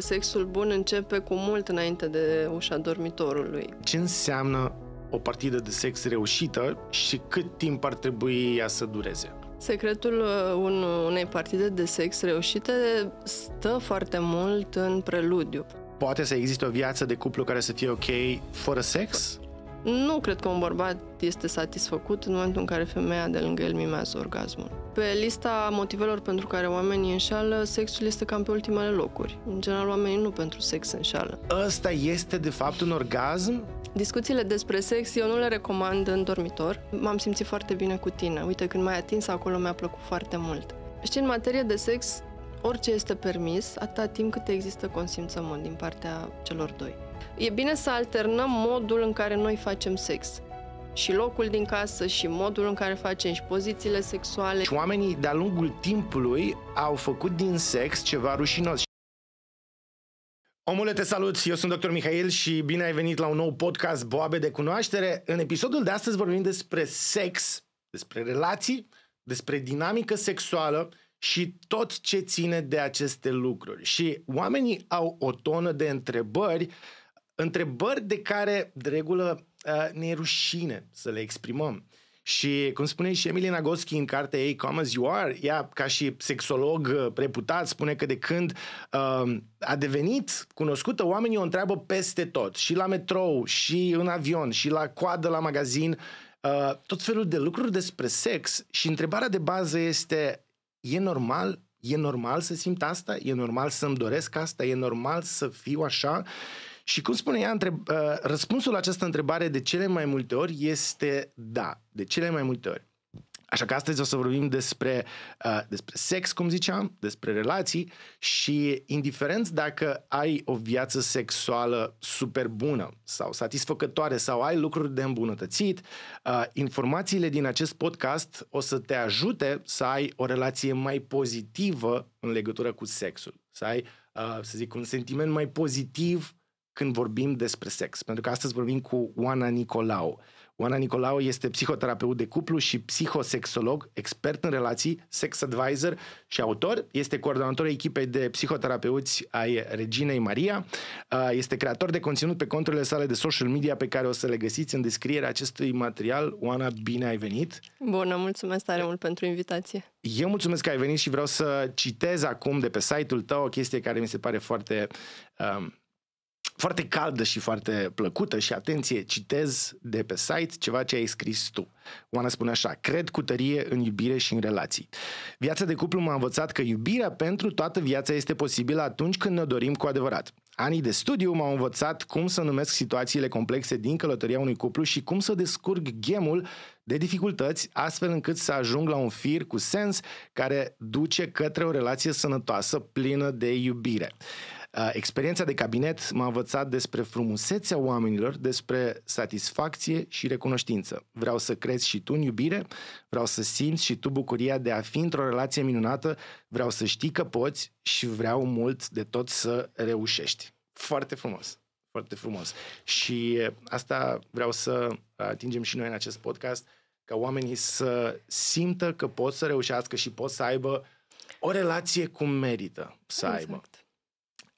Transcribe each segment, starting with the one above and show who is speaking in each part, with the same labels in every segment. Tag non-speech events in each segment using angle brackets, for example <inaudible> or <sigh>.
Speaker 1: Sexul bun începe cu mult înainte de ușa dormitorului.
Speaker 2: Ce înseamnă o partidă de sex reușită și cât timp ar trebui ea să dureze?
Speaker 1: Secretul uh, unei partide de sex reușite stă foarte mult în preludiu.
Speaker 2: Poate să existe o viață de cuplu care să fie ok fără sex?
Speaker 1: Nu cred că un bărbat este satisfăcut în momentul în care femeia de lângă el mimează orgasmul. Pe lista motivelor pentru care oamenii înșală, sexul este cam pe ultimele locuri. În general, oamenii nu pentru sex înșală.
Speaker 2: Ăsta este, de fapt, un orgasm?
Speaker 1: Discuțiile despre sex eu nu le recomand în dormitor. M-am simțit foarte bine cu tine. Uite, când m-ai atins acolo, mi-a plăcut foarte mult. Știi, în materie de sex, orice este permis, atâta timp cât există consimțământ din partea celor doi e bine să alternăm modul în care noi facem sex și locul din casă și modul în care facem și pozițiile sexuale. Și
Speaker 2: oamenii de-a lungul timpului au făcut din sex ceva rușinos. Omule, te salut! Eu sunt dr. Mihail și bine ai venit la un nou podcast Boabe de Cunoaștere. În episodul de astăzi vorbim despre sex, despre relații, despre dinamică sexuală și tot ce ține de aceste lucruri. Și oamenii au o tonă de întrebări întrebări de care, de regulă, ne e rușine să le exprimăm. Și cum spune și Emilie Nagoski în cartea ei Come As You Are, ea ca și sexolog uh, reputat spune că de când uh, a devenit cunoscută, oamenii o întreabă peste tot, și la metrou, și în avion, și la coadă la magazin, uh, tot felul de lucruri despre sex și întrebarea de bază este, e normal? E normal să simt asta? E normal să-mi doresc asta? E normal să fiu așa? Uh, și cum spune ea, întreb, uh, răspunsul la această întrebare de cele mai multe ori este da, de cele mai multe ori. Așa că astăzi o să vorbim despre, uh, despre sex, cum ziceam, despre relații și indiferent dacă ai o viață sexuală super bună sau satisfăcătoare sau ai lucruri de îmbunătățit, uh, informațiile din acest podcast o să te ajute să ai o relație mai pozitivă în legătură cu sexul, să ai, uh, să zic, un sentiment mai pozitiv când vorbim despre sex, pentru că astăzi vorbim cu Oana Nicolau. Oana Nicolau este psihoterapeut de cuplu și psihosexolog, expert în relații, sex advisor și autor. Este coordonator echipei de psihoterapeuți ai Reginei Maria. Este creator de conținut pe conturile sale de social media pe care o să le găsiți în descrierea acestui material. Oana, bine ai venit!
Speaker 1: Bună, mulțumesc tare mult pentru invitație!
Speaker 2: Eu mulțumesc că ai venit și vreau să citez acum de pe site-ul tău o chestie care mi se pare foarte um, foarte caldă și foarte plăcută și atenție, citez de pe site ceva ce ai scris tu. Oana spune așa, cred cu tărie în iubire și în relații. Viața de cuplu m-a învățat că iubirea pentru toată viața este posibilă atunci când ne dorim cu adevărat. Anii de studiu m-au învățat cum să numesc situațiile complexe din călătoria unui cuplu și cum să descurg ghemul de dificultăți, astfel încât să ajung la un fir cu sens care duce către o relație sănătoasă, plină de iubire. Uh, experiența de cabinet m-a învățat despre frumusețea oamenilor, despre satisfacție și recunoștință. Vreau să crezi și tu în iubire, vreau să simți și tu bucuria de a fi într-o relație minunată, vreau să știi că poți și vreau mult de tot să reușești. Foarte frumos! Foarte frumos. Și asta vreau să atingem și noi în acest podcast, ca oamenii să simtă că pot să reușească și pot să aibă o relație cum merită să exact. aibă.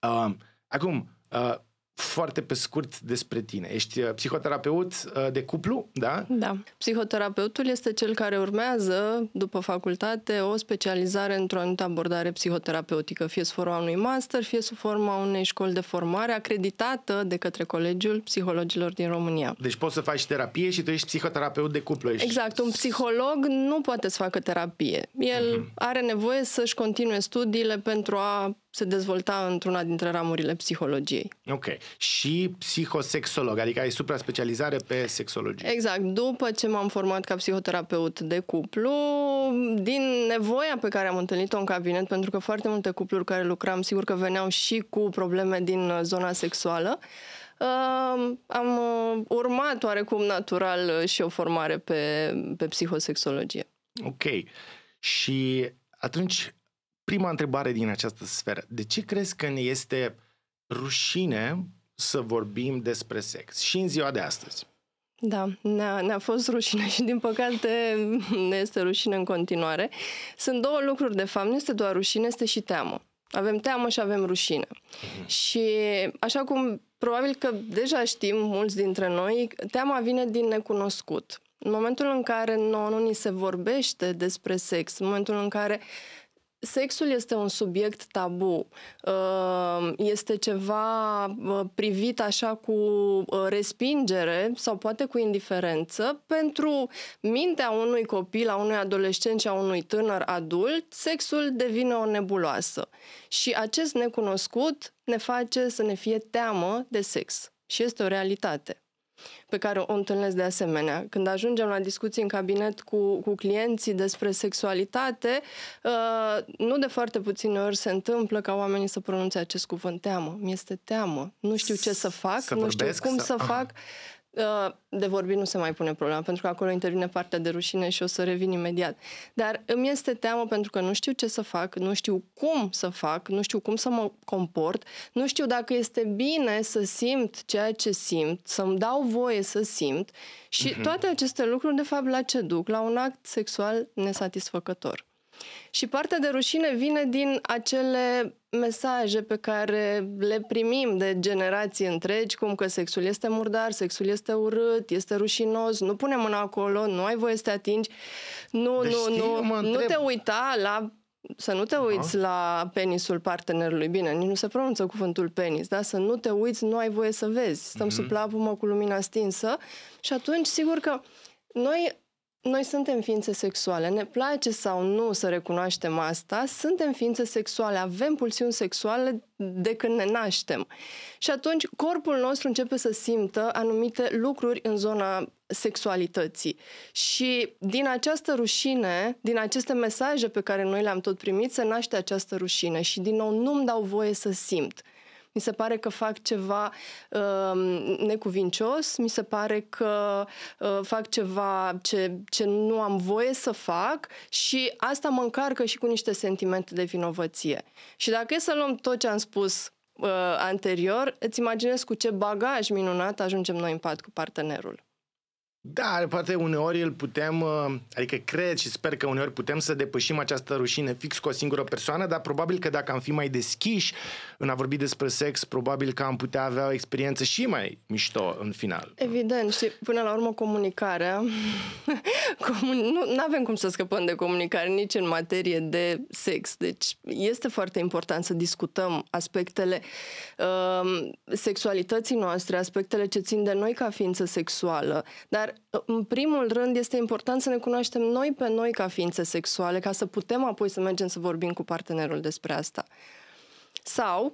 Speaker 2: Uh, acum, uh, foarte pe scurt despre tine. Ești uh, psihoterapeut uh, de cuplu, da?
Speaker 1: Da. Psihoterapeutul este cel care urmează, după facultate, o specializare într-o anumită abordare psihoterapeutică, fie sub forma unui master, fie sub forma unei școli de formare acreditată de către Colegiul Psihologilor din România.
Speaker 2: Deci poți să faci terapie și tu ești psihoterapeut de cuplu. Ești... Exact.
Speaker 1: Un psiholog nu poate să facă terapie. El uh-huh. are nevoie să-și continue studiile pentru a se dezvolta într-una dintre ramurile psihologiei.
Speaker 2: Ok. Și psihosexolog, adică ai supra-specializare pe
Speaker 1: sexologie. Exact. După ce m-am format ca psihoterapeut de cuplu, din nevoia pe care am întâlnit-o în cabinet, pentru că foarte multe cupluri care lucram, sigur că veneau și cu probleme din zona sexuală, Uh, am urmat oarecum natural uh, și o formare pe, pe psihosexologie. Ok.
Speaker 2: Și atunci prima întrebare din această sferă. De ce crezi că ne este rușine să vorbim despre sex și în ziua de astăzi?
Speaker 1: Da, ne-a, ne-a fost rușine și din păcate <laughs> ne este rușine în continuare. Sunt două lucruri de fapt, nu este doar rușine, este și teamă. Avem teamă și avem rușine. Mhm. Și așa cum probabil că deja știm mulți dintre noi, teama vine din necunoscut. În momentul în care nu, nu ni se vorbește despre sex, în momentul în care Sexul este un subiect tabu. Uh, este ceva uh, privit așa cu uh, respingere sau poate cu indiferență. Pentru mintea unui copil, a unui adolescent și a unui tânăr adult, sexul devine o nebuloasă. Și acest necunoscut ne face să ne fie teamă de sex. Și este o realitate pe care o întâlnesc de asemenea. Când ajungem la discuții în cabinet cu, cu clienții despre sexualitate, uh, nu de foarte puține ori se întâmplă ca oamenii să pronunțe acest cuvânt, teamă. Mi este teamă. Nu știu ce să fac, să nu știu cum să, să fac. Ă, de vorbit nu se mai pune problema, pentru că acolo intervine partea de rușine și o să revin imediat. Dar îmi este teamă pentru că nu știu ce să fac, nu știu cum să fac, nu știu cum să mă comport, nu știu dacă este bine să simt ceea ce simt, să-mi dau voie să simt și uh-huh. toate aceste lucruri, de fapt, la ce duc? La un act sexual nesatisfăcător. Și partea de rușine vine din acele mesaje pe care le primim de generații întregi, cum că sexul este murdar, sexul este urât, este rușinos, nu pune mâna acolo, nu ai voie să te atingi, nu, deci, nu, știi, nu, nu te uita la să nu te uiți la penisul partenerului, bine, nici nu se pronunță cuvântul penis, da? Să nu te uiți, nu ai voie să vezi. Stăm mm-hmm. sub plapumă mhm. cu lumina stinsă și atunci, sigur că noi noi suntem ființe sexuale, ne place sau nu să recunoaștem asta, suntem ființe sexuale, avem pulsiuni sexuale de când ne naștem. Și atunci corpul nostru începe să simtă anumite lucruri în zona sexualității. Și din această rușine, din aceste mesaje pe care noi le-am tot primit, se naște această rușine și din nou nu-mi dau voie să simt. Mi se pare că fac ceva uh, necuvincios, mi se pare că uh, fac ceva ce, ce nu am voie să fac și asta mă încarcă și cu niște sentimente de vinovăție. Și dacă e să luăm tot ce am spus uh, anterior, îți imaginezi cu ce bagaj minunat ajungem noi în pat cu partenerul.
Speaker 2: Da, poate uneori îl putem, uh, adică cred și sper că uneori putem să depășim această rușine fix cu o singură persoană, dar probabil că dacă am fi mai deschiși în a vorbi despre sex, probabil că am putea avea o experiență și mai mișto în final.
Speaker 1: Evident, și până la urmă comunicarea. <laughs> Nu avem cum să scăpăm de comunicare nici în materie de sex, deci este foarte important să discutăm aspectele um, sexualității noastre, aspectele ce țin de noi ca ființă sexuală, dar în primul rând, este important să ne cunoaștem noi pe noi ca ființe sexuale, ca să putem apoi să mergem să vorbim cu partenerul despre asta. Sau,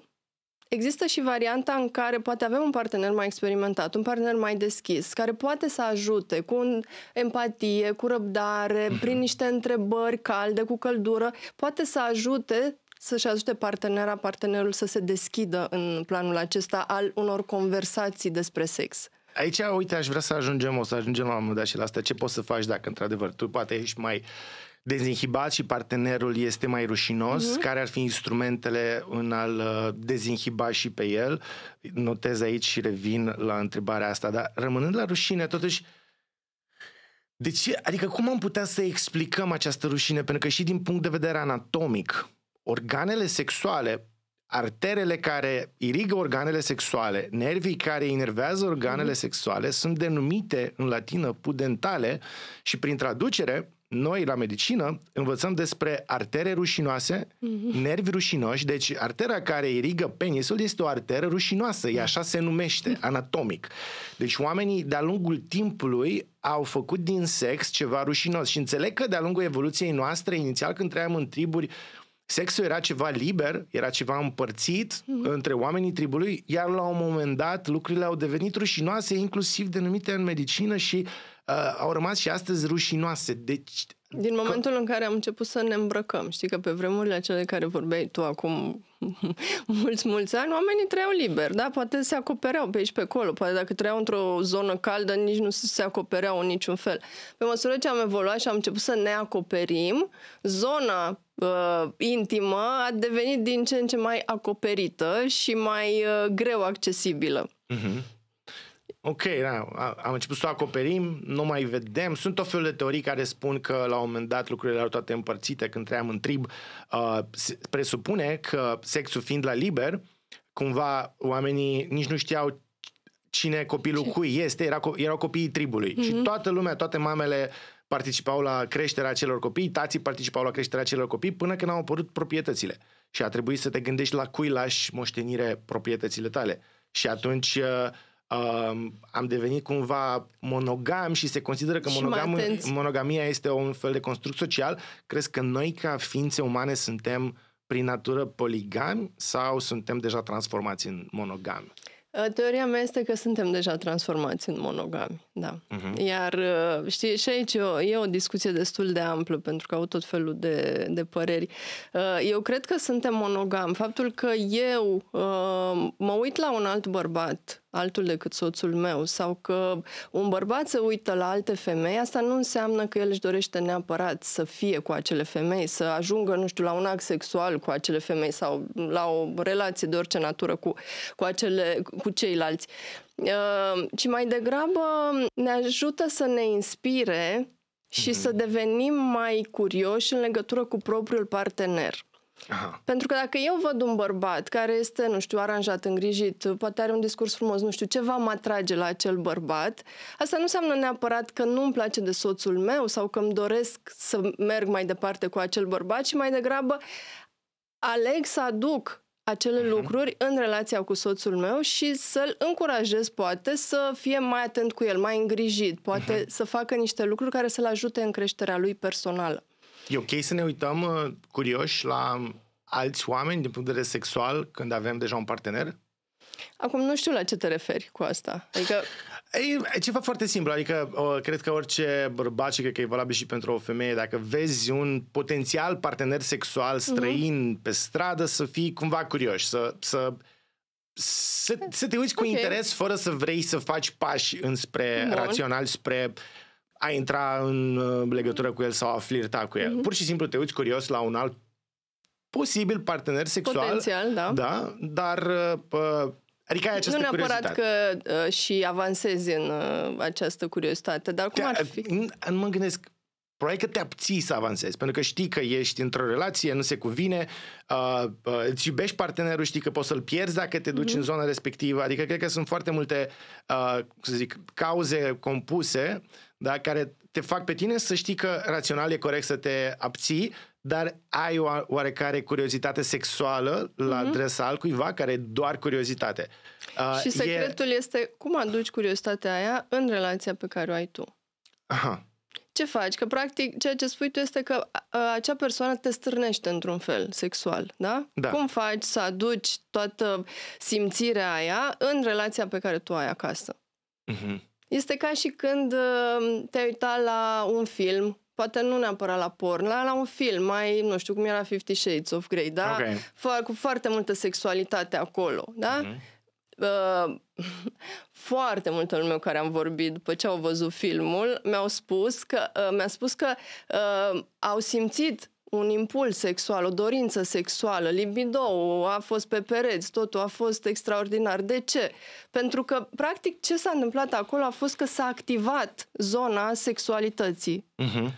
Speaker 1: Există și varianta în care poate avem un partener mai experimentat, un partener mai deschis, care poate să ajute cu empatie, cu răbdare, mhm. prin niște întrebări calde, cu căldură, poate să ajute să-și ajute partenera, partenerul să se deschidă în planul acesta al unor conversații despre sex.
Speaker 2: Aici, uite, aș vrea să ajungem, o să ajungem la un moment dat și la asta, ce poți să faci dacă, într-adevăr, tu poate ești mai dezinhibat și partenerul este mai rușinos, mm-hmm. care ar fi instrumentele în al uh, dezinhiba și pe el. Notez aici și revin la întrebarea asta, dar rămânând la rușine, totuși, de ce, adică cum am putea să explicăm această rușine? Pentru că și din punct de vedere anatomic, organele sexuale arterele care irigă organele sexuale, nervii care inervează organele mhm. sexuale, sunt denumite în latină pudentale și prin traducere, noi la medicină învățăm despre artere rușinoase, mhm. nervi rușinoși, deci artera care irigă penisul este o arteră rușinoasă, e da. așa se numește, anatomic. Deci oamenii de-a lungul timpului au făcut din sex ceva rușinos și înțeleg că de-a lungul evoluției noastre, inițial când trăiam în triburi Sexul era ceva liber, era ceva împărțit mm-hmm. între oamenii tribului, iar la un moment dat lucrurile au devenit rușinoase, inclusiv denumite în medicină și uh, au rămas și astăzi rușinoase. Deci,
Speaker 1: din momentul că... în care am început să ne îmbrăcăm, știi că pe vremurile acele care vorbeai tu acum <laughs> mulți, mulți ani, oamenii trăiau liber, da? Poate se acopereau pe aici, pe acolo, poate dacă trăiau într-o zonă caldă, nici nu se acopereau în niciun fel. Pe măsură ce am evoluat și am început să ne acoperim, zona uh, intimă a devenit din ce în ce mai acoperită și mai uh, greu accesibilă. Uh-huh. Ok, da, am început să o acoperim,
Speaker 2: nu mai vedem. Sunt o felul de teorii care spun că la un moment dat lucrurile erau toate împărțite când trăiam în trib. Uh, presupune că sexul fiind la liber, cumva oamenii nici nu știau cine copilul cui este, era, erau copiii tribului. Mm-hmm. Și mhm. toată lumea, toate mamele participau la creșterea celor copii, tații participau la creșterea celor copii până când au apărut proprietățile. Și a trebuit să te gândești la cui lași moștenire proprietățile tale. Și atunci uh, um, am devenit cumva monogam și se consideră că monogam, monogamia este un fel de construct social. Crezi că noi ca ființe umane suntem prin natură poligami sau suntem deja transformați în
Speaker 1: monogami? Uh, teoria mea este că suntem deja transformați în monogami, da. Uh-huh. Iar, uh, știi, și aici e o, e o discuție destul de amplă, pentru că au tot felul de, de păreri. Uh, eu cred că suntem monogami. Faptul că eu mă uit la un alt bărbat altul decât soțul meu sau că un bărbat se uită la alte femei, asta nu înseamnă că el își dorește neapărat să fie cu acele femei, să ajungă, nu știu, la un act sexual cu acele femei sau la o relație de orice natură cu, cu, acele, cu ceilalți, uh, ci mai degrabă ne ajută să ne inspire și mm-hmm. să devenim mai curioși în legătură cu propriul partener. Aha. Pentru că dacă eu văd un bărbat care este, nu știu, aranjat, îngrijit, poate are un discurs frumos, nu știu, ceva mă atrage la acel bărbat, asta nu înseamnă neapărat că nu îmi place de soțul meu sau că îmi doresc să merg mai departe cu acel bărbat, ci mai degrabă aleg să aduc acele uh-huh. lucruri în relația cu soțul meu și să-l încurajez poate să fie mai atent cu el, mai îngrijit, poate uh-huh. să facă niște lucruri care să-l ajute în creșterea lui personală.
Speaker 2: E ok să ne uităm uh, curioși la alți oameni din punct de vedere sexual când avem deja un partener?
Speaker 1: Acum nu știu la ce te referi cu asta.
Speaker 2: Adică... <laughs> E ceva foarte simplu, adică uh, cred că orice bărbat și cred că e valabil și pentru o femeie, dacă vezi un potențial partener sexual mhm. străin uh-huh. pe stradă, să fii cumva curioși, să, să, să, să te uiți cu okay. interes fără să vrei să faci pași înspre Bun. rațional, spre uh, a intra în uh, legătură cu el sau a flirta cu el. Mm-hmm. Pur și simplu te uiți curios la un alt posibil partener sexual. Potențial, da. Da, dar uh, uh, Adică ai această Nu neapărat curiozitate.
Speaker 1: că uh, și avansezi în uh, această curiozitate, dar
Speaker 2: cum te, ar fi? Nu mă gândesc, probabil că te abții să avansezi, pentru că știi că ești într-o relație, nu se cuvine, uh, uh, îți iubești partenerul, știi că poți să-l pierzi dacă te duci mm-hmm. în zona respectivă, adică cred că sunt foarte multe, uh, să zic, cauze compuse da, care te fac pe tine să știi că rațional e corect să te abții, dar ai o oarecare curiozitate sexuală la mm-hmm. adresa cuiva care e doar curiozitate. Uh, și secretul
Speaker 1: e... este cum aduci curiozitatea aia în relația pe care o ai tu. Aha. Ce faci? Că practic ceea ce spui tu este că uh, acea persoană te strânește într-un fel sexual, da? da? Cum faci să aduci toată simțirea aia în relația pe care tu ai acasă? Mm-hmm. Este ca și când uh, te-ai uitat la un film, poate nu neapărat la porn, la, la un film, mai, nu știu cum era Fifty Shades of Grey, da? Okay. cu foarte multă sexualitate acolo, da? Mm-hmm. Uh, <laughs> foarte multă lume care am vorbit după ce au văzut filmul mi-au spus că uh, mi-a spus că uh, au simțit un impuls sexual, o dorință sexuală, libido a fost pe pereți, totul a fost extraordinar. De ce? Pentru că, practic, ce s-a întâmplat acolo a fost că s-a activat zona sexualității. Uh-huh.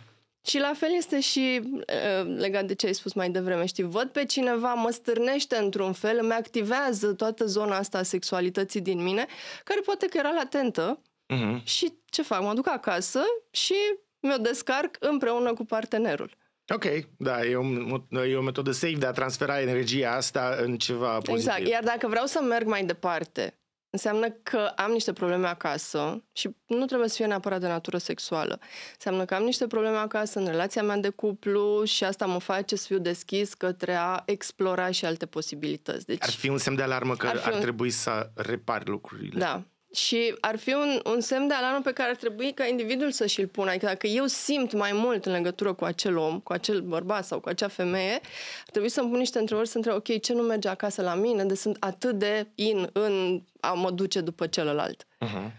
Speaker 1: Și la fel este și e, uh, legat de ce ai spus mai devreme, știi, văd pe cineva, mă stârnește într-un fel, îmi activează toată zona asta a sexualității din mine, care poate că era latentă uh-huh. și ce fac? Mă duc acasă și mi-o descarc împreună cu partenerul. Ok,
Speaker 2: da, e, o, e o metodă safe de a transfera energia asta în ceva exact, pozitiv. Exact, iar
Speaker 1: dacă vreau să merg mai departe, înseamnă că am niște probleme acasă și nu trebuie să fie neapărat de natură sexuală. Înseamnă că am niște probleme acasă în relația mea de cuplu și asta mă face să fiu deschis către a explora și alte posibilități. Deci, ar fi
Speaker 2: un semn de alarmă că ar, un... ar trebui să repar lucrurile.
Speaker 1: Da, și ar fi un, un semn de alarmă pe care ar trebui ca individul să și-l pună. Adică dacă eu simt mai mult în legătură cu acel om, cu acel bărbat sau cu acea femeie, ar trebui să-mi pun niște întrebări, să întreb, ok, ce nu merge acasă la mine, de deci sunt atât de in în a mă duce după celălalt. Uh-huh.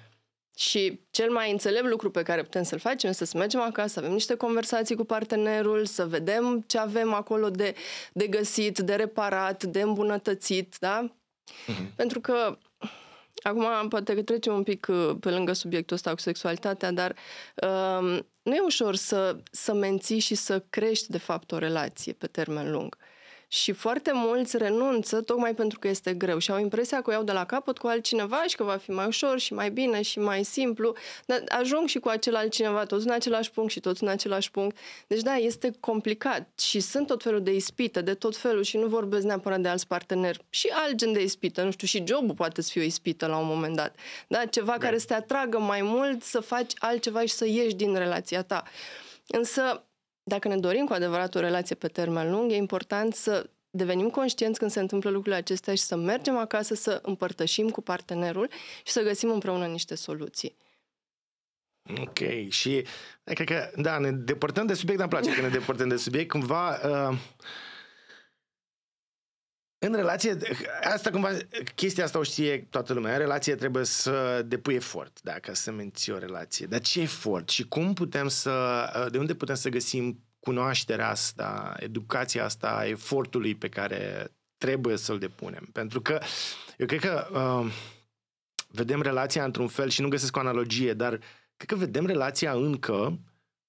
Speaker 1: Și cel mai înțelept lucru pe care putem să-l facem este să mergem acasă, să avem niște conversații cu partenerul, să vedem ce avem acolo de, de găsit, de reparat, de îmbunătățit, da? Uh-huh. Pentru că Acum, poate că trecem un pic uh, pe lângă subiectul ăsta cu sexualitatea, dar um, nu e ușor să, să menții și să crești, de fapt, o relație pe termen lung. Uh, și foarte mulți renunță tocmai pentru că este greu și au impresia că o iau de la capăt cu altcineva și că va fi mai ușor și mai bine și mai simplu, dar ajung și cu acel altcineva, toți în același punct și toți în același punct. Deci da, este complicat și sunt tot felul de ispită, de tot felul și nu vorbesc neapărat de alți parteneri și alt gen de ispită, nu știu, și jobul poate să fie o ispită la un moment dat. Da, ceva da. care să te atragă mai mult să faci altceva și să ieși din relația ta. Însă dacă ne dorim cu adevărat o relație pe termen lung, e important să devenim conștienți când se întâmplă lucrurile acestea și să mergem acasă să împărtășim cu partenerul și să găsim împreună niște soluții.
Speaker 2: Ok, și cred că, da, ne depărtăm de subiect, dar îmi place că ne depărtăm de subiect. Cumva, uh, în relație, asta cumva, chestia asta o știe toată lumea. În relație trebuie să depui efort, da, ca să menții o relație. Dar ce efort și cum putem să, de unde putem să găsim cunoașterea asta, educația asta, efortului pe care trebuie să-l depunem? Pentru că eu cred că uh, vedem relația într-un fel și nu găsesc o analogie, dar cred că vedem relația încă uh,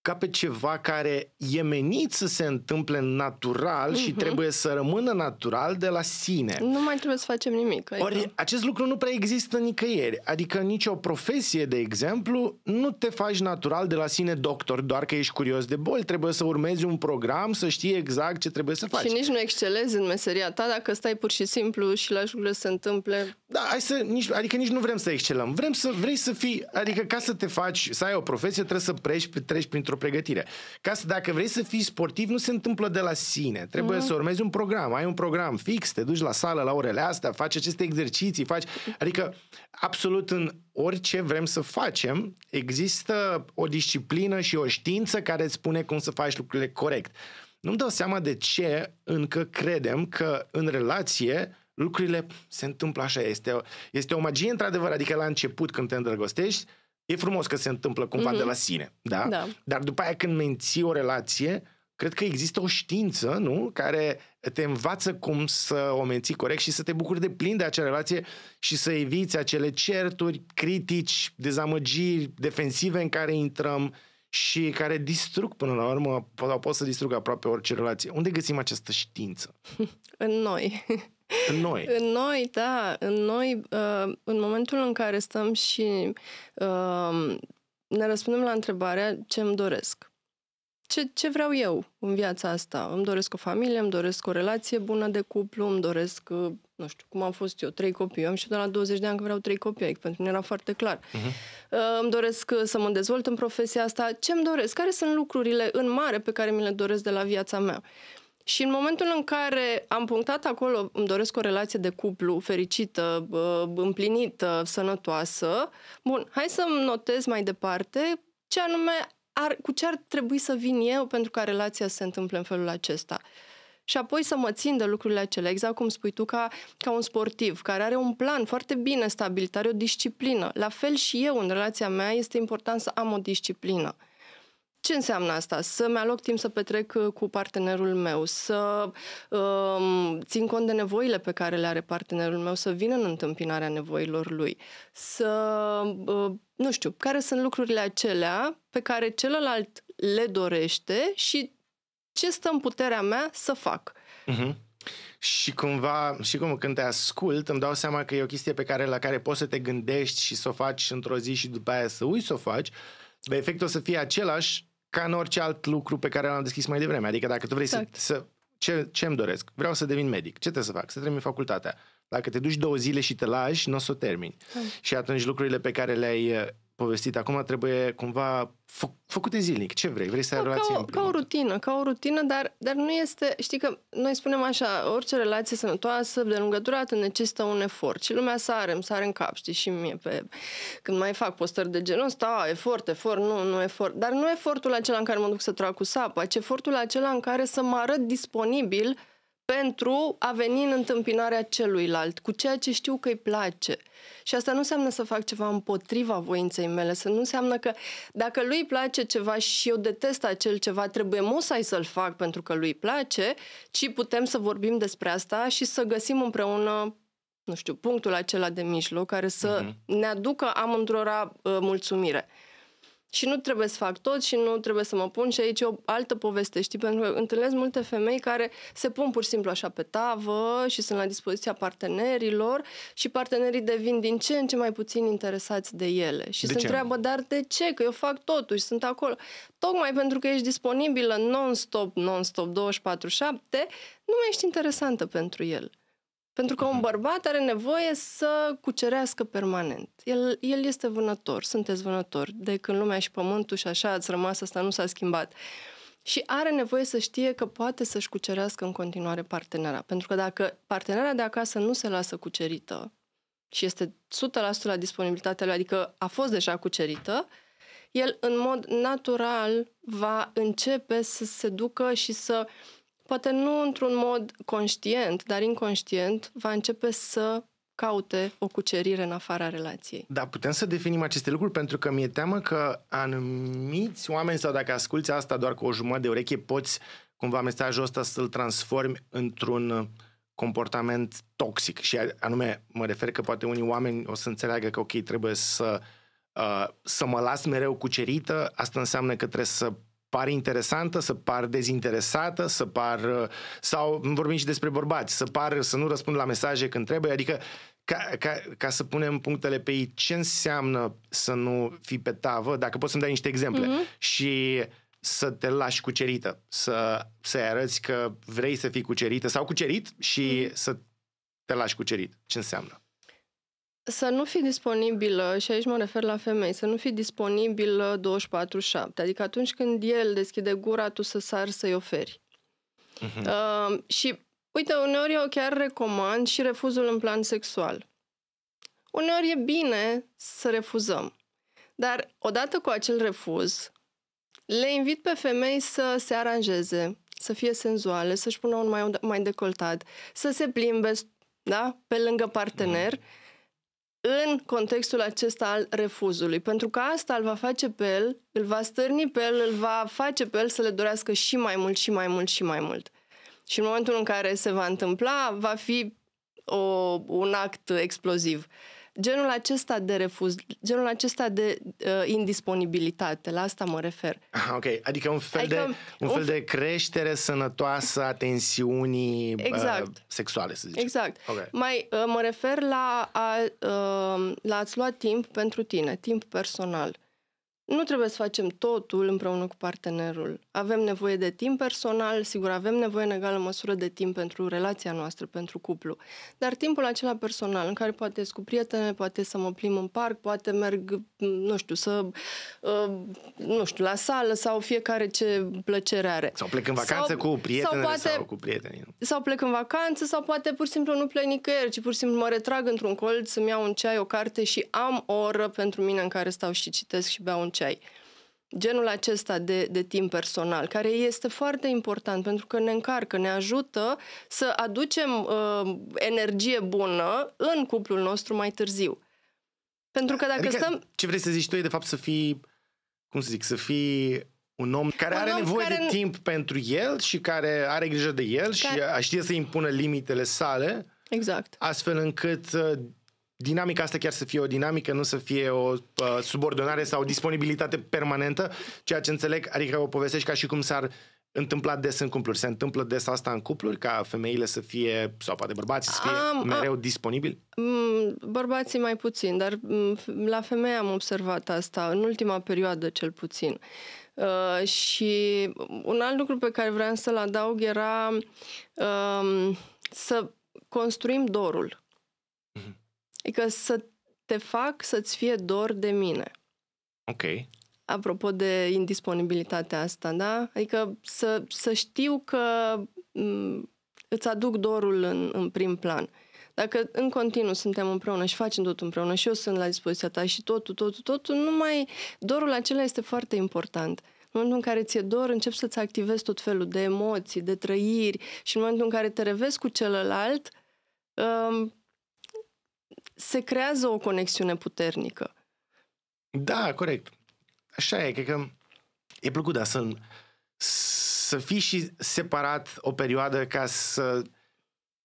Speaker 2: ca pe ceva care e menit să se întâmple natural uh-huh. și mhm. trebuie să rămână natural de la sine.
Speaker 1: Nu mai trebuie să facem nimic. Adică... Ori
Speaker 2: acest lucru nu prea există nicăieri. Adică nicio profesie, de exemplu, nu te faci natural de la sine doctor, doar că ești curios de boli. Trebuie să urmezi un program, să știi exact ce trebuie să faci. Și
Speaker 1: nici nu excelezi în meseria ta dacă stai pur și simplu și lași lucrurile să se întâmple.
Speaker 2: Da, hai să, nici, adică nici nu vrem să excelăm. Vrem să vrei să fii, adică ca să te faci, să ai o profesie, trebuie să preci, treci printr-o pentru pregătire. Ca să, dacă vrei să fii sportiv, nu se întâmplă de la sine. Trebuie mm-hmm. să urmezi un program. Ai un program fix, te duci la sală la orele astea, faci aceste exerciții, faci... Adică, absolut în orice vrem să facem, există o disciplină și o știință care îți spune cum să faci lucrurile corect. Nu-mi dau seama de ce încă credem că în relație lucrurile se întâmplă așa. Este o, este o magie într-adevăr, adică la început când te îndrăgostești, E frumos că se întâmplă cumva mm-hmm. de mhm. la sine, da? da? Dar după aia când menții o relație, cred că există o știință, nu? Care te învață cum să o menții corect și să te bucuri de plin de acea relație și să eviți acele certuri, critici, dezamăgiri defensive în care intrăm și care distrug până la urmă, sau pot să distrugă aproape orice relație. Unde găsim această știință?
Speaker 1: <laughs> În noi. În noi. În noi, da. În noi, uh, în momentul în care stăm și uh, ne răspundem la întrebarea ce îmi doresc. Ce, ce vreau eu în viața asta? Îmi doresc o familie, îmi doresc o relație bună de cuplu, îmi doresc, uh, nu știu, cum am fost eu, trei copii. Eu am și de la 20 de ani că vreau trei copii, adică pentru mine era foarte clar. Uh-huh. Îmi doresc să mă dezvolt în profesia asta. Ce îmi doresc? Care sunt lucrurile în mare pe care mi le doresc de la viața mea? Uh, și în momentul în care am punctat acolo, îmi doresc o relație de cuplu fericită, împlinită, sănătoasă, bun, hai să-mi notez mai departe ce anume ar, cu ce ar trebui să vin eu pentru ca relația să se întâmple în felul acesta. Și apoi să mă țin de lucrurile acelea, exact cum spui tu, ca, ca un sportiv care are un plan foarte bine stabilit, are o disciplină. La fel și eu, în relația mea, este important să am o disciplină. Ce înseamnă asta? Să-mi aloc timp să petrec uh, cu partenerul meu, să um, țin cont de nevoile pe care le are partenerul meu, să vin în întâmpinarea nevoilor lui, să. Uh, nu știu, care sunt lucrurile acelea pe care celălalt le dorește și ce stă în puterea mea să fac.
Speaker 2: Uh-huh. Și cumva, și cum când te ascult, îmi dau seama că e o chestie pe care, la care poți să te gândești și să o faci într-o zi și după aia să uiți să o faci, efectul o să fie același ca în orice alt lucru pe care l-am deschis mai devreme. Adică dacă tu vrei exact. să... să ce, ce îmi doresc? Vreau să devin medic. Ce trebuie să fac? Să termin facultatea. Dacă te duci două zile și te lași, nu o să o termini. Hai. Exact. Și atunci lucrurile pe care le-ai povestit acum trebuie cumva fă, făcute zilnic. Ce vrei? Vrei să ai da, relație ca, o,
Speaker 1: ca o rutină, ca o rutină, dar, dar nu este, știi că noi spunem așa, orice relație sănătoasă, de lungă durată, necesită un efort. Și lumea sare, îmi sare în cap, știi, și mie pe, când mai fac postări de genul ăsta, a, efort, efort, nu, nu efort. Dar nu efortul acela în care mă duc să trag cu sapa, ci efortul acela în care să mă arăt disponibil pentru a veni în întâmpinarea celuilalt, cu ceea ce știu că îi place. Și asta nu înseamnă să fac ceva împotriva voinței mele, să nu înseamnă că dacă lui îi place ceva și eu detest acel ceva, trebuie musai să-l fac pentru că lui îi place, ci putem să vorbim despre asta și să găsim împreună nu știu, punctul acela de mijloc care să uh-huh. ne aducă amândurora uh, mulțumire. Și nu trebuie să fac tot și nu trebuie să mă pun și aici e o altă poveste, știi? Pentru că întâlnesc multe femei care se pun pur și simplu așa pe tavă și sunt la dispoziția partenerilor și partenerii devin din ce în ce mai puțin interesați de ele. Și de se ce? întreabă, dar de ce? Că eu fac totul și sunt acolo. Tocmai pentru că ești disponibilă non-stop, non-stop, 24-7, nu mai ești interesantă pentru el. Pentru că un mhm. bărbat are nevoie să cucerească permanent. El, el este vânător, sunteți vânători. De când lumea și pământul și așa ați rămas, asta nu s-a schimbat. Și are nevoie să știe că poate să-și cucerească în continuare partenera. Pentru că dacă partenera de acasă nu se lasă cucerită și este 100% la disponibilitatea lui, adică a fost deja cucerită, el în mod natural va începe să se ducă și să uh, poate nu într-un mod conștient, dar inconștient, va începe să caute o cucerire în afara relației.
Speaker 2: Da, putem să definim aceste lucruri pentru că mi-e teamă că anumiți oameni sau dacă asculți asta doar cu o jumătate de ureche, poți cumva mesajul ăsta să-l transformi într-un comportament toxic și anume mă refer că poate unii oameni o să înțeleagă că ok, trebuie să uh, să mă las mereu cucerită, asta înseamnă că trebuie să par interesantă, să par dezinteresată, să par... Uh, sau vorbim și despre bărbați, să par să nu răspund la mesaje când trebuie, adică ca, ca, ca să punem punctele pe ei, ce înseamnă să nu fii pe tavă, dacă poți să-mi dai niște exemple, mm-hmm. și să te lași cucerită, să, să arăți că vrei să fii cucerită sau cucerit și mm-hmm. să te lași cucerit. Ce înseamnă?
Speaker 1: Să nu fii disponibilă, și aici mă refer la femei, să nu fii disponibilă 24-7, adică atunci când el deschide gura, tu să sari să-i oferi. Uh-huh. Uh, și, uite, uneori eu chiar recomand și refuzul în plan sexual. Uneori e bine să refuzăm, dar odată cu acel refuz, le invit pe femei să se aranjeze, să fie senzuale, să-și pună un mai, mai decoltat, să se plimbe, da, pe lângă partener. Uh-huh în contextul acesta al refuzului, pentru că asta îl va face pe el, îl va stârni pe el, îl va face pe el să le dorească și mai mult, și mai mult, și mai mult. Și în momentul în care se va întâmpla, va fi o, un act exploziv. Uh, genul acesta de refuz, genul acesta de uh, indisponibilitate, la asta mă refer.
Speaker 2: Ah, ok, adică un fel, adică de, un fel un... de creștere sănătoasă a tensiunii uh, exact. uh, sexuale, să zicem. Exact. Okay.
Speaker 1: Mai uh, mă refer la, a, uh, la a-ți lua timp pentru tine, timp personal nu trebuie să facem totul împreună cu partenerul. Avem nevoie de timp personal, sigur, avem nevoie în egală măsură de timp pentru relația noastră, pentru cuplu. Dar timpul acela personal, în care poate cu prietene, poate să mă plim în parc, poate merg, nu știu, să, uh, nu știu, la sală sau fiecare ce plăcere are. Sau plec în vacanță sau, cu prietenele sau, poate, sau cu prietenii. Sau plec în vacanță sau poate pur și simplu nu plec nicăieri, ci pur și simplu mă retrag într-un colț, să-mi iau un ceai, o carte și am o oră pentru mine în care stau și citesc și beau un ai. Genul acesta de, de timp personal, care este foarte important pentru că ne încarcă, ne ajută să aducem uh, energie bună în cuplul nostru mai târziu. Pentru că dacă adică, stăm...
Speaker 2: Ce vrei să zici tu e de fapt să fii, cum să zic, să fii un om care un are om nevoie care... de timp pentru el și care are grijă de el care... și știe să impună limitele sale. Exact. Astfel încât uh, dinamica asta chiar să fie o dinamică, nu să fie o uh, subordonare sau o disponibilitate permanentă, ceea ce înțeleg, adică o povestești ca și cum s-ar întâmpla des în cupluri. Se întâmplă des asta în cupluri, ca femeile să fie, sau poate bărbații, să fie am, mereu am, disponibili?
Speaker 1: Mm, bărbații mai puțin, dar mm, la femei am observat asta, în ultima perioadă cel puțin. Uh, și un alt lucru pe care vreau să-l adaug era uh, să construim dorul Adică să te fac să-ți fie dor de mine. Ok. Apropo de indisponibilitatea asta, da? Adică să, să știu că m- îți aduc dorul în, în prim plan. Dacă în continuu suntem împreună și facem tot împreună și eu sunt la dispoziția ta și totul, totul, totul, numai dorul acela este foarte important. În momentul în care ți-e dor, începi să-ți activezi tot felul de emoții, de trăiri și în momentul în care te revezi cu celălalt, um, se creează o conexiune puternică.
Speaker 2: Da, corect. Așa e, cred că e plăcut, dar să, să fii și separat o perioadă ca să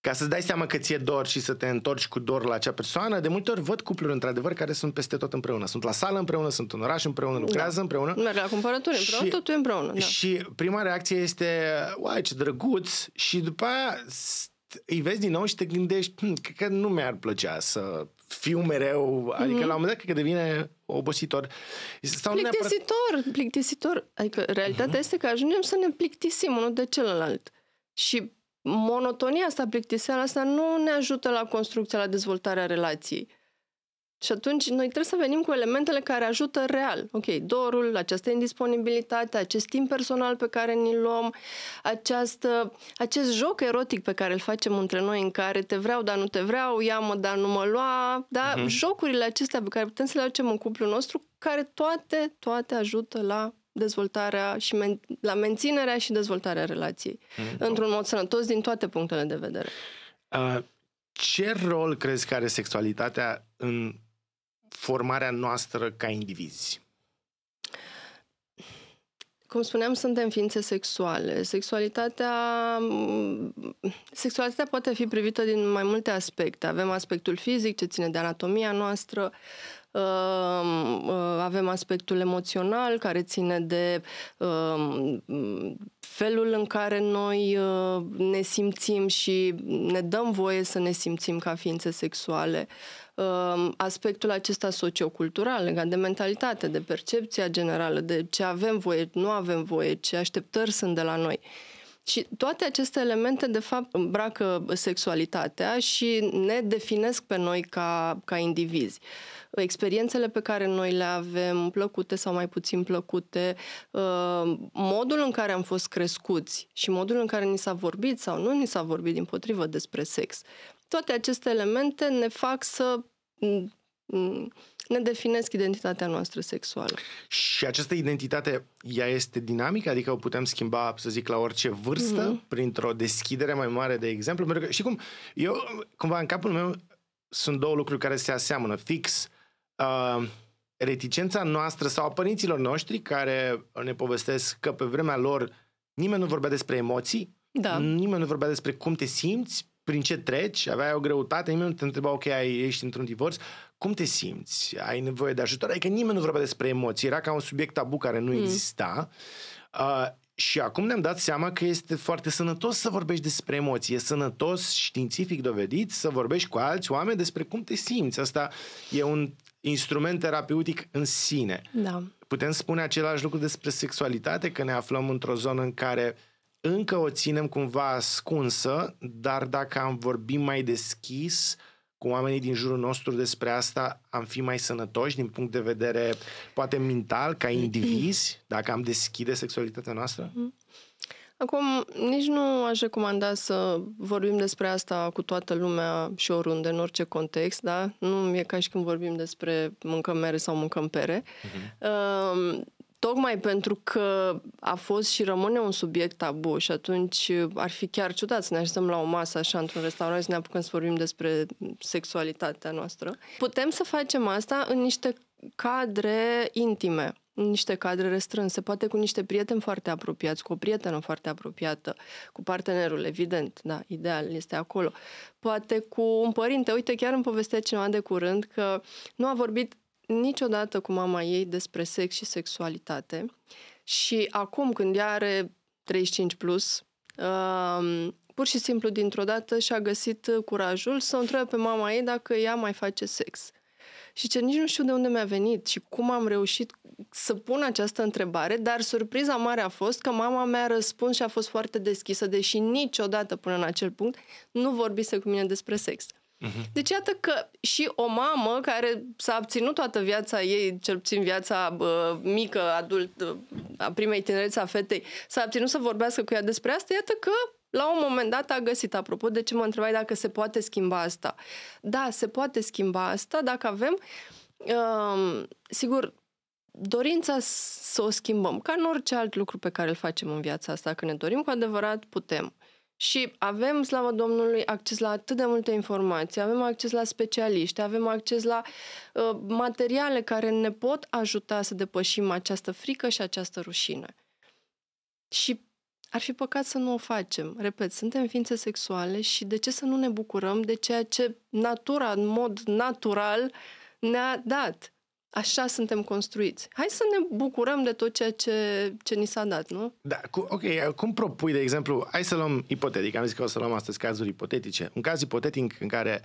Speaker 2: ca să-ți dai seama că ți-e dor și să te întorci cu dor la acea persoană, de multe ori văd cupluri, într-adevăr, care sunt peste tot împreună. Sunt la sală împreună, sunt în oraș împreună, da. lucrează da. împreună. Merg la
Speaker 1: cumpărături împreună, și, totul împreună. Da.
Speaker 2: Și prima reacție este, uai, ce drăguț! Și după aia îi vezi din nou și te gândești, hm, cred că nu mi-ar plăcea să fiu mereu, adică mm-hmm. la un moment dat cred că devine obositor. Sau plictisitor,
Speaker 1: neapărat... plictisitor. Adică realitatea mm-hmm. este că ajungem să ne plictisim unul de celălalt. Și monotonia asta, plictiseala asta nu ne ajută la construcția, la dezvoltarea relației. Și atunci noi trebuie să venim cu elementele care ajută real. Ok, dorul, această indisponibilitate, acest timp personal pe care ni-l luăm, această, acest joc erotic pe care îl facem între noi în care te vreau, dar nu te vreau, ia-mă, dar nu mă lua, da? Uh-huh. Jocurile acestea pe care putem să le aducem în cuplul nostru, care toate, toate ajută la dezvoltarea și men- la menținerea și dezvoltarea relației mm-hmm. într-un mod sănătos din toate punctele de vedere.
Speaker 2: Uh, ce rol crezi că are sexualitatea în formarea noastră ca indivizi?
Speaker 1: Cum spuneam, suntem ființe sexuale. Sexualitatea, mm, sexualitatea poate fi privită din mai multe aspecte. Avem aspectul fizic, ce ține de anatomia noastră, Uh, avem aspectul emoțional care ține de um, felul în care noi uh, ne simțim și ne dăm voie să ne simțim ca ființe sexuale um, aspectul acesta sociocultural legat de mentalitate, de percepția generală, de ce avem voie, nu avem voie, ce așteptări sunt de la noi. Și toate aceste elemente, de fapt, îmbracă sexualitatea și ne definesc pe noi ca, ca indivizi. Experiențele pe care noi le avem, plăcute sau mai puțin plăcute, uh, modul în care am fost crescuți și modul în care ni s-a vorbit sau nu ni s-a vorbit din potrivă despre sex. Toate aceste elemente ne fac să mm, mm, ne definesc identitatea noastră sexuală.
Speaker 2: Și această identitate, ea este dinamică? Adică o putem schimba, să zic, la orice vârstă, mm-hmm. printr-o deschidere mai mare, de exemplu? Pentru că, și cum, eu, cumva, în capul meu sunt două lucruri care se aseamănă. Fix, uh, reticența noastră sau a părinților noștri care ne povestesc că pe vremea lor nimeni nu vorbea despre emoții, da. nimeni nu vorbea despre cum te simți, prin ce treci, aveai o greutate, nimeni nu te întreba, ok, ai, ești într-un divorț cum te simți? Ai nevoie de ajutor? Adică nimeni nu vorbea despre emoții. Era ca un subiect tabu care nu mm. exista. Uh, și acum ne-am dat seama că este foarte sănătos să vorbești despre emoții. E sănătos, științific dovedit, să vorbești cu alți oameni despre cum te simți. Asta e un instrument terapeutic în sine. Da. Putem spune același lucru despre sexualitate, că ne aflăm într-o zonă în care încă o ținem cumva ascunsă, dar dacă am vorbit mai deschis, uh, cu oamenii din jurul nostru despre asta, am fi mai sănătoși din punct de vedere, poate mental, ca indivizi, dacă am deschide sexualitatea noastră? Mhm.
Speaker 1: Acum, nici nu aș recomanda să vorbim despre asta cu toată lumea și oriunde, în orice context, da? Nu e ca și când vorbim despre mâncăm mere sau mâncăm pere. Uh-huh tocmai pentru că a fost și rămâne un subiect tabu și atunci uh, ar fi chiar ciudat să ne așezăm la o masă așa într-un restaurant să ne apucăm să vorbim despre sexualitatea noastră. Putem să facem asta în niște cadre intime, în niște cadre restrânse, poate cu niște prieteni foarte apropiați, cu o prietenă foarte apropiată, cu partenerul, evident, da, ideal este acolo. Poate cu un părinte, uite, chiar îmi povestea cineva de curând că nu a vorbit niciodată cu mama ei despre sex și sexualitate și acum când ea are 35 plus, pur și simplu dintr-o dată și-a găsit curajul să o întrebe pe mama ei dacă ea mai face sex. Și ce nici nu știu de unde mi-a venit și cum am reușit să pun această întrebare, dar surpriza mare a fost că mama mea a răspuns și a fost foarte deschisă, deși niciodată până în acel punct nu vorbise cu mine despre sex. Uh-huh. Deci iată că și o mamă care s-a abținut toată viața ei, cel puțin viața uh, mică, adult, uh, a primei tinerețe a fetei, s-a abținut să vorbească cu ea despre asta, iată că la un moment dat a găsit, apropo de ce mă întrebai dacă se poate schimba asta. Da, se poate schimba asta dacă avem, uh, sigur, dorința să o schimbăm, ca în orice alt lucru pe care îl facem în viața asta, că ne dorim cu adevărat, putem. Și avem, slavă Domnului, acces la atât de multe informații, avem acces la specialiști, avem acces la uh, materiale care ne pot ajuta să depășim această frică și această rușine. Și ar fi păcat să nu o facem. Repet, suntem ființe sexuale și de ce să nu ne bucurăm de ceea ce natura, în mod natural, ne-a dat? Așa suntem construiți. Hai să ne bucurăm de tot ceea ce, ce ni s-a dat, nu?
Speaker 2: Da, cu, ok, cum propui, de exemplu, hai să luăm ipotetic, am zis că o să luăm astăzi cazuri ipotetice. Un caz ipotetic în care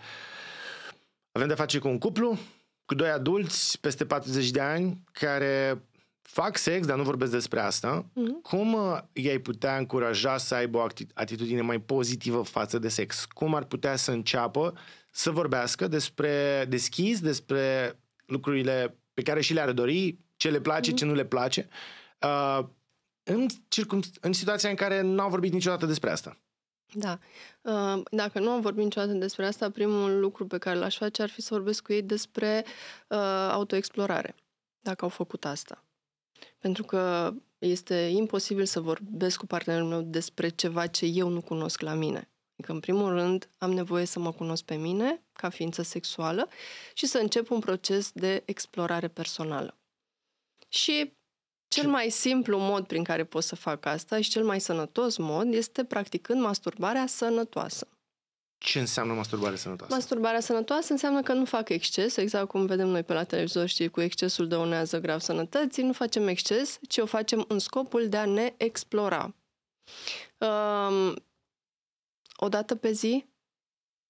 Speaker 2: avem de face cu un cuplu, cu doi adulți peste 40 de ani, care fac sex, dar nu vorbesc despre asta, mm-hmm. cum uh, i-ai putea încuraja să aibă o atitudine mai pozitivă față de sex? Cum ar putea să înceapă să vorbească despre deschis, despre lucrurile pe care și le-ar dori, ce le place, mm-hmm. ce nu le place, uh, în, circun- în situația în care nu au vorbit niciodată despre asta.
Speaker 1: Da. Uh, dacă nu am vorbit niciodată despre asta, primul lucru pe care l-aș face ar fi să vorbesc cu ei despre uh, autoexplorare, dacă au făcut asta. Pentru că este imposibil să vorbesc cu partenerul meu despre ceva ce eu nu cunosc la mine. Adică, în primul rând, am nevoie să mă cunosc pe mine ca ființă sexuală și să încep un proces de explorare personală. Și cel mai simplu mod prin care pot să fac asta și cel mai sănătos mod este practicând masturbarea sănătoasă. Ce înseamnă masturbare sănătoasă? Masturbarea sănătoasă înseamnă că nu fac exces, exact cum vedem noi pe la televizor, știi, cu excesul dăunează grav sănătății, nu facem exces, ci o facem în scopul de a ne explora o dată pe zi,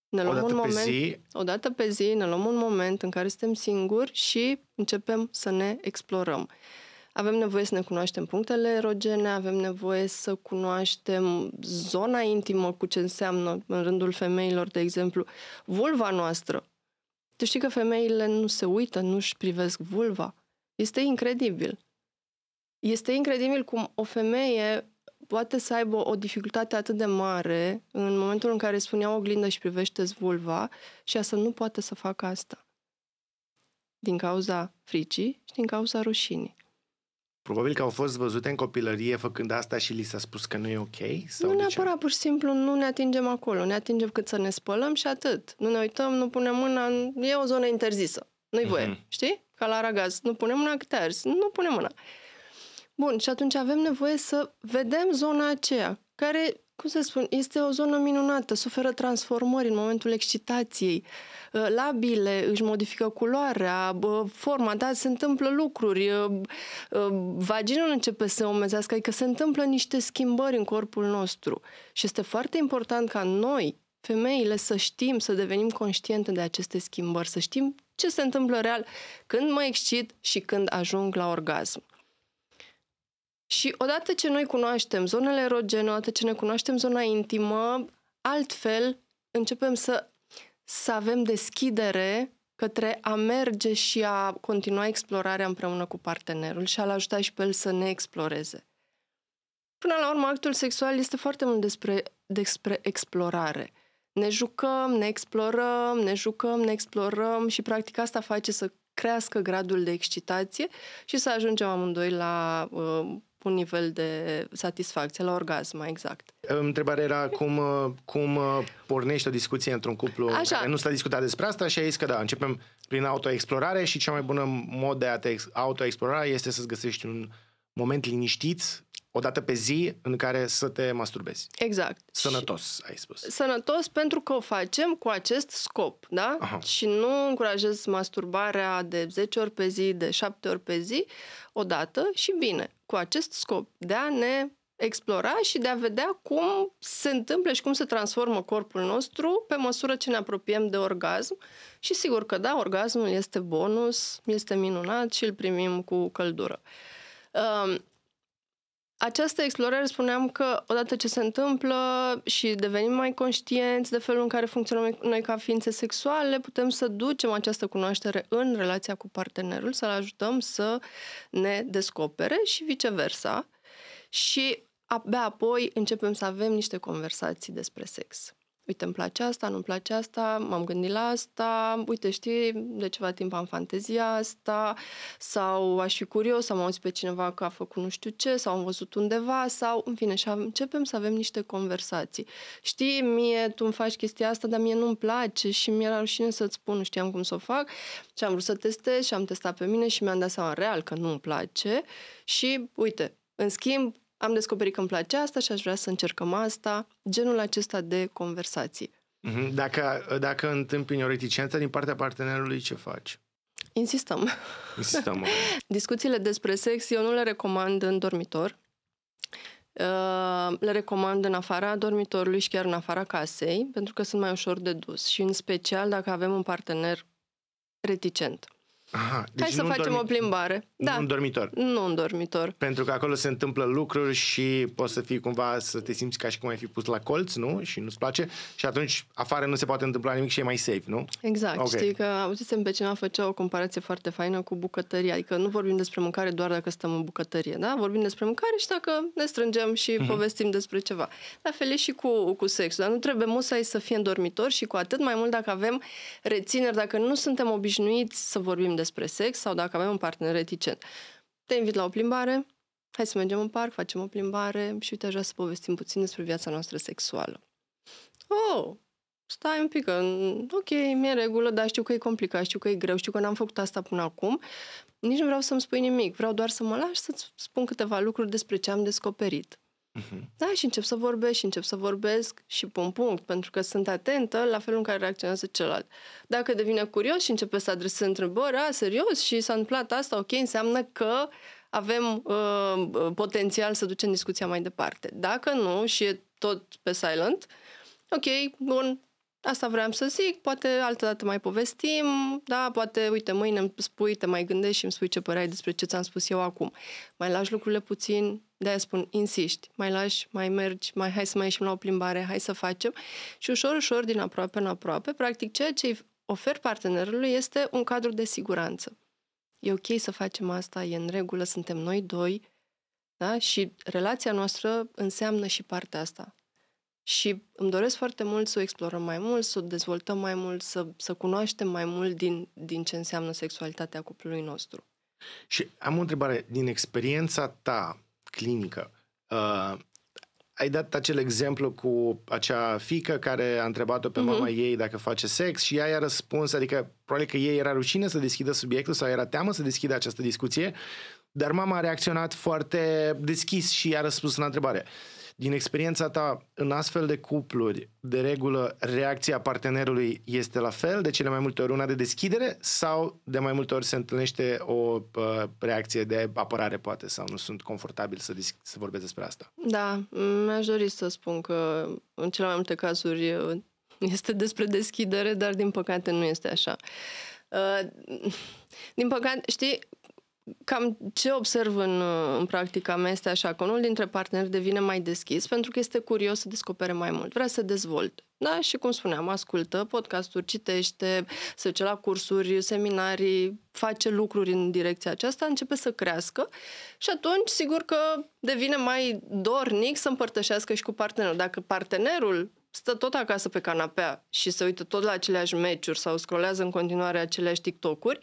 Speaker 1: ne luăm odată un moment, pe zi. odată pe zi, ne luăm un moment în care suntem singuri și începem să ne explorăm. Avem nevoie să ne cunoaștem punctele erogene, avem nevoie să cunoaștem zona intimă cu ce înseamnă, în rândul femeilor, de exemplu, vulva noastră. Tu știi că femeile nu se uită, nu-și privesc vulva. Este incredibil. Este incredibil cum o femeie poate să aibă o dificultate atât de mare în momentul în care spunea oglindă și privește vulva și ea să nu poate să facă asta. Din cauza fricii și din cauza rușinii.
Speaker 2: Probabil că au fost văzute în copilărie făcând asta și li s-a spus că nu e ok? Sau
Speaker 1: nu neapărat, pur și simplu nu ne atingem acolo. Ne atingem cât să ne spălăm și atât. Nu ne uităm, nu punem mâna, e o zonă interzisă. Nu-i mm-hmm. știi? Ca la ragaz, nu punem mâna câte arzi, nu punem mâna. Bun, și atunci avem nevoie să vedem zona aceea, care, cum să spun, este o zonă minunată, suferă transformări în momentul excitației. Ă, labile își modifică culoarea, forma, da, se întâmplă lucruri, ă, ă, vaginul începe să omezească, adică se întâmplă niște schimbări în corpul nostru. Și este foarte important ca noi, femeile, să știm, să devenim conștiente de aceste schimbări, să știm ce se întâmplă real când mă excit și când ajung la orgasm. Și odată ce noi cunoaștem zonele erogene, odată ce ne cunoaștem zona intimă, altfel începem să, să avem deschidere către a merge și a continua explorarea împreună cu partenerul și a-l ajuta și pe el să ne exploreze. Până la urmă, actul sexual este foarte mult despre, despre explorare. Ne jucăm, ne explorăm, ne jucăm, ne explorăm și practic asta face să crească gradul de excitație și să ajungem amândoi la uh, un nivel de satisfacție, la orgasm, mai exact.
Speaker 2: Întrebarea era cum, uh, cum uh, pornești o discuție într-un cuplu Așa. care nu s-a discutat despre asta și ai zis că da, începem prin autoexplorare și cea mai bună mod de a te autoexplora este să-ți găsești un moment liniștit o dată pe zi în care să te masturbezi.
Speaker 1: Exact. Sănătos, ai spus. Sănătos pentru că o facem cu acest scop, da? Aha. Și nu încurajez masturbarea de 10 ori pe zi, de 7 ori pe zi, o dată și bine, cu acest scop, de a ne explora și de a vedea cum se întâmplă și cum se transformă corpul nostru pe măsură ce ne apropiem de orgasm. Și sigur că da, orgasmul este bonus, este minunat și îl primim cu căldură această explorare spuneam că odată ce se întâmplă și devenim mai conștienți de felul în care funcționăm noi ca ființe sexuale, putem să ducem această cunoaștere în relația cu partenerul, să-l ajutăm să ne descopere și viceversa. Și abia apoi începem să avem niște conversații despre sex uite, îmi place asta, nu-mi place asta, m-am gândit la asta, uite, știi, de ceva timp am fantezia asta, sau aș fi curios, sau am auzit pe cineva că a făcut nu știu ce, sau am văzut undeva, sau, în fine, și începem să avem niște conversații. Știi, mie tu îmi faci chestia asta, dar mie nu-mi place și mi-era rușine să-ți spun, nu știam cum să o fac și am vrut să testez și am testat pe mine și mi-am dat seama real că nu-mi place și, uite, în schimb, am descoperit că îmi place asta și aș vrea să încercăm asta, genul acesta de conversații.
Speaker 2: Mhm. Dacă, dacă întâmpini o reticență din partea partenerului, ce faci?
Speaker 1: Insistăm. Insistăm. <laughs> Discuțiile despre sex eu nu le recomand în dormitor. Uh, le recomand în afara dormitorului și chiar în afara casei, pentru că sunt mai ușor de dus și în special dacă avem un partener reticent. Aha, deci Hai să facem dormi... o plimbare. Da. Nu în dormitor. Nu în dormitor. Pentru că acolo
Speaker 2: se întâmplă lucruri și poți să fii cumva, să te simți ca și cum ai fi pus la colț, nu? Și nu-ți place. Și atunci afară nu se poate întâmpla nimic și e mai safe, nu? Exact. Okay. Știi
Speaker 1: că auzisem pe cineva făcea o comparație foarte faină cu bucătăria. Adică nu vorbim despre mâncare doar dacă stăm în bucătărie, da? Vorbim despre mâncare și dacă ne strângem și mm-hmm. povestim despre ceva. La fel e și cu, cu sexul. Dar nu trebuie musai să fie în dormitor și cu atât mai mult dacă avem rețineri, dacă nu suntem obișnuiți să vorbim despre sex sau dacă avem un partener reticent. Te invit la o plimbare, hai să mergem în parc, facem o plimbare și uite așa să povestim puțin despre viața noastră sexuală. Oh, stai un pic, că mm, ok, mi-e regulă, dar știu că e complicat, știu că e greu, știu că n-am făcut asta până acum, nici nu vreau să-mi spui nimic, vreau doar să mă lași să-ți spun câteva lucruri despre ce am descoperit. Uh-huh. Da, și încep să vorbesc și încep să vorbesc și pun punct, pentru că sunt atentă la felul în care reacționează celălalt. Dacă devine curios și începe să adreseze întrebări, a, serios, și s-a întâmplat asta, ok, înseamnă că avem uh, uh potențial să ducem discuția mai departe. Dacă nu și e tot pe silent, ok, bun, Asta vreau să zic, poate altă dată mai povestim, da, poate, uite, mâine îmi spui, te mai gândești și îmi spui ce părere despre ce ți-am spus eu acum. Mai lași lucrurile puțin, de-aia spun, insiști, mai lași, mai mergi, mai hai să mai ieșim la o plimbare, hai să facem și ușor, ușor, din aproape în aproape, practic ceea ce îi ofer partenerului este un cadru de siguranță. E ok să facem asta, e în regulă, suntem noi doi, da? Și relația noastră înseamnă și partea asta. Și îmi doresc foarte mult să o explorăm mai mult, să o dezvoltăm mai mult, să, să cunoaștem mai mult din, din ce înseamnă sexualitatea cuplului nostru.
Speaker 2: Și am o întrebare. Din experiența ta clinică, uh, ai dat acel exemplu cu acea fică care a întrebat-o pe uh-huh. mama ei dacă face sex și ea i-a răspuns, adică probabil că ei era rușine să deschidă subiectul sau era teamă să deschidă această discuție, dar mama a reacționat foarte deschis și i-a răspuns la întrebare. Uh, din experiența ta, în astfel de cupluri, de regulă, reacția partenerului este la fel, de cele mai multe ori una de deschidere sau de mai multe ori se întâlnește o uh, reacție de apărare, poate, sau nu sunt confortabil să, dis- să vorbesc despre asta?
Speaker 1: Da, mi-aș dori să spun că în cele mai multe cazuri uh, este despre deschidere, dar din păcate nu este așa. Uh, din păcate, știi, cam ce observ în, în practica mea este așa că unul dintre parteneri devine mai deschis pentru că este curios să descopere mai mult, vrea să dezvolte. Da, și cum spuneam, ascultă podcasturi, citește, se duce la cursuri, seminarii, face lucruri în direcția aceasta, începe să crească și atunci sigur că devine mai dornic să împărtășească și cu partenerul. Dacă partenerul stă tot acasă pe canapea și se uită tot la aceleași meciuri sau scrolează în continuare aceleași TikTok-uri,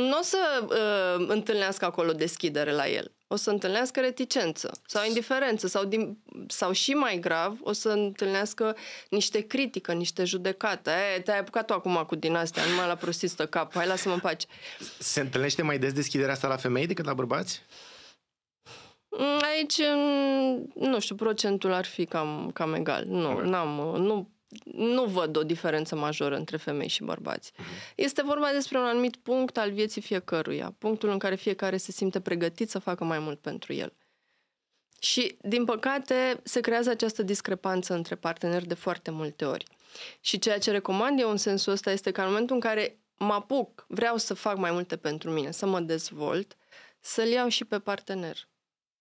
Speaker 1: nu o să uh, întâlnească acolo deschidere la el. O să întâlnească reticență sau indiferență sau, din, sau și mai grav, o să întâlnească niște critică, niște judecată. E, te-ai apucat tu acum cu din astea, numai la prostistă cap, hai lasă-mă în pace.
Speaker 2: Se întâlnește mai des deschiderea asta la femei decât la bărbați?
Speaker 1: Aici, mm, nu știu, procentul ar fi cam, cam egal. Nu, okay. n-am, nu nu văd o diferență majoră între femei și bărbați. Mhm. Este vorba despre un anumit punct al vieții fiecăruia, punctul în care fiecare se simte pregătit să facă mai mult pentru el. Și, din păcate, se creează această discrepanță între parteneri de foarte multe ori. Și ceea ce recomand eu în sensul ăsta este că în momentul în care mă apuc, vreau să fac mai multe pentru mine, să mă dezvolt, să-l iau și pe partener.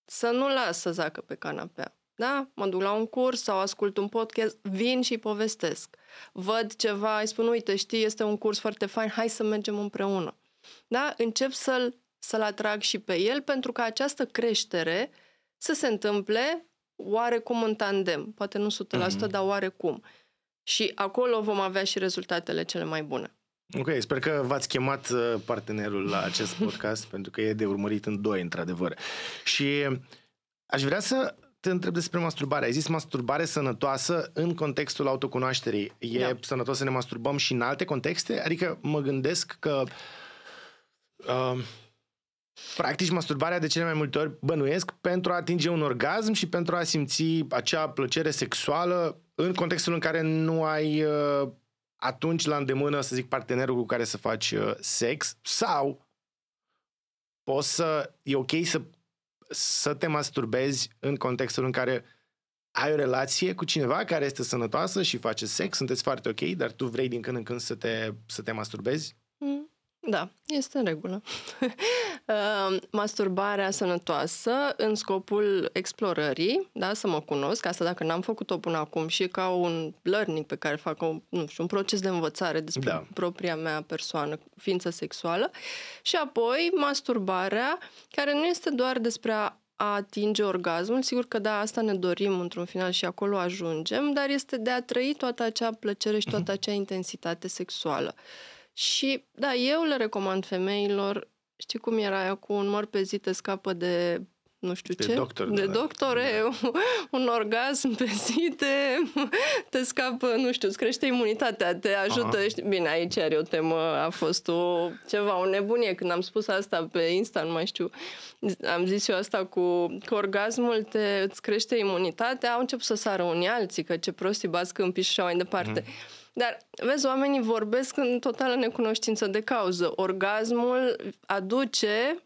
Speaker 1: Să nu las să zacă pe canapea. Da? Mă duc la un curs sau ascult un podcast, vin și povestesc. Văd ceva, îi spun, uite, știi, este un curs foarte fain, hai să mergem împreună. Da? Încep să-l, să-l atrag și pe el pentru ca această creștere să se întâmple oarecum în tandem. Poate nu 100%, mm-hmm. dar oarecum. Și acolo vom avea și rezultatele cele mai bune.
Speaker 2: Ok, sper că v-ați chemat uh, partenerul la acest <laughs> podcast, pentru că e de urmărit în doi, într-adevăr. Și uh, aș vrea să te întreb despre masturbare. Ai zis masturbare sănătoasă în contextul autocunoașterii. E da. sănătos să ne masturbăm și în alte contexte? Adică mă gândesc că uh, practici masturbarea de cele mai multe ori bănuiesc pentru a atinge un orgasm și pentru a simți acea plăcere sexuală în contextul în care nu ai uh, atunci la îndemână, să zic, partenerul cu care să faci uh, sex sau poți să, e ok să să te masturbezi în contextul în care ai o relație cu cineva care este sănătoasă și face sex, sunteți foarte ok, dar tu vrei din când în când să te, să te masturbezi?
Speaker 1: Mm. Da, este în regulă. <laughs> Ehm, masturbarea sănătoasă în scopul explorării, da, să mă cunosc, asta dacă n-am făcut-o până acum și ca un learning pe care fac, o, nu știu, un proces de învățare despre da. propria mea persoană, ființă sexuală. Și apoi masturbarea, care nu este doar despre a a atinge orgasmul. Sigur că da, asta ne dorim într-un final și acolo ajungem, dar este de a trăi toată acea plăcere și toată mhm. acea intensitate sexuală. Uh, și, da, eu le recomand femeilor, știi cum era aia cu un măr pe zi te scapă de nu știu de ce, doctor, de, de da, da. doctor, da. un orgasm pe zi te, te scapă, nu știu, îți crește imunitatea, te ajută. Aha. Știi? Bine, aici are o temă, a fost o, ceva, o nebunie când am spus asta pe Insta, nu mai știu, am zis eu asta cu cu orgasmul te, îți crește imunitatea, au început să sară unii alții, că ce prostii bați câmpiși și așa mai departe. Mm. Dar, vezi, oamenii vorbesc în totală necunoștință de cauză. Orgasmul aduce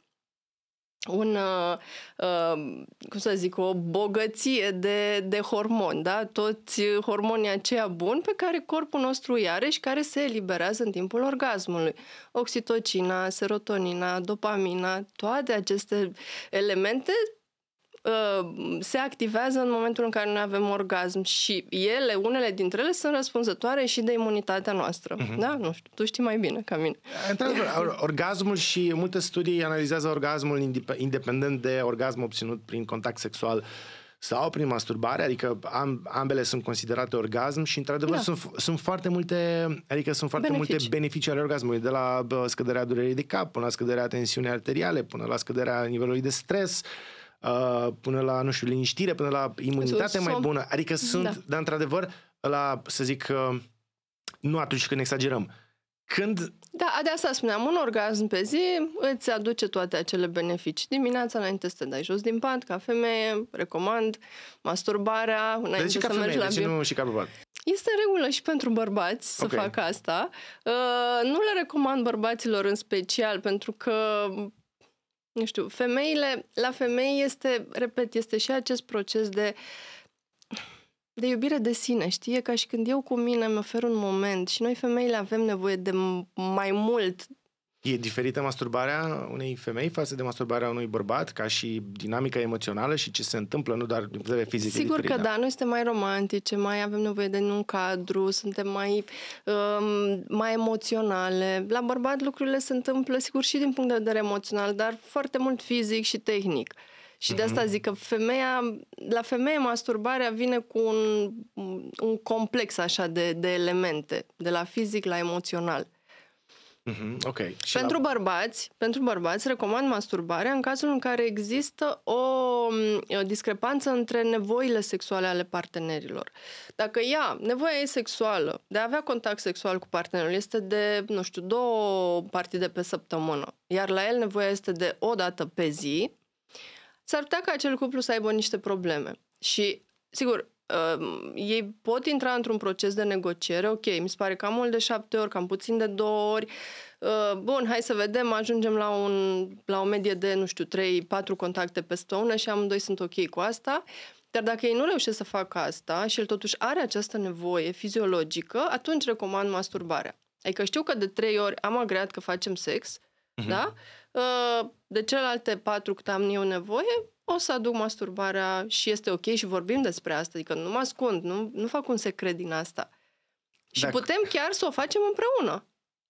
Speaker 1: un, uh, uh, cum să zic, o bogăție de, de hormoni, da? Toți hormonii aceia buni pe care corpul nostru îi are și care se eliberează în timpul orgasmului. Oxitocina, serotonina, dopamina, toate aceste elemente Uh, se activează în momentul în care noi avem orgasm și ele, unele dintre ele, sunt răspunzătoare și de imunitatea noastră. Uh-huh. Da? Nu știu, tu știi mai bine ca mine.
Speaker 2: <laughs> orgasmul și multe studii analizează orgasmul independent de orgasm obținut prin contact sexual sau prin masturbare, adică am, ambele sunt considerate orgasm și într-adevăr da. sunt, sunt foarte multe, adică sunt foarte beneficii. multe beneficii ale orgasmului, de la uh, scăderea durerii de cap până la scăderea tensiunii arteriale, până la scăderea nivelului de stres, uh, Uh, până la, nu știu, liniștire, până la imunitate mai bună. Adică da. sunt, da. dar într-adevăr, la, să zic, uh, nu atunci când exagerăm. Când...
Speaker 1: Da, de asta spuneam, un orgasm pe zi îți aduce toate acele beneficii. Dimineața înainte să te dai jos din pat, ca femeie, recomand, masturbarea, înainte deci, să femeie, mergi la deci nu și ca bărbat? Este în regulă și pentru bărbați să okay. facă asta. Uh, nu le recomand bărbaților în special, pentru că nu știu, femeile, la femei este, repet, este și acest proces de de iubire de sine, știi? E ca și când eu cu mine îmi ofer un moment și noi femeile avem nevoie de mai mult
Speaker 2: E diferită masturbarea unei femei față de masturbarea unui bărbat, ca și dinamica emoțională și ce se întâmplă, nu doar din vedere fizic. Sigur că da,
Speaker 1: noi suntem mai romantice, mai avem nevoie de un cadru, suntem mai, um, mai emoționale. La bărbat lucrurile se întâmplă, sigur, și din punct de vedere emoțional, dar foarte mult fizic și tehnic. Și de asta mhm. zic că femeia, la femeie masturbarea vine cu un, un complex așa de, de elemente, de la fizic la emoțional.
Speaker 2: Mm-hmm, Okay. Și pentru
Speaker 1: la... bărbați, pentru bărbați recomand masturbarea în cazul în care există o, o discrepanță între nevoile sexuale ale partenerilor. Dacă ea, nevoia ei sexuală, de a avea contact sexual cu partenerul este de, nu știu, două partide pe săptămână, iar la el nevoia este de o dată pe zi, s-ar putea ca acel cuplu să aibă niște probleme. Și, sigur, uh, ei pot intra într-un proces de negociere, ok, mi se pare cam mult de șapte ori, cam puțin de două ori, ehm, bun, hai să vedem, ajungem la, un, la o medie de, nu știu, trei, patru contacte pe stonă și amândoi sunt ok cu asta, dar dacă ei nu reușesc să facă asta și el totuși are această nevoie fiziologică, atunci recomand masturbarea. Adică știu că de trei ori am agreat că facem sex, uh-huh. da? Ehm, de celelalte patru cât am eu nevoie, o să aduc masturbarea și este ok și vorbim despre asta, adică nu mă ascund, nu, nu fac un secret din asta. Și Dacă... putem chiar să o facem împreună.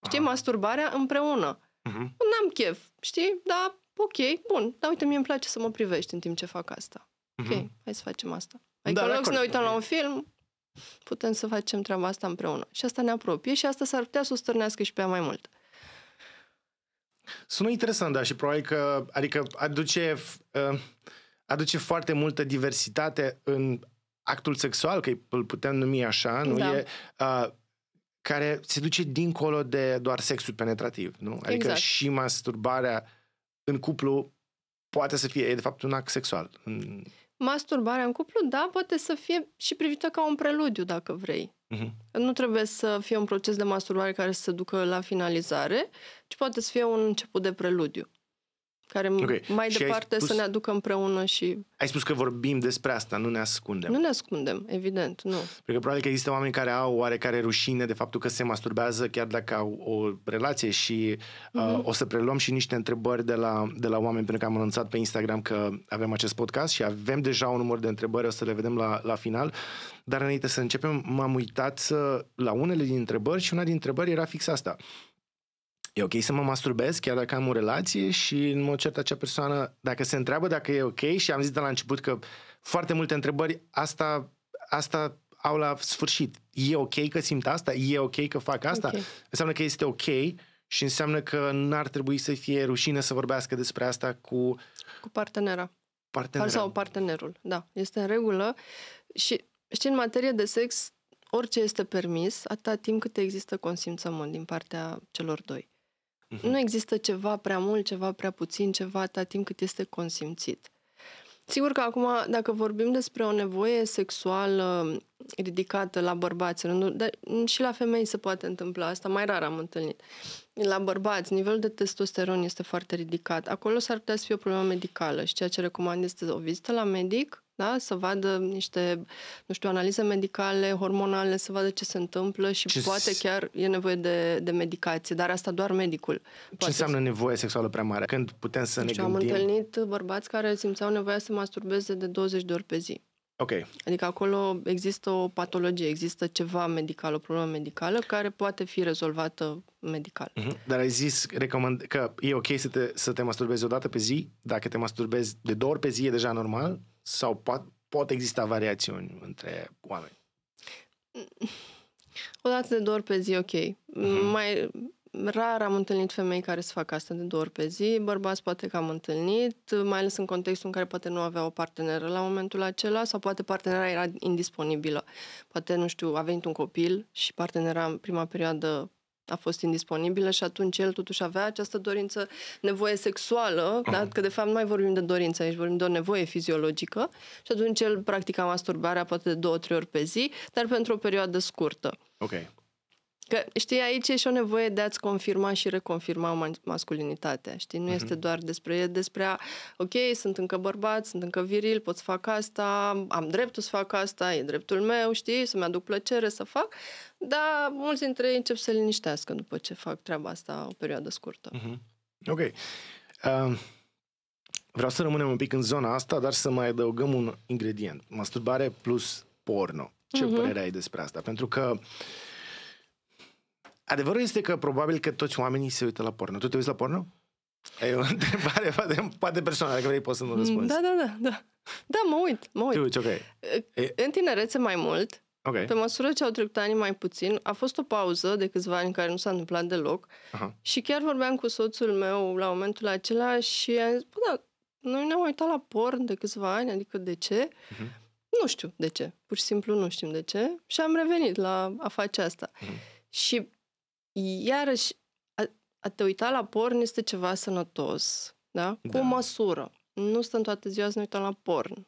Speaker 1: Știi, Aha. masturbarea împreună. Uh-huh. N-am chef, știi? Da, ok, bun. Dar uite, mie îmi place să mă privești în timp ce fac asta. Ok, uh-huh. hai să facem asta. Da, adică da, în loc să ne uităm la un film, putem să facem treaba asta împreună. Și asta ne apropie și asta s-ar putea să o stârnească și pe ea mai mult.
Speaker 2: Sună interesant, da, și probabil că adică aduce, uh, aduce foarte multă diversitate în actul sexual, că îl putem numi așa, nu? Da. E, uh, care se duce dincolo de doar sexul penetrativ, nu? Adică exact. și masturbarea în cuplu poate să fie, e de fapt un act sexual
Speaker 1: masturbarea în cuplu, da, poate să fie și privită ca un preludiu, dacă vrei. Uh-huh. Nu trebuie să fie un proces de masturbare care să se ducă la finalizare, ci poate să fie un început de preludiu care okay. mai și departe spus... să ne aducă împreună și...
Speaker 2: Ai spus că vorbim despre asta, nu ne ascundem. Nu
Speaker 1: ne ascundem, evident, nu. Pentru
Speaker 2: că probabil că există oameni care au oarecare rușine de faptul că se masturbează chiar dacă au o relație și mm-hmm. uh, mhm. o să preluăm și niște întrebări de la, de la oameni, pentru că am anunțat pe Instagram că avem acest podcast și avem deja un număr de întrebări, o să le vedem la, la final. Dar înainte să începem, m-am uitat la unele din întrebări și una din întrebări era fix asta. Uh, e ok să mă masturbez chiar dacă am o relație și în mod cert acea persoană, dacă se întreabă dacă e ok și am zis de la început că foarte multe întrebări, asta, asta au la sfârșit. E ok că simt asta? E ok că fac asta? Okay. Înseamnă că este ok și înseamnă că n-ar trebui să fie rușine să vorbească despre asta cu...
Speaker 1: Cu partenera. Partenera. Sau partenerul, da. Este în regulă și știi, în materie de sex, orice este permis, atâta timp cât există consimțământ din partea celor doi. Nu mhm. există ceva prea mult, ceva prea puțin, ceva atât timp cât este consimțit. Sigur că acum, dacă vorbim despre o nevoie sexuală um, ridicată la bărbați, dar și la femei se poate întâmpla asta, mai rar am întâlnit. La bărbați, nivelul de testosteron este foarte ridicat. Acolo s-ar putea să fie o problemă medicală și ceea ce recomand este o vizită la medic, da? să vadă niște, nu știu, analize medicale, hormonale, să vadă ce se întâmplă și ce poate chiar e nevoie de, de medicație, dar asta doar medicul. Poate ce înseamnă să...
Speaker 2: nevoie sexuală prea mare? Când putem să deci ne gândim? Am
Speaker 1: întâlnit bărbați care simțeau nevoia să masturbeze de 20 de ori pe zi. Ok. Adică acolo există o patologie, există ceva medical, o problemă medicală care poate fi rezolvată medical. Mm-hmm.
Speaker 2: Dar ai zis recomand, că e ok să te, să te masturbezi o dată pe zi? Dacă te masturbezi de două ori pe zi e deja normal? Sau pot, pot exista variațiuni între oameni?
Speaker 1: O dată de două ori pe zi, ok. Mm-hmm. Mai rar am întâlnit femei care să facă asta de două ori pe zi. Bărbați poate că am întâlnit, mai ales în contextul în care poate nu avea o parteneră la momentul acela sau poate partenera era indisponibilă. Poate, nu știu, a venit un copil și partenera în prima perioadă a fost indisponibilă și atunci el totuși avea această dorință, nevoie sexuală, uh da? că de fapt nu mai vorbim de dorință aici, vorbim de o nevoie fiziologică și atunci el practica masturbarea poate de două, trei ori pe zi, dar pentru o perioadă scurtă. Okay. Că, știi, aici e și o nevoie de a-ți confirma și reconfirma masculinitatea, știi? Nu uh-huh. este doar despre, e despre a, ok, sunt încă bărbat, sunt încă viril, pot să fac asta, am dreptul să fac asta, e dreptul meu, știi? Să-mi aduc plăcere să fac, dar mulți dintre ei încep să liniștească după ce fac treaba asta o perioadă scurtă.
Speaker 2: Uh-huh. Ok. Uh... Vreau să rămânem un pic în zona asta, dar să mai adăugăm un ingredient. Masturbare plus porno. Ce uh-huh. părere ai despre asta? Pentru că Adevărul este că probabil că toți oamenii se uită la porno. Tu te uiți la porno? E o <laughs> întrebare poate, poate personală, dacă vrei poți să nu mm, răspunzi. Da,
Speaker 1: da, da, da. Da, mă uit, mă uit. Te uiți, ok. În tinerețe mai mult, okay. pe măsură ce au trecut ani mai puțin, a fost o pauză de câțiva ani care nu s-a întâmplat deloc Aha. și chiar vorbeam cu soțul meu la momentul acela și am zis, da, noi ne-am uitat la porn de câțiva ani, adică de ce? Uh-huh. Nu știu de ce, pur și simplu nu știm de ce și am revenit la a face asta. Uh-huh. Și iarăși, a, a te uita la porn este ceva sănătos, da? Cu da. măsură. Nu stăm toată ziua să ne uităm la porn.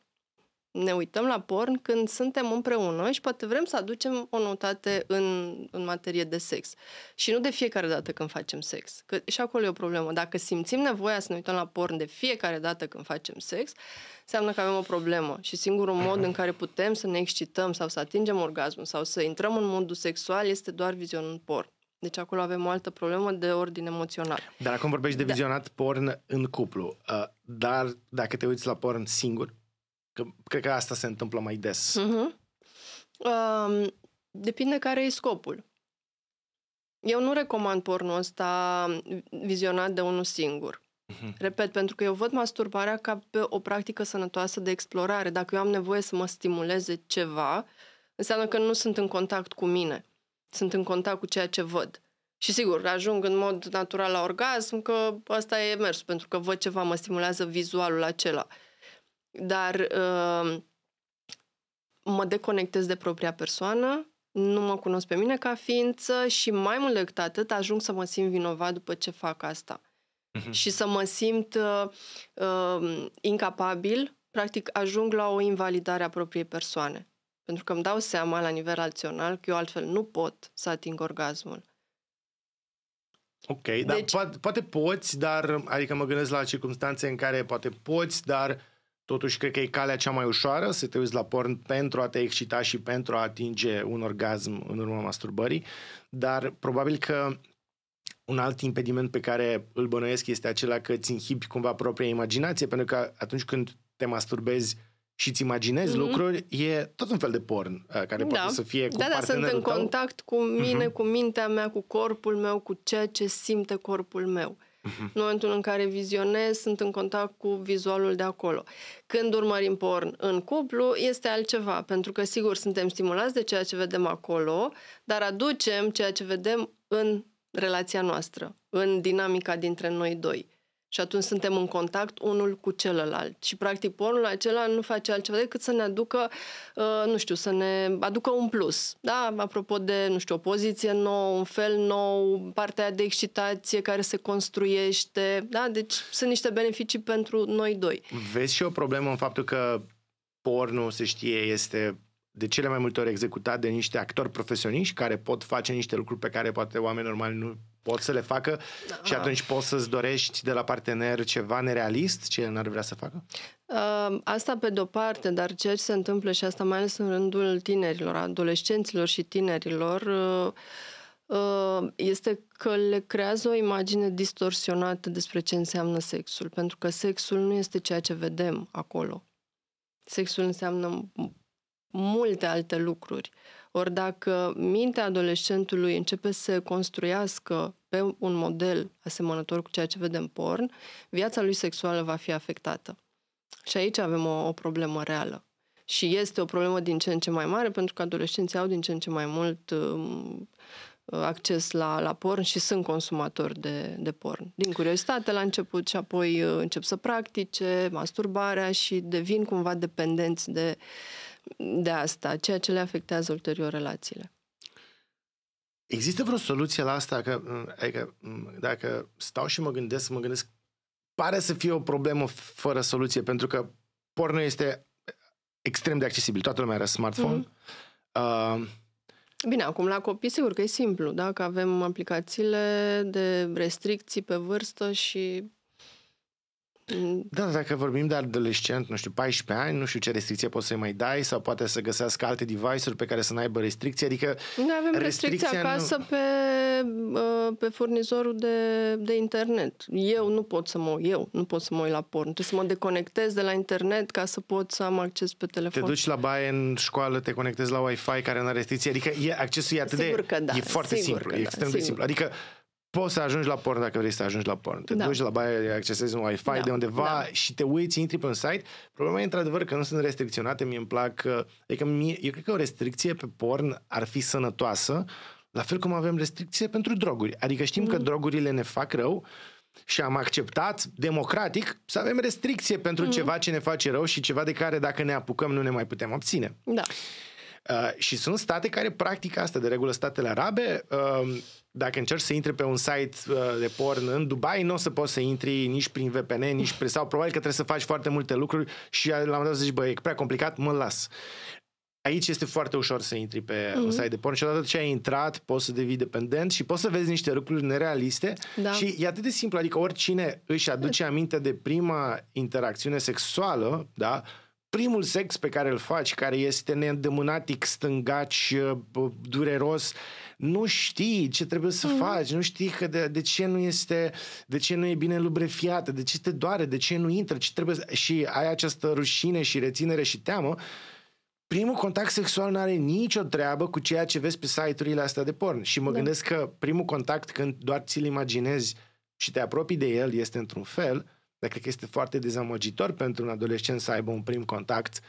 Speaker 1: Ne uităm la porn când suntem împreună și poate vrem să aducem o noutate în, în materie de sex. Și nu de fiecare dată când facem sex. Că și acolo e o problemă. Dacă simțim nevoia să ne uităm la porn de fiecare dată când facem sex, înseamnă că avem o problemă. Și singurul mod în care putem să ne excităm sau să atingem orgasmul sau să intrăm în modul sexual este doar vizionând porn. Deci acolo avem o altă problemă de ordin emoțional. Dar acum vorbești de da. vizionat
Speaker 2: da. porn în cuplu. Uh, dar dacă te uiți la
Speaker 1: porn singur, că, cred că asta se întâmplă mai des. Uh-huh. Uh, depinde care e scopul. Eu nu recomand pornul ăsta vizionat de unul singur. Uh-huh. Repet, pentru că eu văd masturbarea ca pe o practică sănătoasă de explorare. Dacă eu am nevoie să mă stimuleze ceva, înseamnă că nu sunt în contact cu mine sunt în contact cu ceea ce văd. Și sigur, ajung în mod natural la orgasm că asta e mers, pentru că văd ceva, mă stimulează vizualul acela. Dar uh, mă deconectez de propria persoană, nu mă cunosc pe mine ca ființă și mai mult decât atât ajung să mă simt vinovat după ce fac asta. Mhm. Și să mă simt uh, incapabil, practic ajung la o invalidare a propriei persoane. Pentru că îmi dau seama la nivel rațional că eu altfel nu pot să ating orgasmul.
Speaker 2: Ok, deci, dar poate, poate poți, dar adică mă gândesc la circunstanțe în care poate poți, dar totuși cred că e calea cea mai ușoară să te uiți la porn pentru a te excita și pentru a atinge un orgasm în urma masturbării, dar probabil că un alt impediment pe care îl bănuiesc este acela că îți inhibi cumva propria imaginație, pentru că atunci când te masturbezi, uh, și îți imaginezi mm-hmm. lucruri, e tot un fel de porn uh, care da. poate să fie cu Da, da, sunt în tău. contact
Speaker 1: cu mine, mm-hmm. cu mintea mea, cu corpul meu, cu ceea ce simte corpul meu. Mm-hmm. În momentul în care vizionez, sunt în contact cu vizualul de acolo. Când urmărim porn în cuplu, este altceva, pentru că, sigur, suntem stimulați de ceea ce vedem acolo, dar aducem ceea ce vedem în relația noastră, în dinamica dintre noi doi. Și atunci suntem în contact unul cu celălalt. Și, practic, pornul acela nu face altceva decât să ne aducă, uh, nu știu, să ne aducă un plus. Da, apropo de, nu știu, o poziție nouă, un fel nou, partea de excitație care se construiește. Da, deci sunt niște beneficii pentru noi doi.
Speaker 2: Vezi și o problemă în faptul că pornul, se știe, este de cele mai multe ori executat de niște actori profesioniști care pot face niște lucruri pe care poate oameni normali nu pot să le facă da. și atunci poți să-ți dorești de la partener ceva nerealist ce n-ar vrea să facă?
Speaker 1: Asta pe de-o parte, dar ceea ce se întâmplă și asta mai ales în rândul tinerilor, adolescenților și tinerilor, uh, uh, este că le creează o imagine distorsionată despre ce înseamnă sexul, pentru că sexul nu este ceea ce vedem acolo. Sexul înseamnă multe alte lucruri. Ori dacă mintea adolescentului începe să se construiască pe un model asemănător cu ceea ce vedem porn, viața lui sexuală va fi afectată. Și aici avem o, o problemă reală. Și este o problemă din ce în ce mai mare, pentru că adolescenții au din ce în ce mai mult um, acces la, la porn și sunt consumatori de, de porn. Din curiozitate la început și apoi uh, încep să practice masturbarea și devin cumva dependenți de uh, de asta, ceea ce le afectează ulterior relațiile.
Speaker 2: Există vreo soluție la asta? Că, adică, dacă stau și mă gândesc, mă gândesc, pare să fie o problemă fără soluție, pentru că porno este extrem de accesibil. Toată lumea are smartphone. Mm-hmm. Uh,
Speaker 1: Bine, acum la copii sigur că e simplu, da? Că avem aplicațiile de restricții pe vârstă și
Speaker 2: da, dacă vorbim de adolescent, nu știu, 14 ani, nu știu ce restricție poți să-i mai dai sau poate să găsească alte device-uri pe care să n-aibă restricție, adică... Noi avem restricția acasă nu...
Speaker 1: pe, uh, pe furnizorul de, de internet. Eu nu pot să mă eu nu pot să mă uit la porn. Trebuie să mă deconectez de la internet ca să pot să am acces pe telefon. Te duci
Speaker 2: la baie în școală, te conectezi la Wi-Fi care nu are restricție, adică e, accesul e
Speaker 1: atât sigur de... Că da, e foarte sigur simplu, că e da, extrem da, de simplu.
Speaker 2: Adică poți să ajungi la porn dacă vrei să ajungi la porn. Te da. duci la baie, accesezi un Wi-Fi da. de undeva da. și te uiți, intri pe un site. Problema e într-adevăr că nu sunt restricționate, Mi-e plac... Adică mie, eu cred că o restricție pe porn ar fi sănătoasă, la fel cum avem restricție pentru droguri. Adică știm mm. că drogurile ne fac rău, și am acceptat democratic să avem restricție pentru mm ceva ce ne face rău și ceva de care dacă ne apucăm nu ne mai putem obține. Da. Uh, și sunt state care practică asta, de regulă statele arabe. Uh, dacă încerci să intri pe un site uh, de porn în Dubai, nu o să poți să intri nici prin VPN, nici prin... sau probabil că trebuie să faci foarte multe lucruri și la un moment dat zici, băi, e prea complicat, mă las. Aici este foarte ușor să intri pe mm-hmm. un mhm. site de porn și odată ce ai intrat, poți să devii dependent și poți să vezi niște lucruri nerealiste da. și e atât de simplu, adică oricine își aduce aminte de prima interacțiune sexuală, da, primul sex pe care îl faci, care este neîndemânatic, stângaci, uh, dureros, nu știi ce trebuie să mm. faci, nu știi că de, de ce nu este, de ce nu e bine lubrefiată, de ce te doare, de ce nu intră, ce trebuie să... și ai această rușine și reținere și teamă, primul contact sexual nu are nicio treabă cu ceea ce vezi pe site-urile astea de porn. Și mă da. gândesc că primul contact când doar ți-l imaginezi și te apropii de el este într-un fel, dar cred că este foarte dezamăgitor pentru un adolescent să aibă un prim contact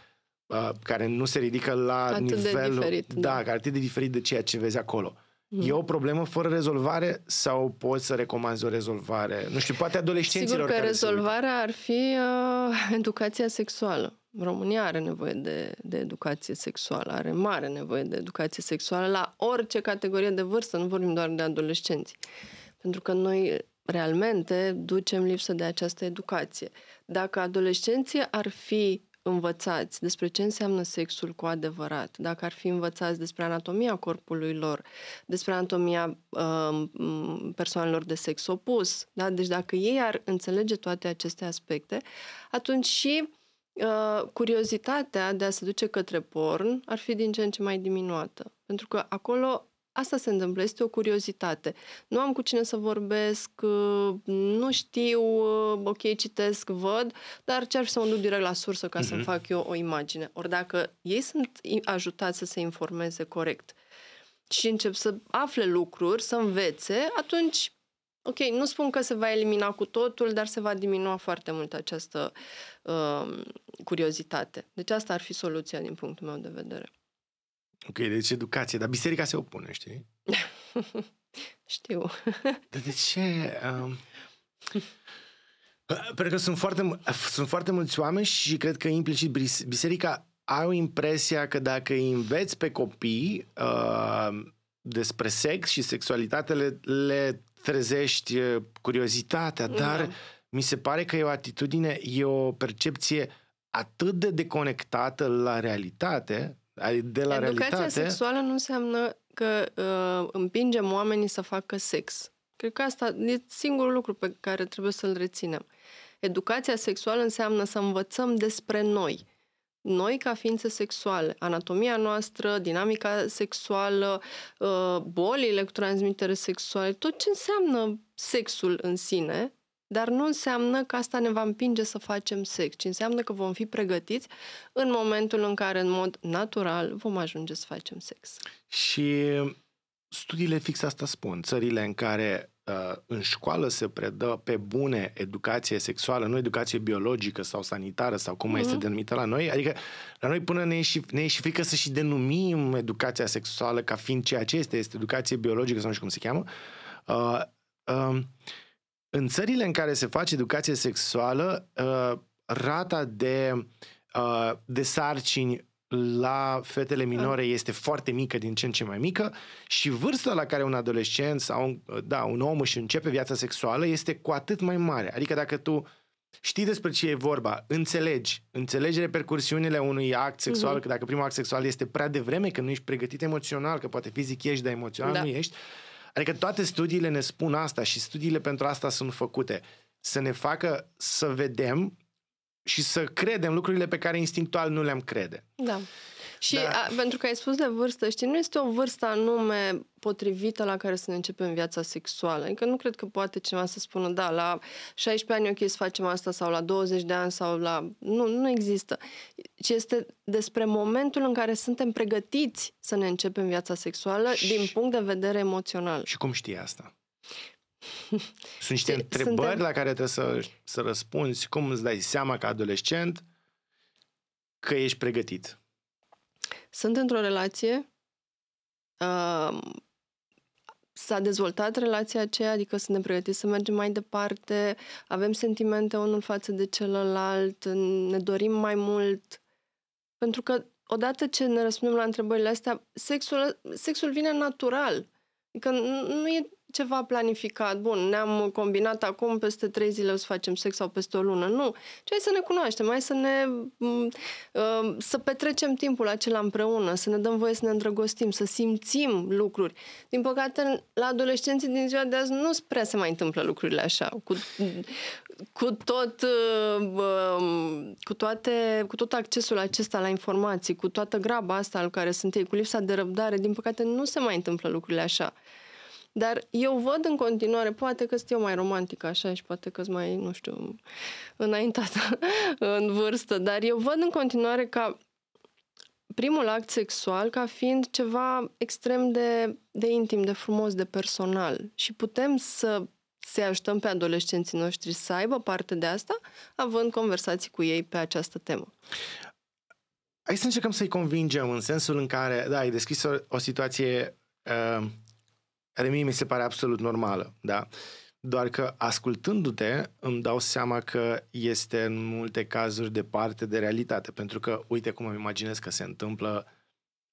Speaker 2: uh, care nu se ridică la atât nivelul... De diferit, da, da, care atât de diferit de ceea ce vezi acolo. Mm. E o problemă fără rezolvare sau poți să recomanzi o rezolvare? Nu știu, poate adolescenților Sigur că care
Speaker 1: rezolvarea ar fi uh, <laughs> educația sexuală. România are nevoie de, de educație sexuală, are mare nevoie de educație sexuală la orice categorie de vârstă, nu vorbim doar de adolescenți. Pentru că noi realmente ducem lipsă de această educație. Dacă adolescenții ar fi învățați despre ce înseamnă sexul cu adevărat, dacă ar fi învățați despre anatomia corpului lor, despre anatomia uh, persoanelor de sex opus, da? deci dacă ei ar înțelege toate aceste aspecte, atunci și uh, curiozitatea de a se duce către porn ar fi din ce în ce mai diminuată. Pentru că acolo Asta se întâmplă, este o curiozitate. Nu am cu cine să vorbesc, uh, nu știu, uh, ok, citesc, văd, dar cer să mă duc direct la sursă ca să-mi mhm. fac eu o imagine. Ori dacă ei sunt ajutați să se informeze corect și încep să afle lucruri, să învețe, atunci, ok, nu spun că se va elimina cu totul, dar se va diminua foarte mult această uh, curiozitate. Deci asta ar fi soluția din punctul meu de vedere.
Speaker 2: Ok, deci educație, dar biserica se opune, știi? <laughs> Știu. Dar de ce? Um... Pentru că sunt foarte, sunt foarte mulți oameni și cred că implicit biserica au impresia că dacă îi înveți pe copii uh, despre sex și sexualitate, le, le trezești uh, curiozitatea, da. dar da. mi se pare că e o atitudine, e o percepție atât de deconectată la realitate, de la Educația realitate... sexuală
Speaker 1: nu înseamnă că uh, împingem oamenii să facă sex. Cred că asta e singurul lucru pe care trebuie să-l reținem. Educația sexuală înseamnă să învățăm despre noi. Noi ca ființe sexuale, anatomia noastră, dinamica sexuală, uh, bolile cu transmitere sexuală, tot ce înseamnă sexul în sine, dar nu înseamnă că asta ne va împinge să facem sex, ci înseamnă că vom fi pregătiți în momentul în care, în mod natural, vom ajunge să facem sex.
Speaker 2: Și studiile fix asta spun. Țările în care uh, în școală se predă pe bune educație sexuală, nu educație biologică sau sanitară sau cum mm-hmm. mai este mhm. denumită la noi, adică la noi până ne e, și, ne e și frică să și denumim educația sexuală ca fiind ceea ce este, este educație biologică sau nu știu cum se cheamă. Uh, uh, în țările în care se face educație sexuală, uh, rata de, uh, de sarcini la fetele minore este foarte mică, din ce în ce mai mică și vârsta la care un adolescent sau un, uh, da, un om își începe viața sexuală este cu atât mai mare. Adică dacă tu știi despre ce e vorba, înțelegi, înțelegi repercursiunile unui act sexual, uh-huh. că dacă primul act sexual este prea devreme, că nu ești pregătit emoțional, că poate fizic ești, dar emoțional da. nu ești, uh, Adică toate studiile ne spun asta și studiile pentru asta sunt făcute. Să ne facă să vedem și să credem lucrurile pe care instinctual nu le-am crede.
Speaker 1: Da. Și da. a, pentru că ai spus de vârstă, știi, nu este o vârstă anume potrivită la care să ne începem viața sexuală. Adică nu cred că poate cineva să spună, da, la 16 ani e ok să facem asta sau la 20 de ani sau la... Nu, nu există. Ci este despre momentul în care suntem pregătiți să ne începem viața sexuală și... din punct de vedere emoțional. Și cum știi asta?
Speaker 2: <laughs> Sunt niște întrebări suntem... la care trebuie să, să răspunzi. Cum îți dai seama ca adolescent că ești pregătit?
Speaker 1: Sunt într-o relație, uh, s-a dezvoltat relația aceea, adică suntem pregătiți să mergem mai departe, avem sentimente unul față de celălalt, ne dorim mai mult, pentru că odată ce ne răspundem la întrebările astea, sexul, sexul vine natural. Adică nu e ceva planificat, bun, ne-am combinat acum, peste trei zile o să facem sex sau peste o lună. Nu, ce să ne cunoaștem, mai să ne uh, să petrecem timpul acela împreună, să ne dăm voie să ne îndrăgostim, să simțim lucruri. Din păcate, la adolescenții din ziua de azi nu prea se mai întâmplă lucrurile așa, cu, cu tot uh, um, cu, toate, cu tot accesul acesta la informații, cu toată graba asta al care sunt ei, cu lipsa de răbdare, din păcate nu se mai întâmplă lucrurile așa. Dar eu văd în continuare, poate că sunt eu mai romantică așa și poate că sunt mai, nu știu, înaintată <laughs> în vârstă, dar eu văd în continuare ca primul act sexual ca fiind ceva extrem de, de intim, de frumos, de personal. Și putem să se ajutăm pe adolescenții noștri să aibă parte de asta, având conversații cu ei pe această temă.
Speaker 2: Hai să încercăm să-i convingem în sensul în care, da, ai deschis o, o situație uh, care mie mi se pare absolut normală, da? Doar că ascultându-te îmi dau seama că este în multe cazuri departe de realitate, pentru că uite cum îmi imaginez că se întâmplă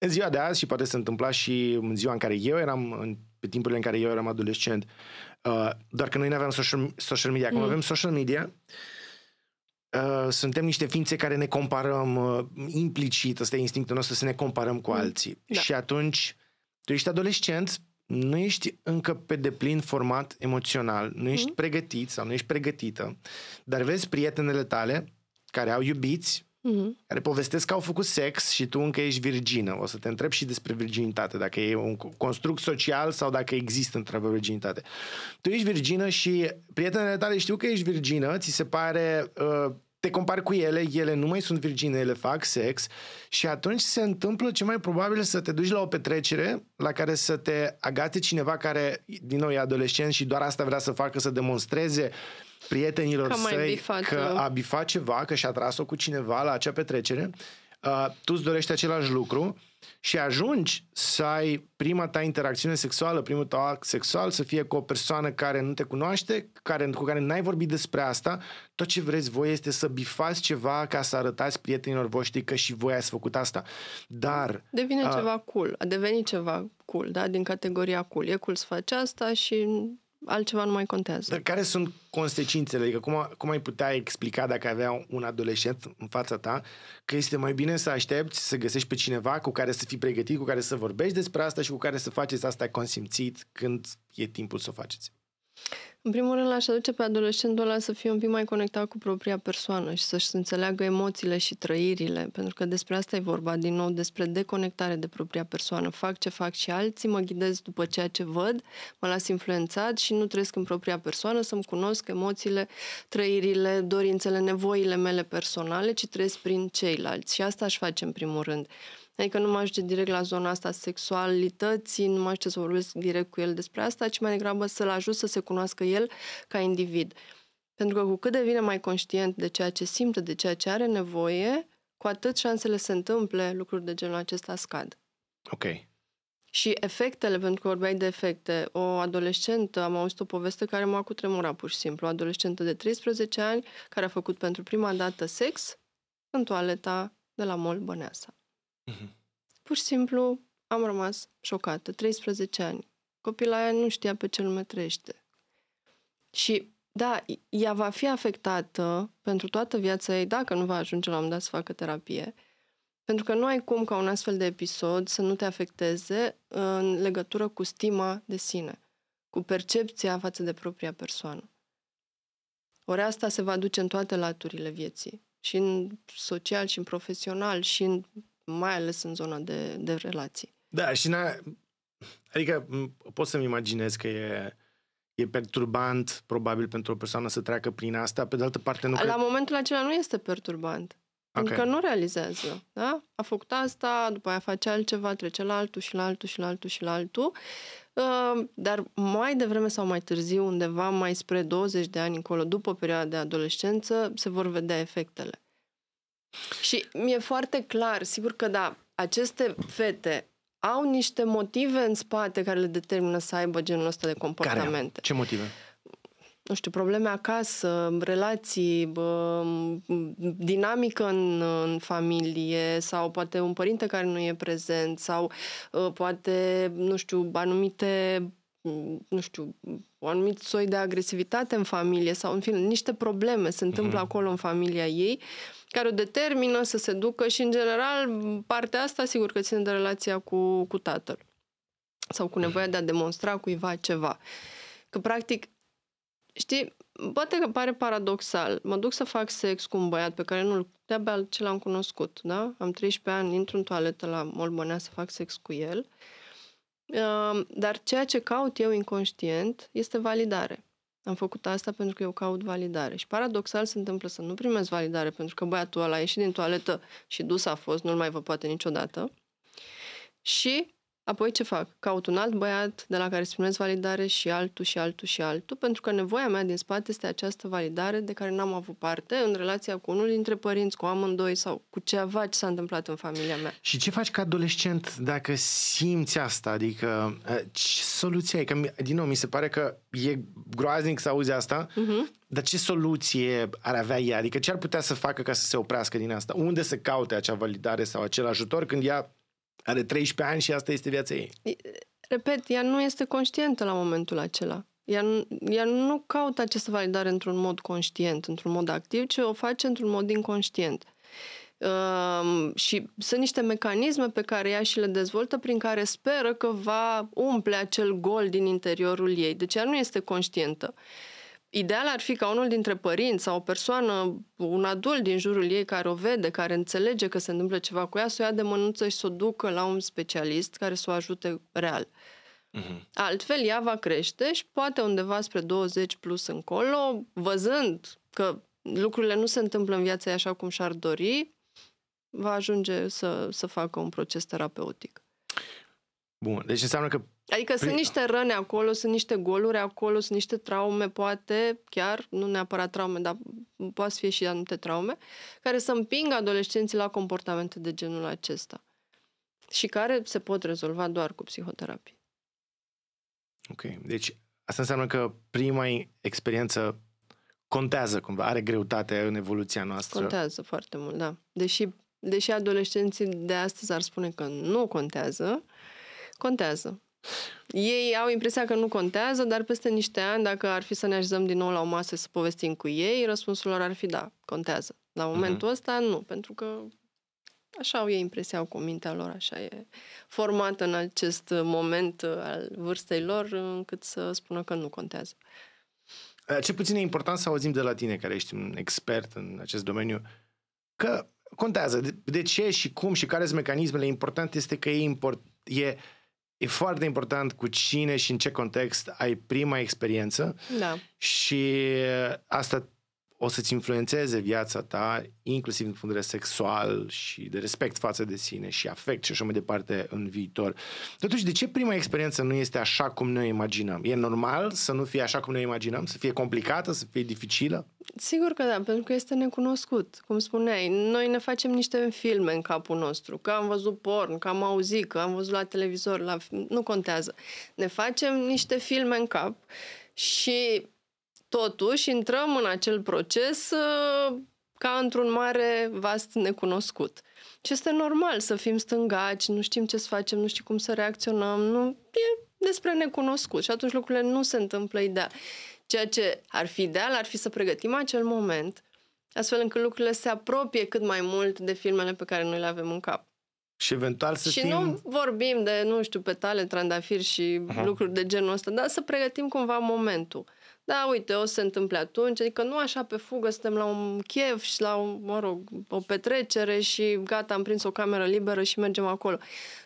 Speaker 2: în ziua de azi și poate se întâmpla și în ziua în care eu eram, în, pe timpurile în care eu eram adolescent, uh, doar că noi nu aveam social, social media. Acum mm. avem social media, uh, suntem niște ființe care ne comparăm uh, implicit, ăsta e instinctul nostru, să ne comparăm cu mm. alții. Da. Și atunci, tu ești adolescent, nu ești încă pe deplin format emoțional, nu ești mm. pregătit sau nu ești pregătită, dar vezi prietenele tale care au iubiți, mm-hmm. care povestesc că au făcut sex și tu încă ești virgină. O să te întreb și despre virginitate, dacă e un construct social sau dacă există întrebări virginitate. Tu ești virgină și prietenele tale știu că ești virgină, ți se pare uh, te compari cu ele, ele nu mai sunt virgine, ele fac sex și atunci se întâmplă ce mai probabil să te duci la o petrecere la care să te agate cineva care, din nou, e adolescent și doar asta vrea să facă, să demonstreze prietenilor că săi bifat, că a bifat ceva, că și-a tras-o cu cineva la acea petrecere. Uh, tu îți dorești același lucru și ajungi să ai prima ta interacțiune sexuală, primul tău act sexual să fie cu o persoană care nu te cunoaște, care, cu care n-ai vorbit despre asta, tot ce vreți voi este să bifați ceva ca să arătați prietenilor voștri că și voi ați făcut asta. Dar... Devine a... ceva
Speaker 1: cool, a devenit ceva cool, da? Din categoria cool. E cool să faci asta și altceva nu mai contează. Dar
Speaker 2: care sunt consecințele? Adică cum, cum ai putea explica dacă avea un adolescent în fața ta că este mai bine să aștepți să găsești pe cineva cu care să fii pregătit, cu care să vorbești despre asta și cu care să faceți asta consimțit când e timpul să o faceți?
Speaker 1: În primul rând, l-aș aduce pe adolescentul ăla să fie un pic mai conectat cu propria persoană și să-și înțeleagă emoțiile și trăirile, pentru că despre asta e vorba, din nou, despre deconectare de propria persoană. Fac ce fac și alții, mă ghidez după ceea ce văd, mă las influențat și nu trăiesc în propria persoană să-mi cunosc emoțiile, trăirile, dorințele, nevoile mele personale, ci trăiesc prin ceilalți. Și asta aș face în primul rând. Adică nu mă ajute direct la zona asta sexualității, nu mă ajute să vorbesc direct cu el despre asta, ci mai degrabă să-l ajut să se cunoască el ca individ. Pentru că cu cât devine mai conștient de ceea ce simte, de ceea ce are nevoie, cu atât șansele să întâmple lucruri de genul acesta scad. Ok. Și efectele, pentru că vorbeai de efecte, o adolescentă, am auzit o poveste care m-a cutremurat pur și simplu, o adolescentă de 13 ani care a făcut pentru prima dată sex în toaleta de la Mol Băneasa. Mm-hmm. Pur și simplu am rămas șocată. 13 ani. Copila aia nu știa pe ce lume trăiește. Și da, ea va fi afectată pentru toată viața ei dacă nu va ajunge la un dat să facă terapie. Pentru că nu ai cum ca un astfel de episod să nu te afecteze în legătură cu stima de sine, cu percepția față de propria persoană. Ori asta se va duce în toate laturile vieții, și în social, și în profesional, și în mai ales în zona de, de relații.
Speaker 2: Da, și na, adică pot să-mi imaginez că e, e perturbant probabil pentru o persoană să treacă prin asta, pe de altă parte nu... La cred...
Speaker 1: momentul acela nu este perturbant. Okay. Pentru că nu realizează, da? A făcut asta, după aia face altceva, trece la altul și la altul și la altul și la altul. Ă, dar mai devreme sau mai târziu, undeva mai spre 20 de ani încolo, după perioada de adolescență, se vor vedea efectele. Și mi-e foarte clar, sigur că da, aceste fete au niște motive în spate care le determină să aibă genul ăsta de comportamente. Care? Ce motive? Nu știu, probleme acasă, relații, bă, dinamică în, în familie sau poate un părinte care nu e prezent sau ă, poate, nu știu, anumite nu știu, un anumit soi de agresivitate în familie sau, în fine, niște probleme se întâmplă mm-hmm. acolo în familia ei care o determină să se ducă și, în general, partea asta, sigur că ține de relația cu, cu tatăl sau cu nevoia de a demonstra cuiva ceva. Că, practic, știi, poate că pare paradoxal. Mă duc să fac sex cu un băiat pe care nu-l, de-abia ce l-am cunoscut, da? Am 13 ani, intru în toaletă la Molbonea să fac sex cu el. Dar ceea ce caut eu inconștient este validare. Am făcut asta pentru că eu caut validare. Și paradoxal se întâmplă să nu primesc validare pentru că băiatul ăla a ieșit din toaletă și dus a fost, nu-l mai vă poate niciodată. Și Apoi ce fac? Caut un alt băiat de la care îți primesc validare și altul și altul și altul, pentru că nevoia mea din spate este această validare de care n-am avut parte în relația cu unul dintre părinți, cu amândoi sau cu ceva ce s-a întâmplat în familia mea.
Speaker 2: Și ce faci ca adolescent dacă simți asta? Adică eh, ce soluție ai? Că, din nou, mi se pare că e groaznic să auzi asta, uh-huh. dar ce soluție ar avea ea? Adică ce ar putea să facă ca să se oprească din asta? Unde să caute acea validare sau acel ajutor când ea are 13 ani și asta este viața ei.
Speaker 1: Repet, ea nu este conștientă la momentul acela. Ea, ea nu caută această validare într-un mod conștient, într-un mod activ, ci o face într-un mod inconștient. Uh, și sunt niște mecanisme pe care ea și le dezvoltă prin care speră că va umple acel gol din interiorul ei. Deci ea nu este conștientă. Uh, Ideal ar fi ca unul dintre părinți sau o persoană, un adult din jurul ei care o vede, care înțelege că se întâmplă ceva cu ea, să o ia de mânuță și să o ducă la un specialist care să o ajute real. Mm-hmm. Altfel, ea va crește și poate undeva spre 20 plus încolo, văzând că lucrurile nu se întâmplă în viața ei așa cum și-ar dori, va ajunge să, să facă un proces terapeutic.
Speaker 2: Bun, deci înseamnă că... Adică prin... sunt niște
Speaker 1: răni acolo, sunt niște goluri acolo, sunt niște traume, poate, chiar, nu neapărat traume, dar poate să fie și anumite traume, care să împingă adolescenții la comportamente de genul acesta și care se pot rezolva doar cu psihoterapie.
Speaker 2: Ok, deci asta înseamnă că prima experiență contează cumva, are greutate în evoluția noastră. Contează
Speaker 1: foarte mult, da. Deși, deși adolescenții de astăzi ar spune că nu contează, contează. Ei au impresia că nu contează, dar peste niște ani, dacă ar fi să ne așezăm din nou la o masă să povestim cu ei, răspunsul lor ar fi da, contează. La mhm. momentul uh-huh. ăsta nu, pentru că așa au ei impresia, au cu mintea lor, așa e formată în acest moment uh, al vârstei lor, încât să spună că nu contează.
Speaker 2: Eh, ce puțin e important să auzim de la tine, care ești un expert în acest domeniu, că contează de, de ce și cum și care sunt mecanismele. Important este că e, import, e uh, e foarte important cu cine și în ce context ai prima experiență da. și asta o să-ți influențeze viața ta, inclusiv din punct de vedere sexual și de respect față de sine și afect și așa mai departe în viitor. Totuși, de ce prima experiență nu este așa cum noi imaginăm? E normal să nu fie așa cum noi imaginăm? Să fie complicată,
Speaker 1: să fie dificilă? Sigur că da, pentru că este necunoscut. Cum spuneai, noi ne facem niște filme în capul nostru, că am văzut porn, că am auzit, că am văzut la televizor, la... nu contează. Ne facem niște filme în cap și Totuși, intrăm în acel proces uh, ca într-un mare, vast necunoscut. Și este normal să fim stângaci, nu știm ce să facem, nu știm cum să reacționăm, nu e despre necunoscut și atunci lucrurile nu se întâmplă ideal. Ceea ce ar fi ideal ar fi să pregătim acel moment astfel încât lucrurile se apropie cât mai mult de filmele pe care noi le avem în cap.
Speaker 2: Și eventual să Și fim... nu
Speaker 1: vorbim de, nu știu, petale, trandafiri și uh-huh. lucruri de genul ăsta, dar să pregătim cumva momentul da, uite, o să se întâmple atunci, adică nu așa pe fugă, suntem la un chef și la, un, mă rog, o petrecere și gata, am prins o cameră liberă și mergem acolo.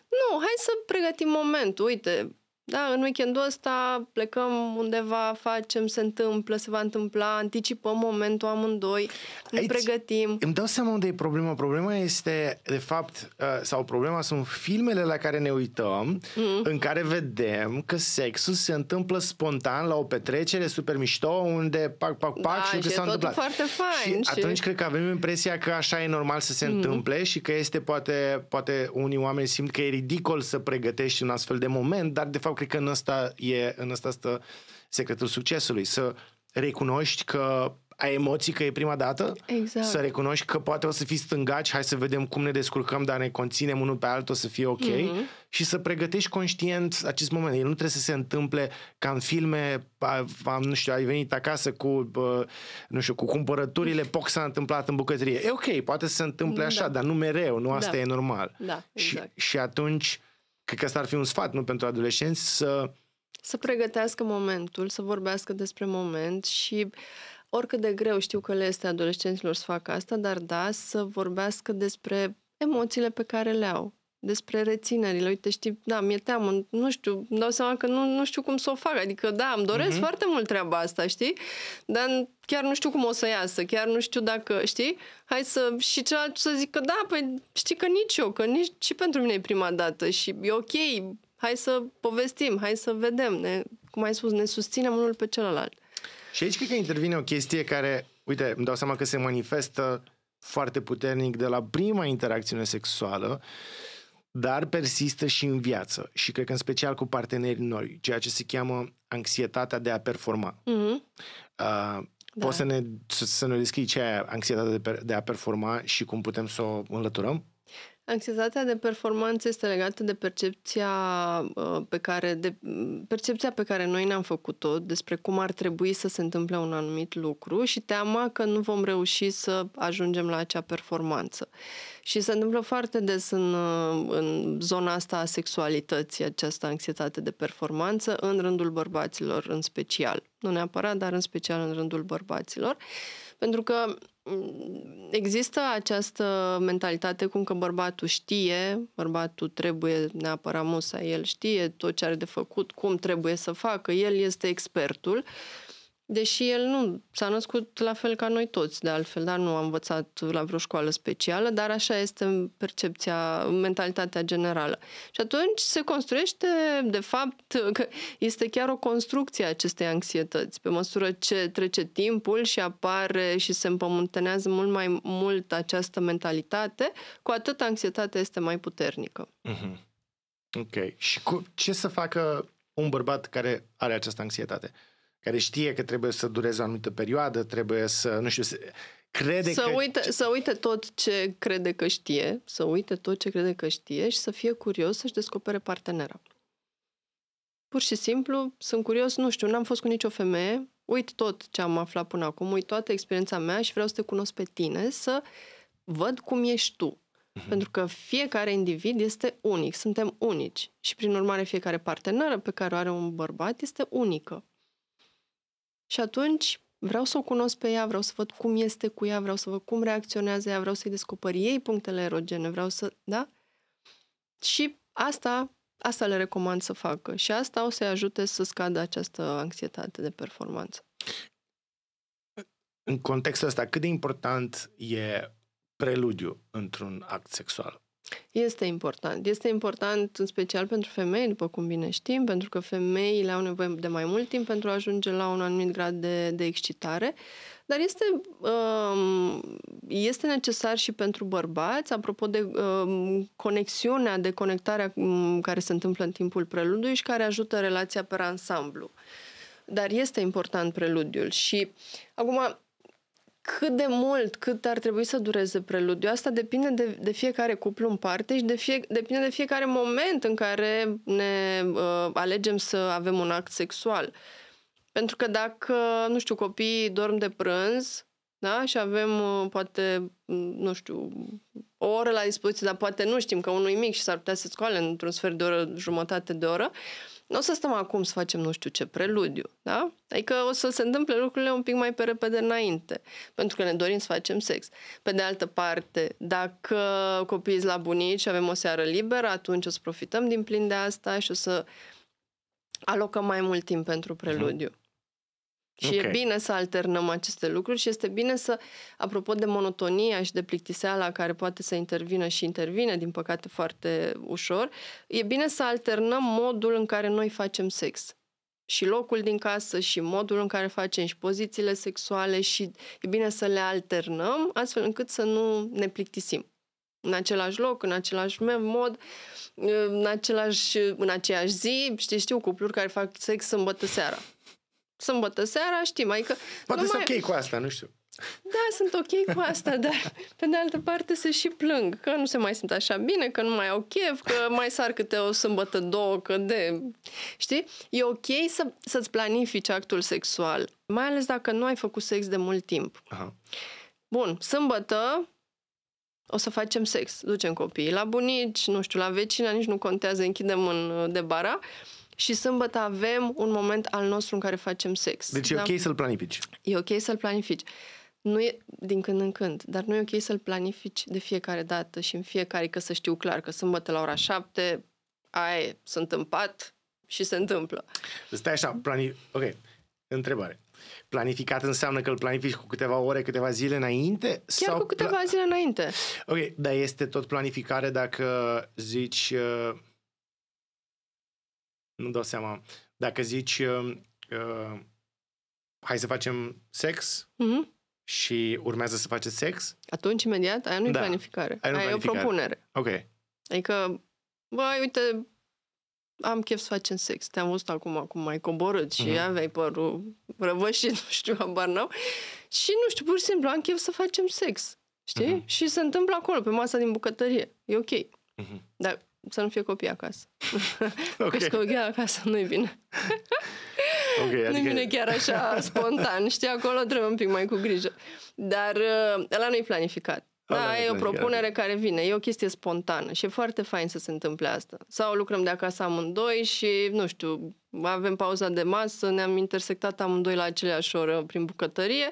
Speaker 1: Nu, hai să pregătim momentul, uite, da, în weekendul ăsta plecăm undeva, facem, se întâmplă, se va întâmpla, anticipăm momentul amândoi, ne Aici pregătim.
Speaker 2: Îmi dau seama unde e problema. Problema este, de fapt, ă, sau problema sunt filmele la care ne uităm, mm. în care vedem că sexul se întâmplă spontan la o petrecere super mișto, unde pac, pac, pac da, și, și s-a întâmplat. foarte
Speaker 1: fain. Și, și atunci cred
Speaker 2: că avem impresia că așa e normal să se mm. întâmple și că este poate, poate unii oameni simt că e ridicol să pregătești un astfel de moment, dar de fapt sau cred că în asta, e, în asta stă secretul succesului, să recunoști că ai emoții că e prima dată, exact. să recunoști că poate o să fii stângaci, hai să vedem cum ne descurcăm, dar ne conținem unul pe altul, o să fie ok mm-hmm. și să pregătești conștient acest moment. El nu trebuie să se întâmple ca în filme, am, nu știu, ai venit acasă cu, nu știu, cu cumpărăturile, poc s-a întâmplat în bucătărie. E ok, poate să se întâmple da. așa, dar nu mereu, nu asta da. e normal.
Speaker 1: Da, exact.
Speaker 2: și, și atunci cred că asta ar fi un sfat, nu pentru adolescenți, să...
Speaker 1: Să pregătească momentul, să vorbească despre moment și oricât de greu știu că le este adolescenților să facă asta, dar da, să vorbească despre emoțiile pe care le au despre reținerile. Uite, știi, da, mi-e teamă, nu știu, îmi dau seama că nu, nu știu cum să o fac. Adică, da, îmi doresc uh-huh. foarte mult treaba asta, știi? Dar chiar nu știu cum o să iasă, chiar nu știu dacă, știi? Hai să, și celălalt să zic că da, păi știi că nici eu, că nici și pentru mine e prima dată și e ok, hai să povestim, hai să vedem, ne, cum ai spus, ne susținem unul pe celălalt. Și aici cred că
Speaker 2: intervine o chestie care, uite, îmi dau seama că se manifestă foarte puternic de la prima interacțiune sexuală, uh, dar persistă și în viață și cred că în special cu partenerii noi, ceea ce se cheamă anxietatea de a performa. Mm-hmm. Uh, da. Poți să ne, să ne deschizi ce e anxietatea de, de a performa și cum putem să o înlăturăm?
Speaker 1: Anxietatea de performanță este legată de percepția uh, pe care, de mm, percepția pe care noi ne-am făcut-o despre cum ar trebui să se întâmple un anumit lucru și teama că nu vom reuși să ajungem la acea performanță. Și se întâmplă foarte des în, uh, în zona asta a sexualității, această anxietate de performanță, în rândul bărbaților în special. Nu neapărat, dar în special în rândul bărbaților. Pentru că există această mentalitate cum că bărbatul știe, bărbatul trebuie neapărat musa, el știe tot ce are de făcut, cum trebuie să facă, el este expertul Deși el nu s-a născut la fel ca noi toți, de altfel, dar nu a învățat la vreo școală specială, dar așa este percepția, mentalitatea generală. Și atunci se construiește, de fapt, <laughs> că este chiar o construcție a acestei anxietăți. Pe măsură ce trece timpul și apare și se împământenează mult mai mult această mentalitate, cu atât anxietatea este mai puternică.
Speaker 2: Mm-hmm. Ok. Și cu, ce să facă un bărbat care are această anxietate? care știe că trebuie să dureze o anumită perioadă, trebuie să, nu știu, să crede să că... Uite,
Speaker 1: să uite tot ce crede că știe, să uite tot ce crede că știe și să fie curios să-și descopere partenera. Pur și simplu, sunt curios, nu știu, n-am fost cu nicio femeie, uit tot ce am aflat până acum, uit toată experiența mea și vreau să te cunosc pe tine, să văd cum ești tu. Mm-hmm. Pentru că fiecare individ este unic, suntem unici și prin urmare fiecare parteneră pe care o are un bărbat este unică. Și atunci vreau să o cunosc pe ea, vreau să văd cum este cu ea, vreau să văd cum reacționează ea, vreau să-i descopăr ei punctele erogene, vreau să, da? Și asta, asta le recomand să facă și asta o să-i ajute să scadă această anxietate de performanță.
Speaker 2: În contextul ăsta, cât de important e preludiu într-un act sexual?
Speaker 1: Este important. Este important în special pentru femei, după cum bine știm, pentru că femeile au nevoie de mai mult timp pentru a ajunge la un anumit grad de, de excitare, dar este, um, este necesar și pentru bărbați, apropo de um, conexiunea, de conectarea um, care se întâmplă în timpul preludului și care ajută relația pe ansamblu. Dar este important preludiul și acum cât de mult, cât ar trebui să dureze preludiu. Asta depinde de, de fiecare cuplu în parte și de fie, depinde de fiecare moment în care ne uh, alegem să avem un act sexual. Pentru că dacă, nu știu, copiii dorm de prânz, da? Și avem, uh, poate, mm, nu știu, o oră la dispoziție, dar poate nu știm că unul e mic și s-ar putea să scoale într-un sfert de oră, jumătate de oră. Uh, nu o să stăm acum să facem nu știu ce preludiu, da? Adică o să se întâmple lucrurile un pic mai pe repede înainte, pentru că ne dorim să facem sex. Pe de altă parte, dacă copiii la bunici și avem o seară liberă, atunci o să profităm din plin de asta și o să alocăm mai mult timp pentru mhm. preludiu. Mm-hmm. Și okay. e bine să alternăm aceste lucruri și este bine să, apropo de monotonia și de plictiseala care poate să intervină și intervine, din păcate, foarte ușor, e bine să alternăm modul în care noi facem sex. Și locul din casă, și modul în care facem, și pozițiile sexuale, și e bine să le alternăm, astfel încât să nu ne plictisim în același loc, în același mod, în, același, în aceeași zi. Știi, știu cupluri care fac sex sâmbătă seara sâmbătă seara, știm, adică... Poate numai... mai... ok cu asta, nu știu. Da, sunt ok cu asta, <laughs> dar pe de altă parte se și plâng că nu se mai simt așa bine, că nu mai au chef, că mai sar câte o sâmbătă, două, că de... Știi? E ok să, să-ți planifici actul sexual, mai ales dacă nu ai făcut sex de mult timp. Aha. Bun, sâmbătă o să facem sex. Ducem copiii la bunici, nu știu, la vecina, nici nu contează, închidem în debara. bara și sâmbătă avem un moment al nostru în care facem sex. Deci da? e ok să-l planifici. E ok să-l planifici. Nu e din când în când, dar nu e ok să-l planifici de fiecare dată și în fiecare că să știu clar că sâmbătă la ora 7 ai, sunt în pat și se întâmplă.
Speaker 2: Stai așa, plani. ok, întrebare. Planificat înseamnă că îl planifici cu câteva ore, câteva zile înainte? Chiar
Speaker 1: sau cu câteva pla... zile înainte.
Speaker 2: Ok, dar este tot planificare dacă zici... Uh nu dau seama. Dacă zici, uh, uh, hai să facem sex mm-hmm. și urmează să faceți sex...
Speaker 1: Atunci, imediat, aia nu e da. planificare. Aia, aia planificare. e o propunere. Ok. Adică, băi, uite, am chef să facem sex. Te-am văzut acum, acum mai coborât și mm-hmm. aveai părul răvășit, <laughs> nu știu, abar n Și nu știu, pur și simplu, am chef să facem sex. Știi? Mm-hmm. Și se întâmplă acolo, pe masa din bucătărie. E ok. Mm-hmm. Dar să nu fie copii acasă. <laughs> Okay. Că scoghea acasă nu-i bine. <laughs> Okay, adică... Nu vine chiar așa <laughs> spontan, știi, acolo trebuie un pic mai cu grijă. Dar ăla uh, nu-i planificat. Da, e e o propunere care vine, e o chestie spontană și e foarte fain să se întâmple asta. Sau lucrăm de acasă amândoi și, nu știu, avem pauza de masă, ne-am intersectat amândoi la aceleași oră prin bucătărie,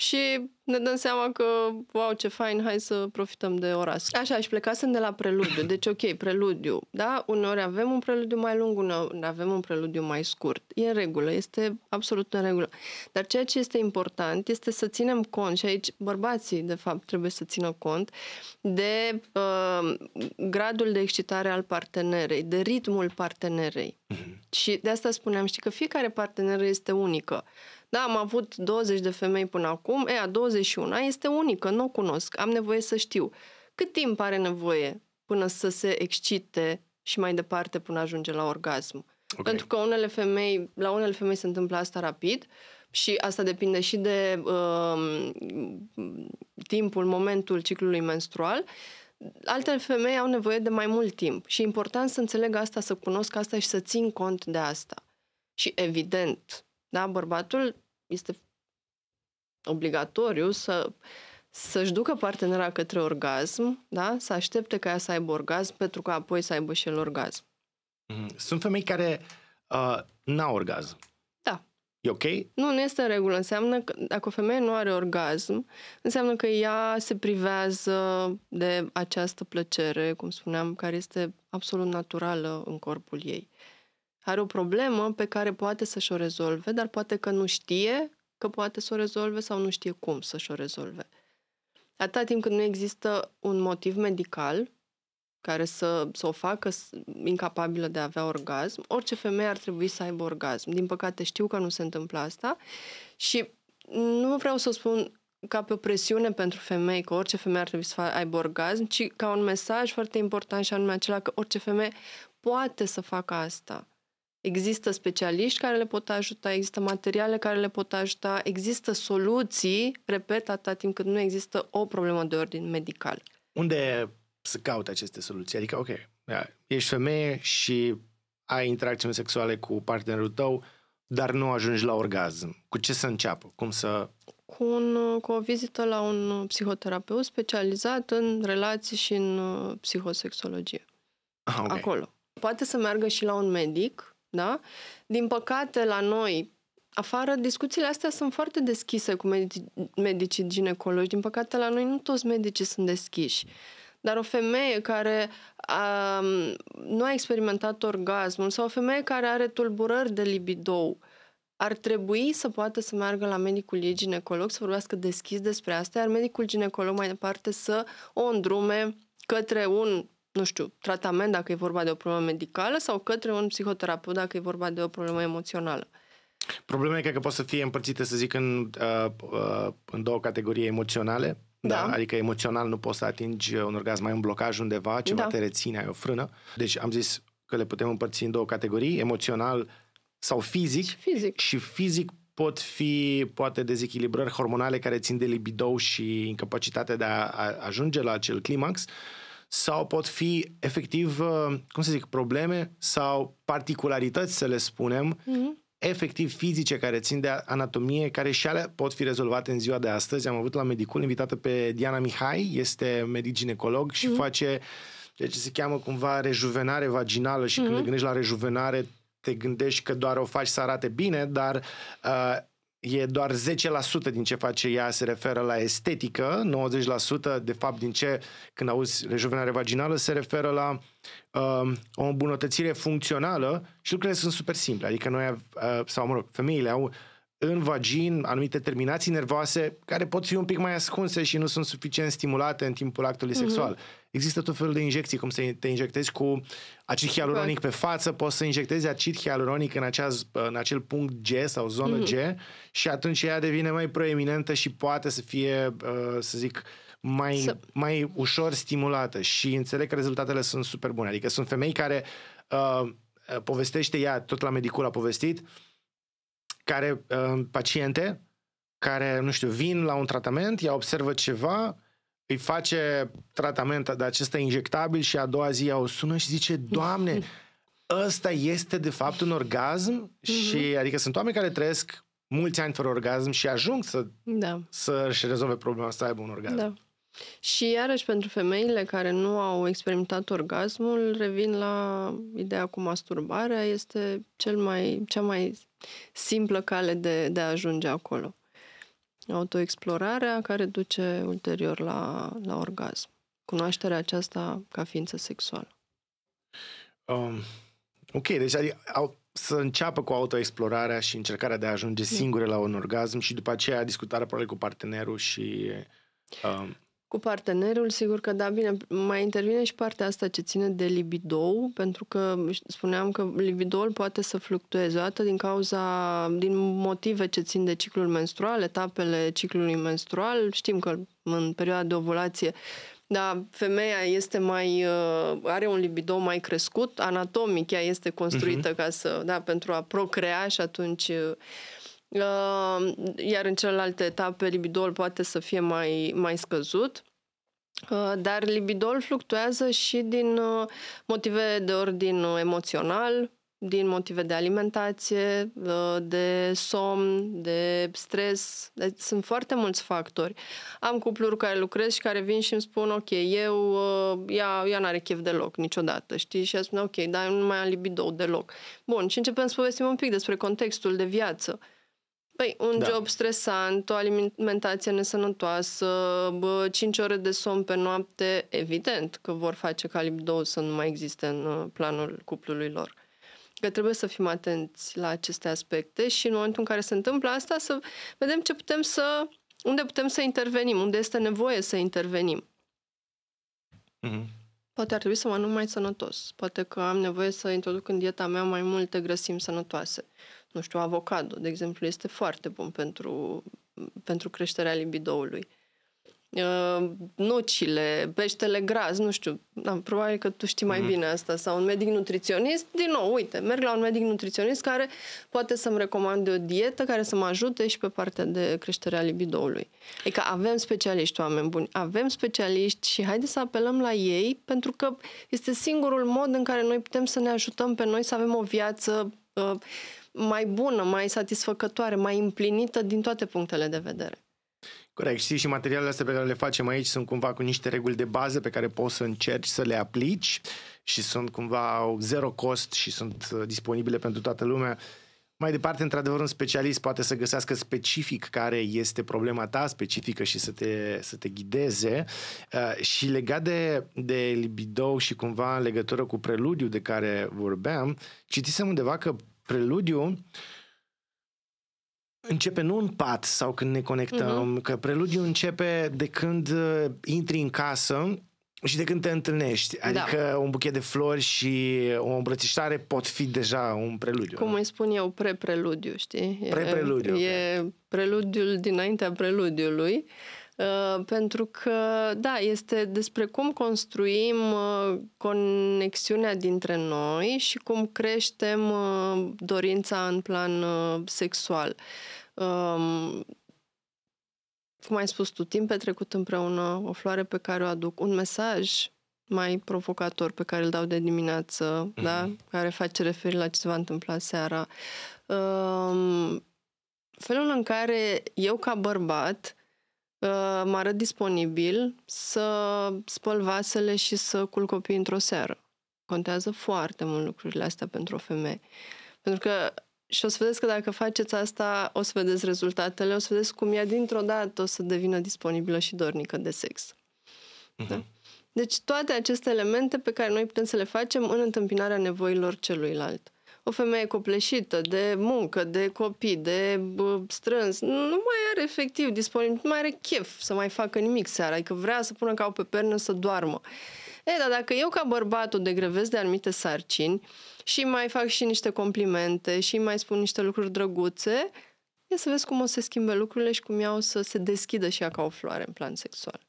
Speaker 1: și ne dăm seama că, wow, ce fain, hai să profităm de asta. Așa, și plecasem de la preludiu. Deci, ok, preludiu, da? Uneori avem un preludiu mai lung, uneori avem un preludiu mai scurt. E în regulă, este absolut în regulă. Dar ceea ce este important este să ținem cont, și aici bărbații, de fapt, trebuie să țină cont, de uh, gradul de excitare al partenerei, de ritmul partenerei. Mm-hmm. Și de asta spuneam, știi că fiecare parteneră este unică. Da, am avut 20 de femei până acum, Ea 21 este unică, nu o cunosc, am nevoie să știu. Cât timp are nevoie până să se excite și mai departe până ajunge la orgasm? Okay. Pentru că unele femei, la unele femei se întâmplă asta rapid și asta depinde și de uh, timpul, momentul ciclului menstrual, alte femei au nevoie de mai mult timp și e important să înțeleg asta, să cunosc asta și să țin cont de asta. Și evident, da? Bărbatul este obligatoriu să să-și ducă partenera către orgasm, da? să aștepte ca ea să aibă orgasm pentru că apoi să aibă și el orgasm. Mhm. Sunt femei
Speaker 2: care uh, n-au orgasm. Da. E ok?
Speaker 1: Nu, nu este în regulă. Înseamnă că dacă o femeie nu are orgasm, înseamnă că ea se privează de această plăcere, cum spuneam, care este absolut naturală în corpul ei. Uh, are o problemă pe care poate să-și o rezolve, dar poate că nu știe că poate să o rezolve sau nu știe cum să-și o rezolve. Atâta timp când nu există un motiv medical care să, să o facă incapabilă de a avea orgasm, orice femeie ar trebui să aibă orgasm. Din păcate știu că nu se întâmplă asta și nu vreau să spun ca pe o presiune pentru femei, că orice femeie ar trebui să aibă orgasm, ci ca un mesaj foarte important și anume acela că orice femeie poate să facă asta. Există specialiști care le pot ajuta, există materiale care le pot ajuta, există soluții, repet, atâta timp cât nu există o problemă de ordin medical. Unde
Speaker 2: să caute aceste soluții? Adică, ok, da, ești femeie și ai interacțiuni sexuale cu partenerul tău, dar nu ajungi la orgasm. Cu ce să înceapă? Cum să...
Speaker 1: Cu, un, cu o vizită la un psihoterapeut specializat în relații și în uh, psihosexologie.
Speaker 2: Ah, okay. Acolo.
Speaker 1: Poate să meargă și la un medic da? Din păcate, la noi, afară, discuțiile astea sunt foarte deschise cu medici, medicii ginecologi. Din păcate, la noi nu toți medicii sunt deschiși. Dar o femeie care a, nu a experimentat orgasmul sau o femeie care are tulburări de libido, ar trebui să poată să meargă la medicul ei ginecolog, să vorbească deschis despre asta, iar medicul ginecolog mai departe să o îndrume către un nu știu, tratament dacă e vorba de o problemă medicală sau către un psihoterapeut dacă e vorba de o problemă emoțională.
Speaker 2: Problemele e că pot să fie împărțite, să zic, în, uh, uh, în două categorii emoționale. Da. da. Adică emoțional nu poți să atingi un orgasm, mai un blocaj undeva, ceva da. te reține, ai o frână. Deci am zis că le putem împărți în două categorii, emoțional sau fizic. Și fizic. Și fizic pot fi poate dezechilibrări hormonale care țin de libido și incapacitatea de a, a ajunge la acel climax. Uh, sau pot fi efectiv, uh, cum să zic, probleme sau particularități, să le spunem, mm-hmm. efectiv fizice care țin de anatomie, care și alea pot fi rezolvate în ziua de astăzi. Am avut la medicul invitată pe Diana Mihai, este medic ginecolog și mm-hmm. face deci se cheamă cumva rejuvenare vaginală și mm-hmm. când te mhm. gândești la rejuvenare te gândești că doar o faci să arate bine, dar uh, e doar 10% din ce face ea se referă la estetică, 90% de fapt din ce, când auzi rejuvenare vaginală, se referă la uh, o îmbunătățire funcțională și lucrurile sunt super simple. Adică noi, uh, sau mă rog, femeile au în vagin anumite terminații nervoase care pot fi un pic mai ascunse și nu sunt suficient stimulate în timpul actului mm-hmm. sexual. Există tot felul de injecții, cum să te injectezi cu acid hialuronic pe față, poți să injectezi acid hialuronic în, acea, în acel punct G sau zonă mm-hmm. G și atunci ea devine mai proeminentă și poate să fie, uh, să zic, mai, să... mai ușor stimulată și înțeleg că rezultatele sunt super bune. Adică sunt femei care uh, uh, povestește ea, tot la medicul a povestit, uh, care, uh, paciente, care, nu știu, vin la un tratament, ea observă ceva, îi face tratament de acesta injectabil și a doua zi ea o sună și zice, Doamne, ăsta este de fapt un orgasm mm-hmm. și adică sunt oameni care trăiesc mulți ani fără orgasm și ajung să, da. să-și rezolve problema asta, aibă un orgasm.
Speaker 1: Da. Și iarăși pentru femeile care nu au experimentat orgasmul, revin la ideea cu masturbarea, este cel mai, cea mai simplă cale de, de a ajunge acolo. Autoexplorarea care duce ulterior la, la orgasm. Cunoașterea aceasta ca ființă sexuală.
Speaker 2: Um, ok, deci adică, au, să înceapă cu autoexplorarea și încercarea de a ajunge singure la un orgasm și după aceea discutarea probabil cu partenerul și... Um,
Speaker 1: cu partenerul, sigur că da, bine, mai intervine și partea asta ce ține de libidou, pentru că spuneam că libidoul poate să fluctueze o dată din cauza, din motive ce țin de ciclul menstrual, etapele ciclului menstrual, știm că în perioada de ovulație da, femeia este mai uh, are un libido mai crescut, anatomic ea este construită uh-huh. ca să, da, pentru a procrea și atunci uh, iar în celelalte etape libidol poate să fie mai, mai scăzut. Uh, dar libidol fluctuează și din uh, motive de ordin emoțional, din motive de alimentație, uh, de somn, de stres. Deci sunt foarte mulți factori. Am cupluri care lucrez și care vin și îmi spun, ok, eu, ea, ea n-are chef deloc niciodată, știi? Și ea spune, ok, dar eu nu mai am libido deloc. Bun, și începem să povestim un pic despre contextul de viață. Păi, un da. job stresant, o alimentație nesănătoasă, bă, 5 ore de somn pe noapte, evident că vor face ca libidoul să nu mai existe în uh, planul cuplului lor. Că trebuie să fim atenți la aceste aspecte și în momentul în care se întâmplă asta să vedem ce putem să, unde putem să intervenim, unde este nevoie să intervenim. Mm-hmm. Poate ar trebui să mănânc mai sănătos. Poate că am nevoie să introduc în dieta mea mai multe grăsimi sănătoase nu știu, avocado, de exemplu, este foarte bun pentru, pentru creșterea libidoului. Uh, nucile, peștele gras, nu știu, da, probabil că tu știi mai mm-hmm. bine asta, sau un medic nutriționist, din nou, uite, merg la un medic nutriționist care poate să-mi recomande o dietă care să mă ajute și pe partea de creșterea libidoului. Adică avem specialiști, oameni buni, avem specialiști și haide să apelăm la ei, pentru că este singurul mod în care noi putem să ne ajutăm pe noi să avem o viață uh, mai bună, mai satisfăcătoare, mai împlinită din toate punctele de vedere.
Speaker 2: Corect. Știi, și materialele astea pe care le facem aici sunt cumva cu niște reguli de bază pe care poți să încerci să le aplici și sunt cumva zero cost și sunt uh, disponibile pentru toată lumea. Mai departe, într-adevăr, un specialist poate să găsească specific care este problema ta specifică și să te, să te ghideze. Uh, și legat de, de libido și cumva în legătură cu preludiu de care vorbeam, citisem undeva că preludiu începe nu în pat sau când ne conectăm, uh-huh. că preludiu începe de când uh, intri în casă și de când te întâlnești. Da. Adică da. un buchet de flori și o îmbrățișare pot fi deja un
Speaker 1: preludiu. Cum îi spun eu, pre-preludiu, știi? Pre-preludiu. E, e preludiul dinaintea preludiului. Uh, Uh, pentru că, da, este despre cum construim uh, conexiunea dintre noi și cum creștem uh, dorința în plan sexual um, cum ai spus tu, timp petrecut împreună, o floare pe care o aduc, un mesaj mai provocator pe care îl dau de dimineață, mm-hmm. da? care face referire la ce se va întâmpla seara. Um, felul în care eu, ca bărbat, Uh, mă arăt disponibil să spăl vasele și să culc copii într-o seară. Contează foarte mult lucrurile astea pentru o femeie. Pentru că și o să vedeți că dacă faceți asta, o să vedeți rezultatele, o să vedeți cum ea dintr-o dată o să devină disponibilă și dornică de sex. Uh-huh. Da? Deci toate aceste elemente pe care noi putem să le facem în întâmpinarea nevoilor celuilalt o femeie copleșită de muncă, de copii, de bă, strâns, nu mai are efectiv disponibil, nu mai are chef să mai facă nimic seara, adică vrea să pună ca pe pernă să doarmă. E, dar dacă eu ca bărbat o degrevesc de anumite sarcini și mai fac și niște complimente și mai spun niște lucruri drăguțe, e să vezi cum o să schimbe lucrurile și cum iau să se deschidă și ea ca o floare în plan sexual.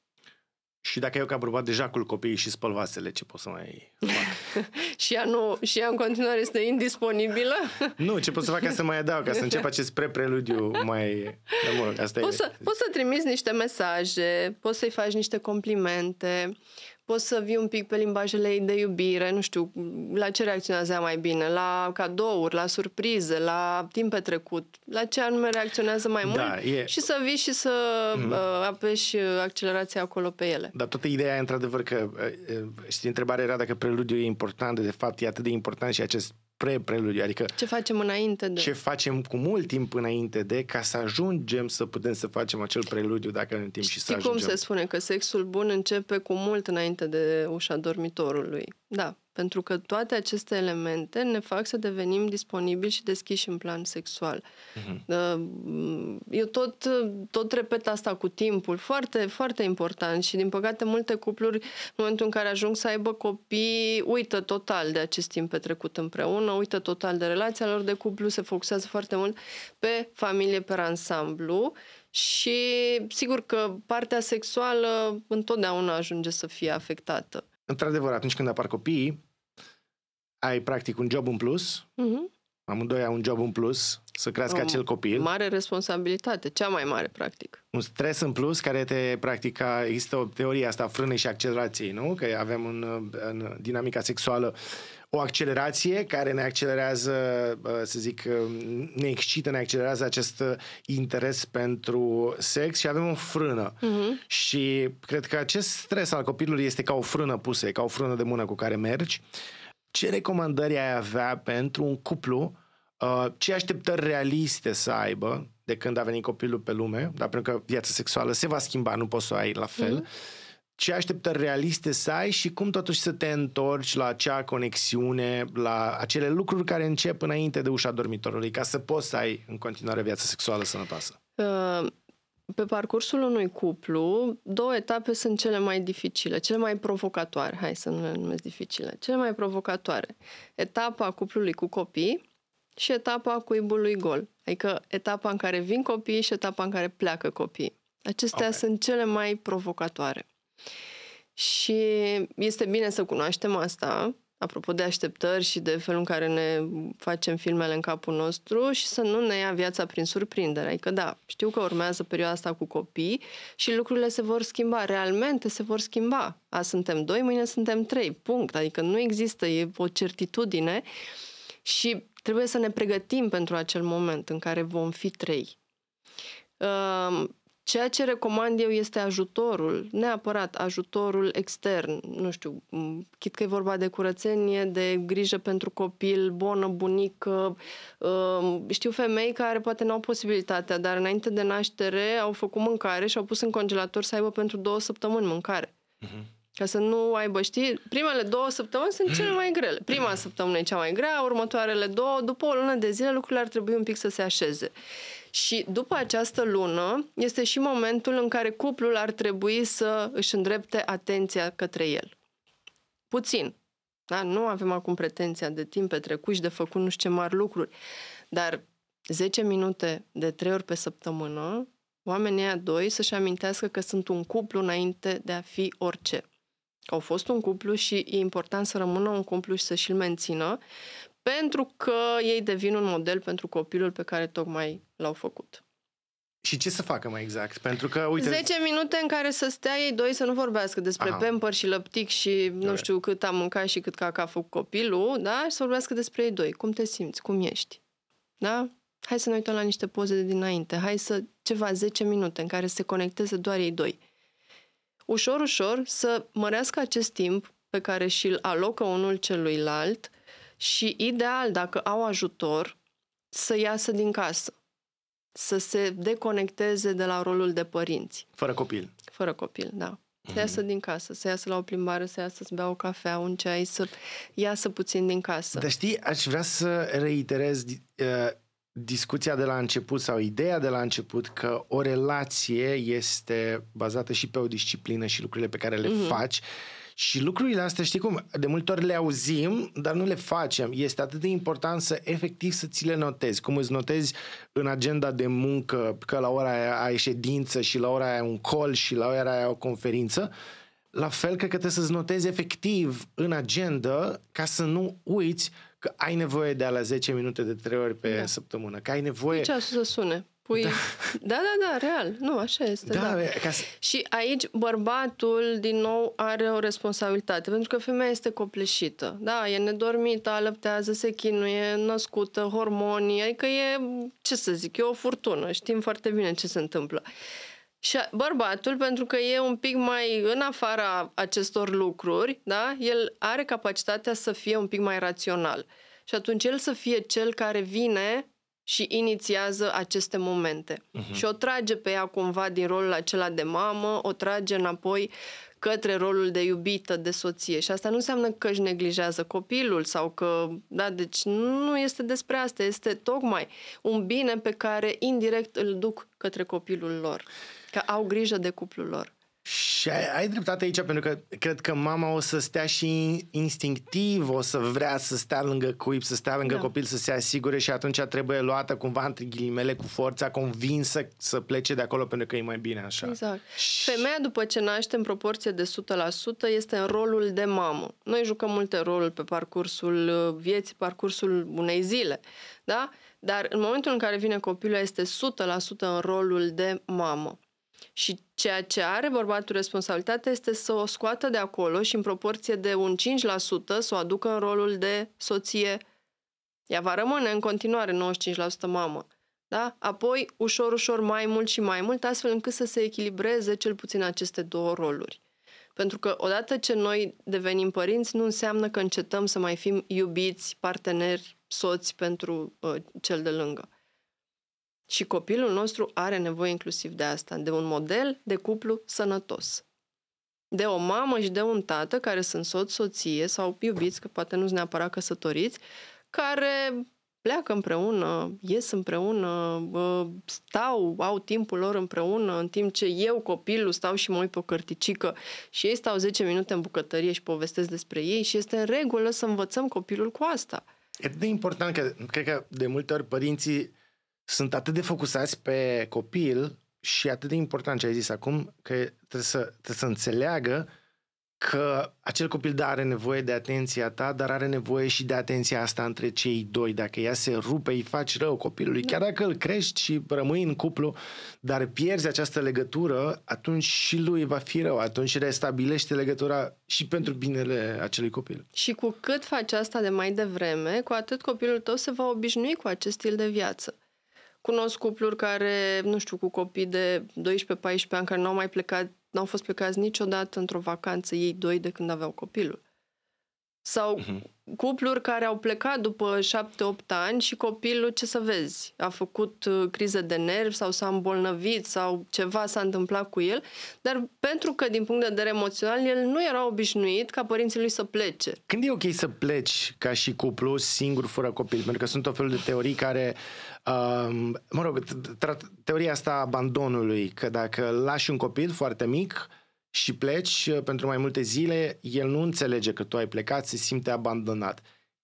Speaker 2: Și dacă eu ca bărbat deja culc copiii și spăl vasele, ce pot să mai fac?
Speaker 1: <laughs> și, ea nu, și ea în continuare este indisponibilă? <laughs>
Speaker 2: nu, ce pot să fac ca să mai adaug, ca să încep acest pre-preludiu mai... Da, mă rog, asta poți, e... să,
Speaker 1: poți să trimiți niște mesaje, poți să-i faci niște complimente, uh, poți să vii un pic pe limbajele ei de iubire, nu știu, la ce reacționează ea mai bine, la cadouri, la surprize, la timp petrecut, la ce anume reacționează mai da, mult e... și să vii și să mm-hmm. apeși accelerația acolo pe ele.
Speaker 2: Dar toată ideea e într-adevăr că, uh, uh, știi, întrebarea era dacă preludiul e important, de fapt e atât de important și acest pre-preludiu, adică
Speaker 1: ce facem înainte de. Ce
Speaker 2: facem cu mult timp înainte de ca să ajungem să putem să facem acel preludiu dacă în timp Știi și să ajungem. cum se
Speaker 1: spune că sexul bun începe cu mult înainte de ușa dormitorului. Da, pentru că toate aceste elemente ne fac să devenim disponibili și deschiși în plan sexual. Uh-huh. Eu tot, tot repet asta cu timpul, foarte, foarte important și din păcate multe cupluri în momentul în care ajung să aibă copii uită total de acest timp petrecut împreună, uită total de relația lor de cuplu, se focusează foarte mult pe familie, pe ansamblu și sigur că partea sexuală întotdeauna ajunge să fie afectată
Speaker 2: într-adevăr, atunci când apar copiii, ai practic un job în plus, uh-huh. amândoi au un job în plus să crească o acel copil.
Speaker 1: Mare responsabilitate, cea mai mare, practic.
Speaker 2: Un stres în plus care te practica, există o teorie asta a frânei și accelerației, nu? Că avem în, în dinamica sexuală o accelerație care ne accelerează, să zic, ne excită, ne accelerează acest interes pentru sex și avem o frână. Uh-huh. Și cred că acest stres al copilului este ca o frână pusă, ca o frână de mână cu care mergi. Ce recomandări ai avea pentru un cuplu? Ă, ce așteptări realiste să aibă de când a venit copilul pe lume, dar pentru că viața sexuală se va schimba, nu poți să o ai la fel. Uh-huh ce așteptări realiste să ai și cum totuși să te întorci la acea conexiune, la acele lucruri care încep înainte de ușa dormitorului, ca să poți să ai în continuare viața sexuală sănătoasă.
Speaker 1: Uh, pe parcursul unui cuplu, două etape sunt cele mai dificile, cele mai provocatoare, hai să nu le numesc dificile, cele mai provocatoare. Etapa cuplului cu copii și etapa cuibului gol, adică etapa în care vin copiii și etapa în care pleacă copiii. Acestea okay. sunt cele mai provocatoare. Și este bine să cunoaștem asta, apropo de așteptări și de felul în care ne facem filmele în capul nostru și să nu ne ia viața prin surprindere. Adică da, știu că urmează perioada asta cu copii și lucrurile se vor schimba, realmente se vor schimba. A suntem doi, mâine suntem trei, punct. Adică nu există, e o certitudine și trebuie să ne pregătim pentru acel moment în care vom fi trei. Ceea ce recomand eu este ajutorul, neapărat ajutorul extern, nu știu, chit că e vorba de curățenie, de grijă pentru copil, bonă, bunică, um, știu femei care poate nu au posibilitatea, dar înainte de naștere au făcut mâncare și au pus în congelator să aibă pentru două săptămâni mâncare. Uh-huh. Ca să nu aibă, știi, primele două săptămâni sunt cele mai grele. Prima săptămână e cea mai grea, următoarele două, după o lună de zile lucrurile ar trebui un pic să se așeze. Și după această lună este și momentul în care cuplul ar trebui să își îndrepte atenția către el. Puțin. Da? Nu avem acum pretenția de timp petrecut și de făcut nu știu ce mari lucruri. Dar 10 minute de 3 ori pe săptămână, oamenii a doi să-și amintească că sunt un cuplu înainte de a fi orice. au fost un cuplu și e important să rămână un cuplu și să și-l mențină, pentru că ei devin un model pentru copilul pe care tocmai l-au făcut.
Speaker 2: Și ce să facă mai exact? Pentru că, uite... 10
Speaker 1: minute în care să stea ei doi să nu vorbească despre Aha. pamper și lăptic și nu știu cât a mâncat și cât caca a făcut copilul, da? Și să vorbească despre ei doi. Cum te simți? Cum ești? Da? Hai să ne uităm la niște poze de dinainte. Hai să ceva 10 minute în care se conecteze doar ei doi. Ușor, ușor să mărească acest timp pe care și-l alocă unul celuilalt și ideal, dacă au ajutor, să iasă din casă, să se deconecteze de la rolul de părinți. Fără copil. Fără copil, da. Să mhm. iasă din casă, să iasă la o plimbare, să iasă să bea o cafea, un ceai, să iasă puțin din casă. Dar
Speaker 2: știi, aș vrea să reiterez uh, discuția de la început sau ideea de la început că o relație este bazată și pe o disciplină și lucrurile pe care le uh-huh. faci. Uh, și lucrurile astea, știi cum, de multe ori le auzim, dar nu le facem. Este atât de important să efectiv să ți le notezi. Cum îți notezi în agenda de muncă că la ora aia ai ședință și la ora aia un call și la ora aia o conferință, la fel cred că trebuie să-ți notezi efectiv în agenda ca să nu uiți că ai nevoie de la 10 minute de 3 ori pe da. săptămână, că ai nevoie... Ce deci
Speaker 1: să sune pui... Da. da, da, da, real. Nu, așa este. Da, da. Ca să... Și aici bărbatul, din nou, are o responsabilitate, pentru că femeia este copleșită. Da, e nedormită, alăptează, se chinuie, născută, hormonii, adică e, ce să zic, e o furtună. Știm foarte bine ce se întâmplă. Și bărbatul, pentru că e un pic mai în afara acestor lucruri, da, el are capacitatea să fie un pic mai rațional. Și atunci el să fie cel care vine și inițiază aceste momente. Uh-huh. Și o trage pe ea cumva din rolul acela de mamă, o trage înapoi către rolul de iubită, de soție. Și asta nu înseamnă că își neglijează copilul sau că, da, deci nu este despre asta, este tocmai un bine pe care indirect îl duc către copilul lor, că au grijă de cuplul lor.
Speaker 2: Și ai, ai dreptate aici, pentru că cred că mama o să stea și instinctiv, o să vrea să stea lângă cuib, să stea lângă da. copil, să se asigure și atunci trebuie luată cumva între ghilimele cu forța, convinsă să plece de acolo pentru că e
Speaker 1: mai bine așa. Exact. Și... Femeia după ce naște în proporție de 100% este în rolul de mamă. Noi jucăm multe roluri pe parcursul uh, vieții, parcursul unei zile, da? Dar în momentul în care vine copilul este 100% în rolul de mamă. Și ceea ce are bărbatul responsabilitate este să o scoată de acolo și în proporție de un 5% să o aducă în rolul de soție. Ea va rămâne în continuare 95% mamă. Da? Apoi, ușor, ușor, mai mult și mai mult, astfel încât să se echilibreze cel puțin aceste două roluri. Pentru că odată ce noi devenim părinți, nu înseamnă că încetăm să mai fim iubiți, parteneri, soți pentru uh, cel de lângă. Și copilul nostru are nevoie inclusiv de asta, de un model de cuplu sănătos. De o mamă și de un tată care sunt soț, soție sau iubiți, că poate nu-s neapărat căsătoriți, care pleacă împreună, ies împreună, stau, au timpul lor împreună, în timp ce eu, copilul, stau și mă uit pe o cărticică și ei stau 10 minute în bucătărie și povestesc despre ei și este în regulă să învățăm copilul cu asta. E de important că, cred că
Speaker 2: de multe ori părinții sunt atât de focusați pe copil și atât de important ce ai zis acum, că trebuie să, trebuie să înțeleagă că acel copil, da, are nevoie de atenția ta, dar are nevoie și de atenția asta între cei doi. Dacă ea se rupe, îi faci rău copilului. Da. Chiar dacă îl crești și rămâi în cuplu, dar pierzi această legătură, atunci și lui va fi rău. Atunci restabilește legătura și pentru binele acelui copil.
Speaker 1: Și cu cât faci asta de mai devreme, cu atât copilul tău se va obișnui cu acest stil de viață. Cunosc cupluri care, nu știu, cu copii de 12-14 ani care n-au mai plecat, n-au fost plecați niciodată într-o vacanță ei doi de când aveau copilul. Sau uh-huh. cupluri care au plecat după 7-8 ani și copilul, ce să vezi, a făcut uh, criză de nervi sau s-a îmbolnăvit sau ceva s-a întâmplat cu el, dar pentru că din punct de vedere emoțional el nu era obișnuit ca părinții lui să plece.
Speaker 2: Când e ok să pleci ca și cuplu singur fără copil? Pentru că sunt o felul de teorii care, um, mă rog, teoria asta abandonului, că dacă lași un copil foarte mic, și pleci uh, pentru mai multe zile, el nu înțelege că tu ai plecat, se simte abandonat.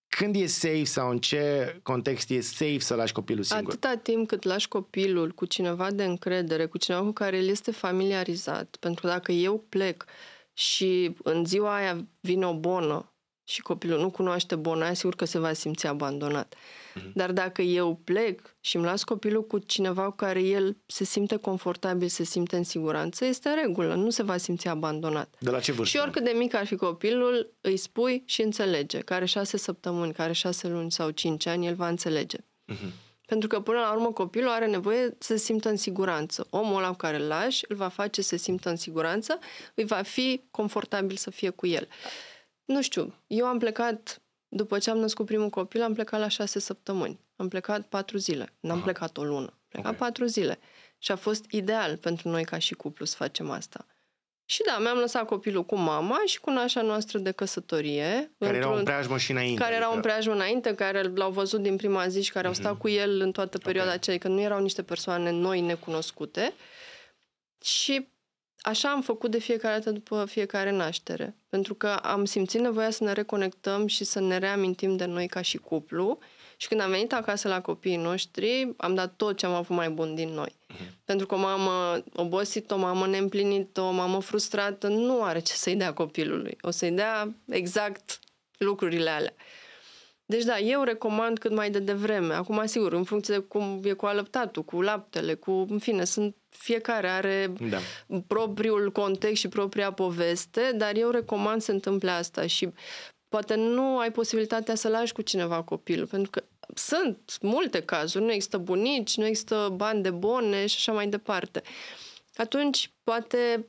Speaker 2: Când e safe sau în ce context e safe să lași copilul singur?
Speaker 1: Atâta timp cât lași copilul cu cineva de încredere, cu cineva cu care el este familiarizat, pentru că dacă eu plec și în ziua aia vine o bonă și copilul nu cunoaște bona, sigur că se va simți abandonat. Mm-hmm. Dar dacă eu plec și îmi las copilul cu cineva cu care el se simte confortabil, se simte în siguranță, este în regulă, nu se va simți abandonat. De la ce vârstă? Și oricât de mic ar fi copilul, îi spui și înțelege. Care șase săptămâni, care șase luni sau cinci ani, el va înțelege. Mm-hmm. Pentru că, până la urmă, copilul are nevoie să se simtă în siguranță. Omul ăla care îl lași îl va face să se simtă în siguranță, îi va fi confortabil să fie cu el nu știu, eu am plecat, după ce am născut primul copil, am plecat la șase săptămâni. Am plecat patru zile. N-am Aha. plecat o lună. Am plecat okay. patru zile. Și a fost ideal pentru noi ca și cuplu să facem asta. Și da, mi-am lăsat copilul cu mama și cu nașa noastră de căsătorie. Care erau un preajmă
Speaker 2: și înainte. Care erau un adică- preajmă
Speaker 1: înainte, care l-au văzut din prima zi și care mm-hmm. au mhm. stat cu el în toată perioada okay. aceea, că nu erau niște persoane noi necunoscute. Și așa am făcut de fiecare dată după fiecare naștere, pentru că am simțit nevoia să ne reconectăm și să ne reamintim de noi ca și cuplu. Și când am venit acasă la copiii noștri, am dat tot ce am avut mai bun din noi. Mm-hmm. Pentru că o mamă obosită, o mamă neîmplinită, o mamă frustrată nu are ce să-i dea copilului. O să-i dea exact lucrurile alea. Uh, deci da, eu recomand cât mai de devreme. Acum, sigur, în funcție de cum e cu alăptatul, cu laptele, cu, în fine, sunt fiecare are da. propriul context și propria poveste, dar eu recomand să întâmple asta și poate nu ai posibilitatea să lași cu cineva copilul, pentru că sunt multe cazuri, nu există bunici, nu există bani de bone și așa mai departe. Atunci, poate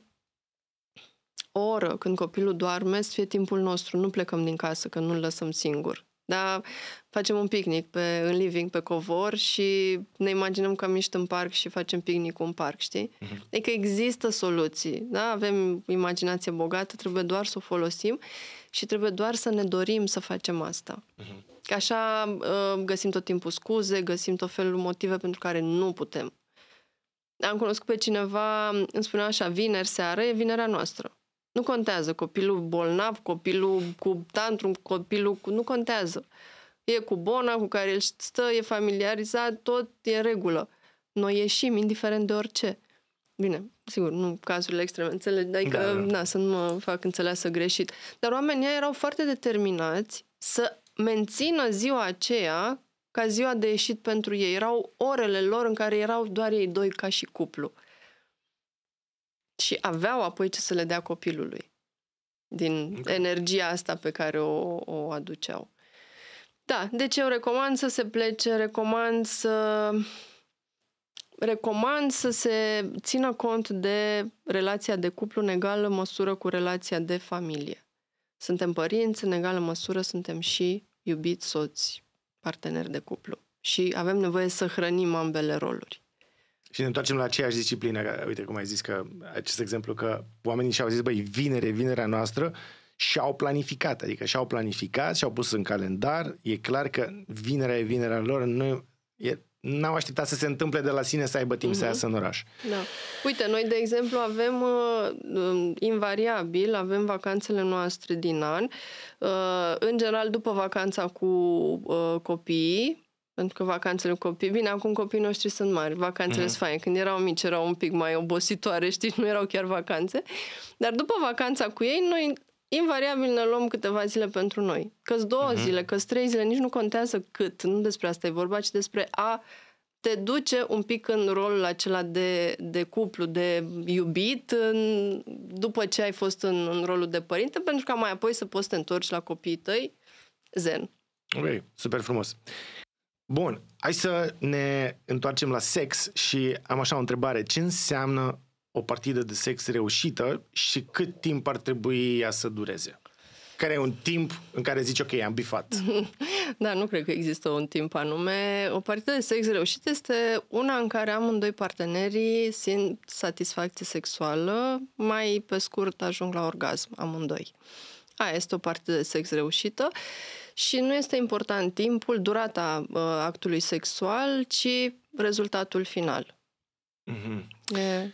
Speaker 1: o oră când copilul doarme să fie timpul nostru, nu plecăm din casă, că nu-l lăsăm singur. Dar facem un picnic pe, în living, pe covor și ne imaginăm că am ieșit în parc și facem picnic în parc, știi? Uh-huh. Adică există soluții, da? Avem imaginație bogată, trebuie doar să o folosim și trebuie doar să ne dorim să facem asta. Uh-huh. Că așa ă, găsim tot timpul scuze, găsim tot felul motive pentru care nu putem. Am cunoscut pe cineva, îmi spunea așa, vineri seară, e vinerea noastră. Nu contează copilul bolnav, copilul cu tantrum, copilul cu... Nu contează. E cu bona cu care el stă, e familiarizat, tot e în regulă. Noi ieșim, indiferent de orice. Bine, sigur, nu cazurile extreme, înțelegi, adică, da, da. Na, să nu mă fac înțeleasă greșit. Dar oamenii erau foarte determinați să mențină ziua aceea ca ziua de ieșit pentru ei. Erau orele lor în care erau doar ei doi ca și cuplu și aveau apoi ce să le dea copilului din okay. energia asta pe care o, o aduceau. Da, deci eu recomand să se plece, recomand să recomand să se țină cont de relația de cuplu în egală măsură cu relația de familie. Suntem părinți, în egală măsură suntem și iubiți soți, parteneri de cuplu. Și avem nevoie să hrănim ambele roluri.
Speaker 2: Și ne întoarcem la aceeași disciplină. Uite cum ai zis că acest exemplu că oamenii și-au zis, băi, vinere, vinerea noastră și-au planificat, adică și-au planificat, și-au pus în calendar, e clar că vinerea e vinerea lor, nu e, n-au așteptat să se întâmple de la sine să aibă timp mm-hmm. să mhm. iasă în oraș.
Speaker 1: Da. Uite, noi, de exemplu, avem uh, invariabil, avem vacanțele noastre din an. Uh, în general, după vacanța cu uh, copiii, pentru că vacanțele cu copii, bine, acum copiii noștri sunt mari, vacanțele mm-hmm. sunt mhm. faine. Când erau mici erau un pic mai obositoare, <laughs> știi, nu erau chiar vacanțe. Dar după vacanța cu ei, noi invariabil ne luăm câteva zile pentru noi. că două mm-hmm. zile, că trei zile, nici nu contează cât, nu despre asta e vorba, ci despre a te duce un pic în rolul acela de, de cuplu, de iubit, în, după ce ai fost în, în rolul de părinte, pentru ca mai apoi să poți să te întorci la copiii tăi zen.
Speaker 2: Ok, super frumos. Uh, Bun, hai să ne întoarcem la sex și am așa o întrebare. Ce înseamnă o partidă de sex reușită și cât timp ar trebui ea să dureze? Care e un timp în care zici, ok, am bifat? <laughs>
Speaker 1: Da, nu cred că există un timp anume. O partidă de sex reușită este una în care amândoi partenerii simt satisfacție sexuală, mai pe scurt ajung la orgasm amândoi. Aia este o partidă de sex reușită și nu este important timpul, durata uh, actului sexual, ci rezultatul final. Mm-hmm. E...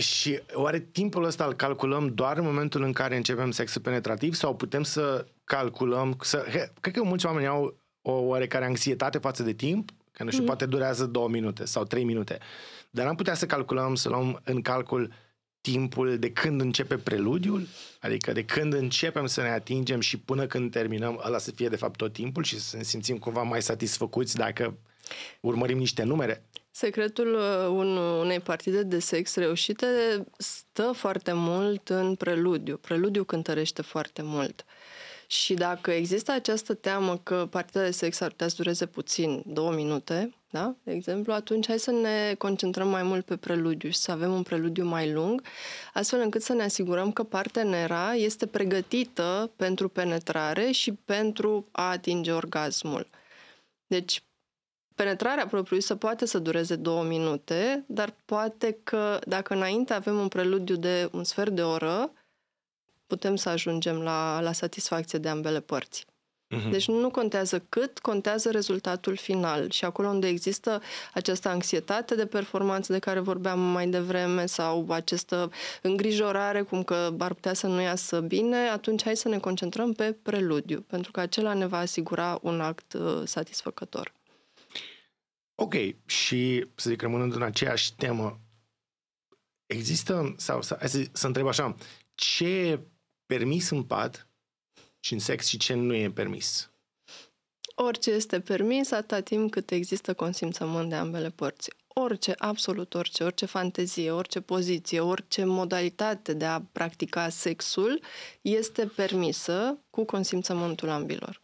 Speaker 2: Și oare timpul ăsta îl calculăm doar în momentul în care începem sexul penetrativ sau putem să calculăm, să, he, cred că mulți oameni au o oarecare anxietate față de timp, că nu știu, mm-hmm. poate durează două minute sau trei minute, dar am putea să calculăm, să luăm în calcul uh, timpul de când începe preludiul, adică de când începem să ne atingem și până când terminăm, ăla să fie de fapt tot timpul și să ne simțim cumva mai satisfăcuți dacă urmărim niște numere.
Speaker 1: Secretul uh, unei partide de sex reușite stă foarte mult în preludiu. Preludiu cântărește foarte mult. Uh, și dacă există această teamă că partida de sex ar putea să dureze puțin, două minute, da? de exemplu, atunci hai să ne concentrăm mai mult pe preludiu și să avem un preludiu mai lung, astfel încât să ne asigurăm că partenera este pregătită pentru penetrare și pentru a atinge orgasmul. Deci, penetrarea propriu-zisă poate să dureze două minute, dar poate că dacă înainte avem un preludiu de un sfert de oră, putem să ajungem la, la satisfacție de ambele părți. Mhm. Deci nu contează cât, contează rezultatul final. Și acolo unde există această anxietate de performanță de care vorbeam mai devreme sau această îngrijorare cum că ar putea să nu iasă bine, atunci hai să ne concentrăm pe preludiu, pentru că acela ne va asigura un act uh, satisfăcător.
Speaker 2: Ok, și să zic rămânând în aceeași temă, există, sau să, să, să întreb așa, ce permis în pat și în sex și ce nu e permis.
Speaker 1: Orice este permis atâta timp cât există consimțământ de ambele părți. Orice, absolut orice, orice fantezie, orice poziție, orice modalitate de a practica sexul este permisă cu consimțământul ambilor.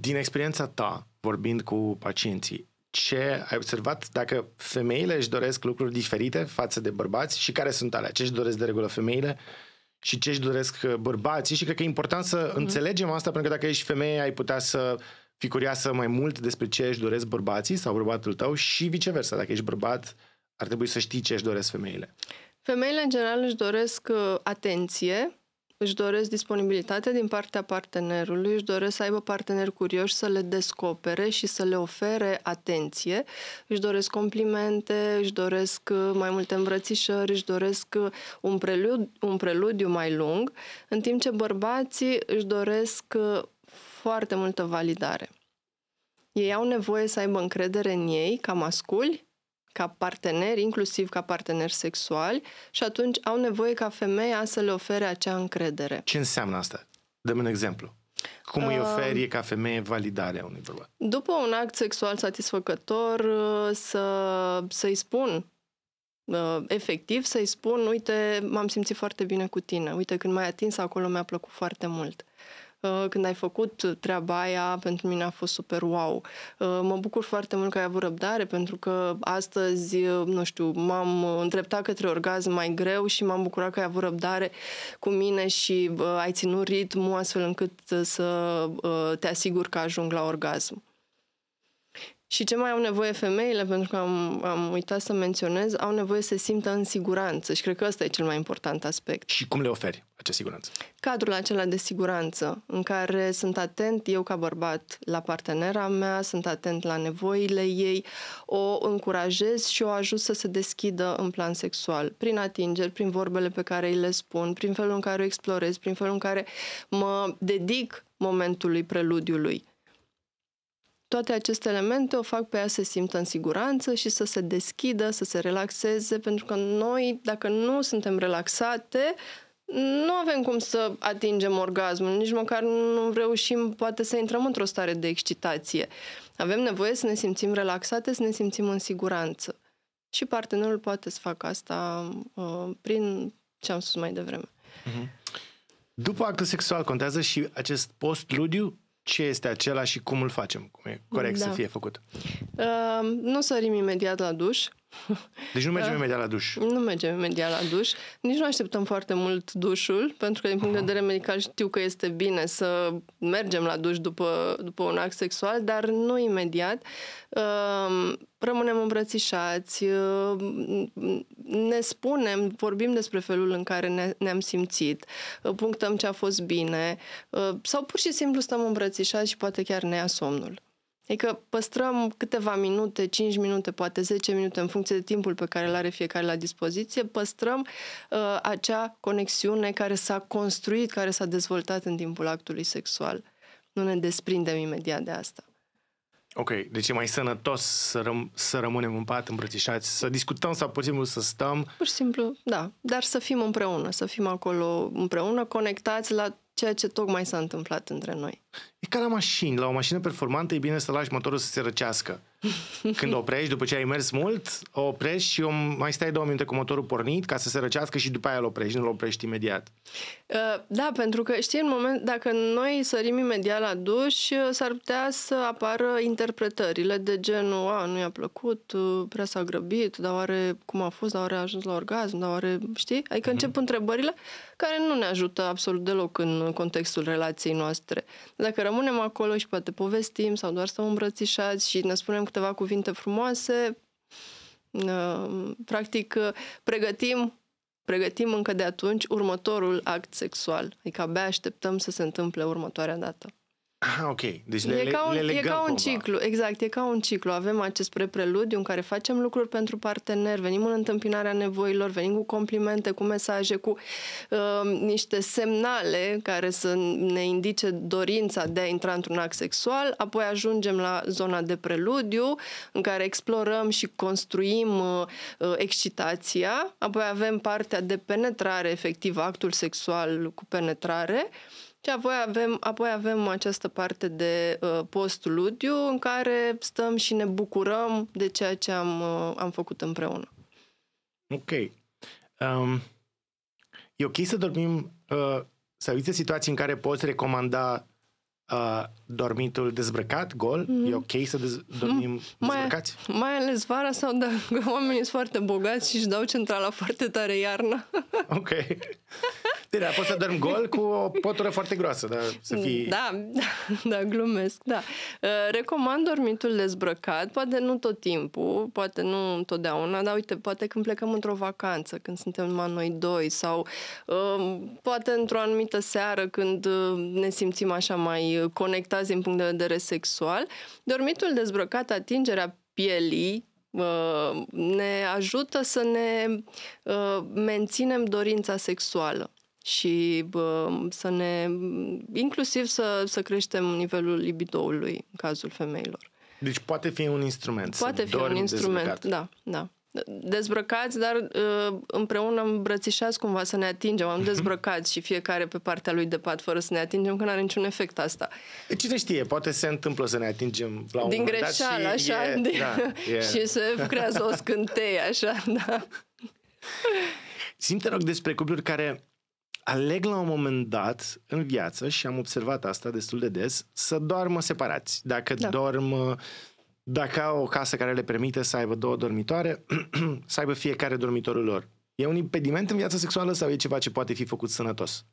Speaker 2: Din experiența ta, vorbind cu pacienții, ce ai observat dacă femeile își doresc lucruri diferite față de bărbați și care sunt alea? Ce își doresc de regulă femeile și ce își doresc uh, bărbații și cred că e important să mm-hmm. înțelegem asta pentru că dacă ești femeie ai putea să fii curioasă mai mult despre ce își doresc bărbații sau bărbatul tău și viceversa. Dacă ești bărbat, ar trebui să știi ce își doresc femeile.
Speaker 1: Femeile, în general, își doresc uh, atenție, își doresc disponibilitate din partea partenerului, își doresc să aibă parteneri curioși să le descopere și să le ofere atenție, își doresc complimente, își doresc uh, mai multe îmbrățișări, își doresc uh, un, prelud, un preludiu mai lung, în timp ce bărbații își doresc uh, foarte multă validare. Ei au nevoie să aibă încredere în ei ca masculi ca parteneri, inclusiv ca parteneri sexuali, și atunci au nevoie ca femeia să le ofere acea încredere.
Speaker 2: Ce înseamnă asta? Dăm un exemplu. Cum îi oferi ca femeie validarea unui bărbat?
Speaker 1: După un act sexual satisfăcător, uh, să, să-i spun uh, efectiv să-i spun, uite, m-am simțit foarte bine cu tine, uite, când m-ai atins acolo mi-a plăcut foarte mult. Uh, Uh, când ai făcut treaba aia, pentru mine a fost super wow. Uh, mă bucur foarte mult că ai avut răbdare, pentru că astăzi, uh, nu știu, m-am îndreptat către orgasm mai greu și m-am bucurat că ai avut răbdare cu mine și ai ținut ritmul astfel încât să te asiguri că ajung la orgasm. Și ce mai au nevoie femeile, pentru că am, am uitat să menționez, au nevoie să se simtă în siguranță și cred că ăsta e cel mai important aspect. Și cum le oferi acea siguranță? Cadrul acela de siguranță, în care sunt atent eu ca bărbat la partenera mea, sunt atent la nevoile ei, o încurajez și o ajut să se deschidă în plan sexual, prin atingeri, prin vorbele pe care îi le spun, prin felul în care o explorez, prin felul în care mă dedic momentului preludiului toate aceste elemente o fac pe ea să se simtă în siguranță și să se deschidă, să se relaxeze, pentru că noi, dacă nu suntem relaxate, nu avem cum să atingem orgasmul, nici măcar nu reușim poate să intrăm într-o stare de excitație. Avem nevoie să ne simțim relaxate, să ne simțim în siguranță. Și partenerul poate să facă asta uh, prin ce am spus mai devreme.
Speaker 2: Uh-huh. După actul sexual contează și acest post ludiu ce este acela și cum îl facem, cum e corect da. să fie făcut.
Speaker 1: Uh, nu sărim imediat la duș, deci nu mergem da. imediat la duș. Nu mergem imediat la duș. Nici nu așteptăm foarte mult dușul, pentru că din punct de vedere medical știu că este bine să mergem la duș după, după un act sexual, dar nu imediat. Ehm, rămânem îmbrățișați, ehm, ne spunem, vorbim despre felul în care ne, ne-am simțit, ehm, punctăm ce a fost bine sau pur și simplu stăm îmbrățișați și poate chiar ne ia somnul. Adică păstrăm câteva minute, 5 minute, poate 10 minute, în funcție de timpul pe care îl are fiecare la dispoziție, păstrăm uh, acea conexiune care s-a construit, care s-a dezvoltat în timpul actului sexual. Nu ne desprindem imediat de asta.
Speaker 2: Ok, deci e mai sănătos să, răm- să rămânem în pat îmbrățișați, să discutăm sau pur și simplu să stăm.
Speaker 1: Pur și simplu, da, dar să fim împreună, să fim acolo împreună, conectați la ceea ce tocmai s-a întâmplat între noi.
Speaker 2: E ca la mașini. La o mașină performantă e bine să lași motorul să se răcească. <laughs> Când oprești, după ce ai mers mult, o oprești și mai stai două minute cu motorul pornit ca să se răcească și după aia îl oprești, nu îl oprești imediat.
Speaker 1: Uh, da, pentru că știi, în moment, dacă noi sărim imediat la duș, uh, s-ar putea să apară interpretările de genul, a, nu i-a plăcut, uh, prea s-a grăbit, dar oare cum a fost, dar oare a ajuns la orgasm, dar oare, știi? Adică mm-hmm. încep întrebările care nu ne ajută absolut deloc în contextul relației noastre. Dacă rămânem acolo și poate povestim sau doar stăm îmbrățișați și ne spunem câteva cuvinte frumoase, practic pregătim pregătim încă de atunci următorul act sexual. Adică abia așteptăm să se întâmple următoarea dată.
Speaker 2: Ah, ok. Deci le, e ca un, le legăm, e ca un cumva.
Speaker 1: ciclu, exact, e ca un ciclu. Avem acest prepreludiu în care facem lucruri pentru partener, venim în întâmpinarea nevoilor, venim cu complimente, cu mesaje, cu uh, niște semnale care să ne indice dorința de a intra într-un act sexual, apoi ajungem la zona de preludiu în care explorăm și construim uh, uh excitația, apoi avem partea de penetrare, efectiv actul sexual cu penetrare, și apoi avem, apoi avem această parte de uh, post-ludiu în care stăm și ne bucurăm de ceea ce am, uh, am făcut împreună. Ok.
Speaker 2: Um, e ok să dormim uh, să există situații în care poți recomanda uh, dormitul dezbrăcat, gol? Mm. E ok să dez- dormim mm.
Speaker 1: dezbrăcați? Mai, mai ales vara sau dacă <laughs> oamenii sunt foarte bogați și își dau centrala foarte tare iarna. <laughs> ok.
Speaker 2: Bine, poți să dormi gol cu o potură foarte groasă, dar
Speaker 1: să fii... Da, da, da glumesc, da. Uh, recomand dormitul dezbrăcat, poate nu tot timpul, poate nu întotdeauna, dar uite, poate când plecăm într-o vacanță, când suntem numai noi doi sau uh, poate într-o anumită seară când uh, ne simțim așa mai conectați sensibili din punct de vedere sexual, dormitul dezbrăcat, atingerea pielii, uh, ne ajută să ne uh, menținem dorința sexuală și uh, să ne, inclusiv să, să creștem nivelul libidoului în cazul femeilor.
Speaker 2: Deci poate fi un instrument. Poate fi un instrument, dezbrăcat.
Speaker 1: da, da dezbrăcați, dar uh, împreună îmbrățișați cumva să ne atingem. Am mhm. dezbrăcați și fiecare pe partea lui de pat fără să ne atingem, că nu are niciun efect asta.
Speaker 2: Cine știe, poate se întâmplă să ne atingem la un Din moment greșeală, dat și așa, e, <laughs> din, da, și se creează o
Speaker 1: scânteie, așa, da.
Speaker 2: Simte rog despre cupluri care aleg la un moment dat în viață, și am observat asta destul de des, să doarmă separați. Dacă da. dorm uh, dacă au o casă care le permite să aibă două dormitoare, <clears throat> să aibă fiecare dormitorul lor. E un impediment în viața sexuală sau e ceva ce poate fi făcut sănătos?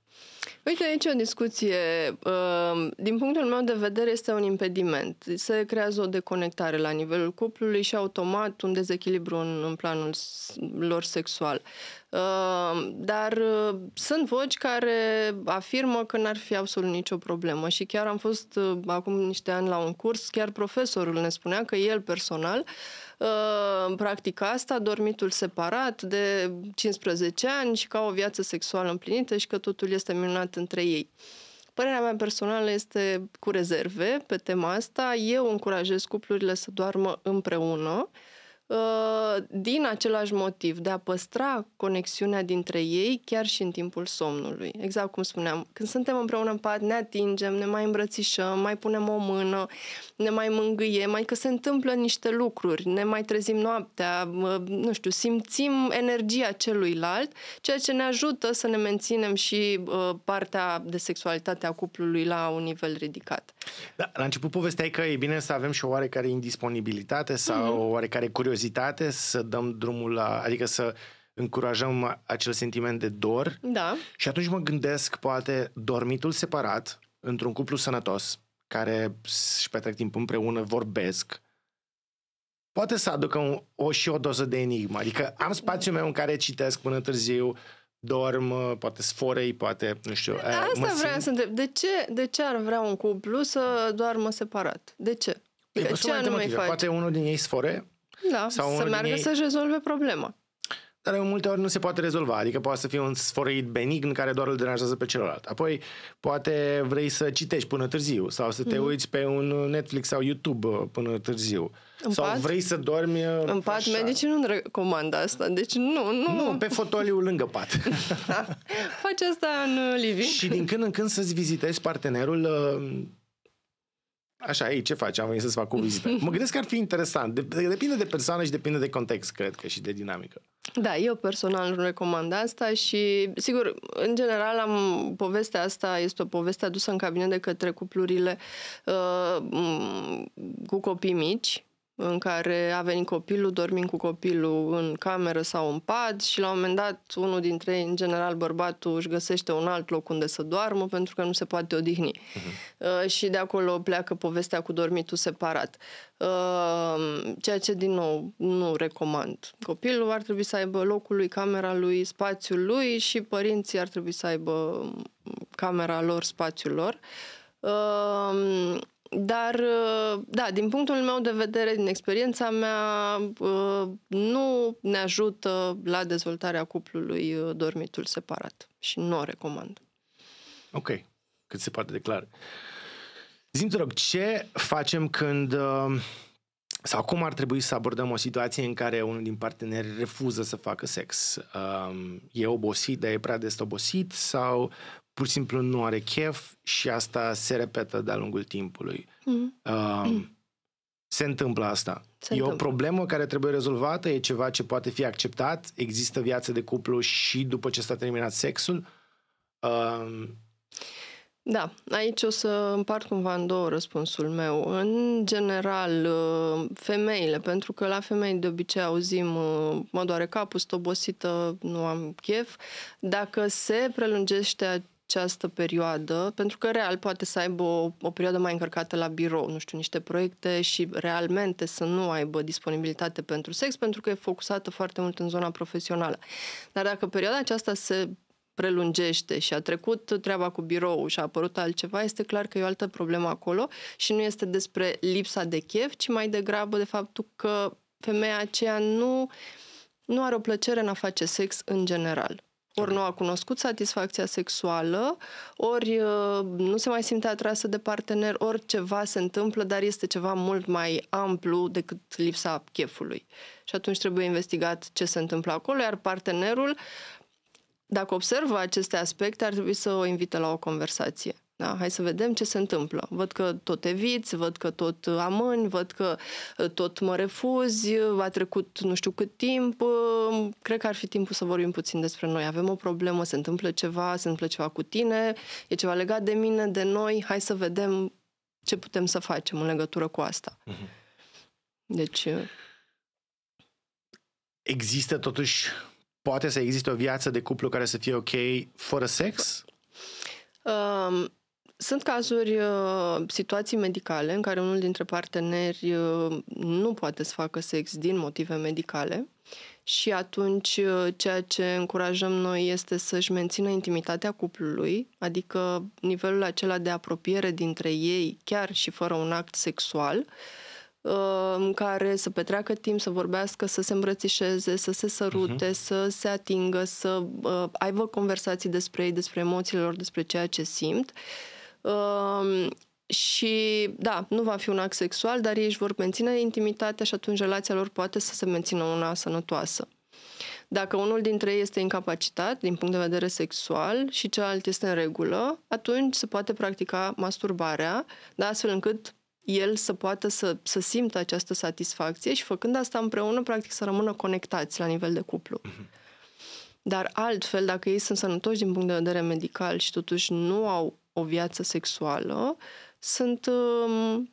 Speaker 1: Uite, aici o discuție. Ehm, din punctul meu de vedere, este un impediment. Se creează o deconectare la nivelul cuplului și automat un dezechilibru în, planul lor sexual. Ehm, dar eh, sunt voci care afirmă că n-ar fi absolut nicio problemă și chiar am fost eh, acum niște ani la un curs, chiar profesorul ne spunea că el personal ehm, practica asta, dormitul separat de 15 ani și ca o viață sexuală împlinită și că totul este minunat între ei. Părerea mea personală este cu rezerve pe tema asta. Eu încurajez cuplurile să doarmă împreună Uh, din același motiv, de a păstra conexiunea dintre ei chiar și în timpul somnului. Exact cum spuneam, când suntem împreună în pat, ne atingem, ne mai îmbrățișăm, mai punem o mână, ne mai mângâie, mai că se întâmplă niște lucruri, ne mai trezim noaptea, nu știu, simțim energia celuilalt, ceea ce ne ajută să ne menținem și uh, partea de sexualitate a cuplului la un nivel ridicat.
Speaker 2: Da, la început povesteai că e bine să avem și o oarecare indisponibilitate sau mm-hmm. o oarecare curiozitate să dăm drumul la... Adică să încurajăm acel sentiment de dor. Da. Și atunci mă gândesc, poate, dormitul separat, într-un cuplu sănătos, care își petrec timp împreună, vorbesc, poate să aducă un, o, și o doză de enigmă. Adică am spațiul meu în care citesc până târziu, dorm, poate sforei, poate, nu știu... Păi, da, asta simt... vreau
Speaker 1: să întreb. De ce, de ce ar vrea un cuplu să doarmă separat? De ce? Păi, de adică ce nu mai faci? Poate
Speaker 2: unul din ei sfore,
Speaker 1: da, sau să meargă ei... să-și rezolve problema
Speaker 2: dar în multe ori nu se poate rezolva. Adică poate să fie un sfărăit benign care doar îl deranjează pe celălalt. Apoi, poate vrei să citești până târziu sau să te mm. uiți pe un Netflix sau YouTube uh, până târziu. În sau pat? vrei să dormi uh, În pat
Speaker 1: așa. medicii nu recomandă asta, deci nu, nu. Nu, pe
Speaker 2: fotoliu lângă pat. <laughs>
Speaker 1: Faci asta în
Speaker 2: uh, living. Și din când în când să-ți vizitezi partenerul Așa, ei, ce faci? Am venit să-ți fac o vizită. <laughs> Mă gândesc că ar fi interesant. Depinde de persoană și depinde de context, cred că, și de dinamică.
Speaker 1: Da, eu personal nu recomand asta și, sigur, în general am povestea asta, este o poveste adusă în cabinet de către cuplurile uh, cu copii mici, în care a venit copilul, dormim cu copilul în cameră sau în pat și la un moment dat unul dintre ei, în general bărbatul, își găsește un alt loc unde să doarmă pentru că nu se poate odihni. Uh-huh. Uh, și de acolo pleacă povestea cu dormitul separat. Uh, ceea ce, din nou, nu recomand. Copilul ar trebui să aibă locul lui, camera lui, spațiul lui și părinții ar trebui să aibă mm, camera lor, spațiul lor. Uh, dar, uh, da, din punctul meu de vedere, din experiența mea, uh, nu ne ajută la dezvoltarea cuplului uh, dormitul separat și nu o recomand.
Speaker 2: Ok, cât se poate de clar. Zim, te rog, ce facem când sau cum ar trebui să abordăm o situație în care unul din parteneri refuză să facă sex? Um, e obosit, dar e prea destobosit sau pur și simplu nu are chef și asta se repetă de-a lungul timpului. Mm. Uh, mm. Se întâmplă asta. Se e întâmplă. o problemă care trebuie rezolvată, e ceva ce poate fi acceptat, există viață de cuplu
Speaker 1: și după ce s-a terminat sexul. Uh, da, aici o să împart cumva în două răspunsul meu. În general, uh, femeile, pentru că la femei de obicei auzim uh, mă doare capul, sunt obosită, nu am chef, dacă se prelungește această perioadă, pentru că real poate să aibă o, o perioadă mai încărcată la birou, nu știu, niște proiecte și realmente să nu aibă disponibilitate pentru sex, pentru că e focusată foarte mult în zona profesională. Dar dacă perioada aceasta se prelungește și a trecut treaba cu birou și a apărut altceva, este clar că e o altă problemă acolo și nu este despre lipsa de chef, ci mai degrabă de faptul că femeia aceea nu, nu are o plăcere în a face sex în general. Ori nu a cunoscut satisfacția sexuală, ori uh, nu se mai simte atrasă de partener, ori ceva se întâmplă, dar este ceva mult mai amplu decât lipsa chefului. Și atunci trebuie investigat ce se întâmplă acolo, iar partenerul, dacă observă aceste aspecte, ar trebui să o invite la o conversație. Da, hai să vedem ce se întâmplă. Văd că tot eviți, văd că tot uh, amâni, văd că uh, tot mă refuzi, uh, a trecut nu știu cât timp. Cred că ar fi timpul să vorbim puțin despre noi. Avem o problemă, se întâmplă ceva, se întâmplă ceva cu tine, e ceva legat de mine, de noi. Hai să vedem ce putem să facem în legătură cu asta. Mhm. Deci...
Speaker 2: Există totuși, poate să existe o viață de cuplu care să fie ok fără sex?
Speaker 1: Um, sunt cazuri, uh, situații medicale în care unul dintre parteneri uh, nu poate să facă sex din motive medicale și atunci uh, ceea ce încurajăm noi este să-și mențină intimitatea cuplului, adică nivelul acela de apropiere dintre ei, chiar și fără un act sexual, în care să petreacă timp, să vorbească, să se îmbrățișeze, să se sărute, uh-huh. să se atingă, să aibă conversații despre ei, despre emoțiile lor, despre ceea ce simt. Uh, Ehm, și, da, nu va fi un act sexual, dar ei își vor menține intimitatea și atunci relația lor poate să se mențină una sănătoasă. Dacă unul dintre ei este incapacitat din punct de vedere sexual și celălalt este în regulă, atunci se poate practica masturbarea, da, astfel încât el să poată să, să simtă această satisfacție și făcând asta împreună, practic să rămână conectați la nivel de cuplu. Mhm. Dar altfel, dacă ei sunt sănătoși din punct de vedere medical și totuși nu au o viață sexuală sunt um,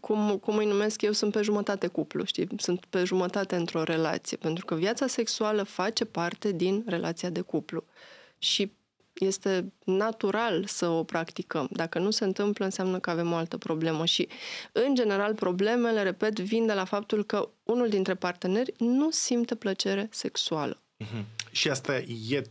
Speaker 1: cum, cum îi numesc eu, sunt pe jumătate cuplu, știi? Sunt pe jumătate într-o relație, pentru că viața sexuală face parte din relația de cuplu. Și este natural să o practicăm. Dacă nu se întâmplă, înseamnă că avem o altă problemă și, în general, problemele, repet, vin de la faptul că unul dintre parteneri nu simte plăcere sexuală.
Speaker 2: Mm-hmm. Și asta e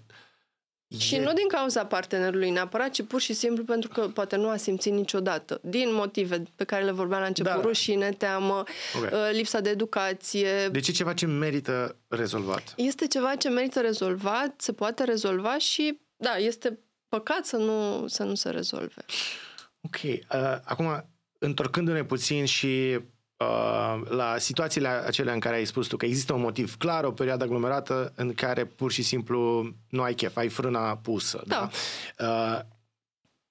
Speaker 1: și e... nu din cauza partenerului neapărat, ci pur și simplu pentru că poate nu a simțit niciodată. Din motive pe care le vorbeam la început, da, rușine, teamă, okay. Uh, lipsa de educație.
Speaker 2: Deci e ceva ce merită rezolvat.
Speaker 1: Este ceva ce merită rezolvat, se poate rezolva și, da, este păcat să nu, să nu se rezolve.
Speaker 2: Ok. Uh, acum, întorcându-ne puțin și Uh, la situațiile acelea în care ai spus tu că există un motiv clar, o perioadă aglomerată în care pur și simplu nu ai chef, ai frâna pusă. Da. da? Uh,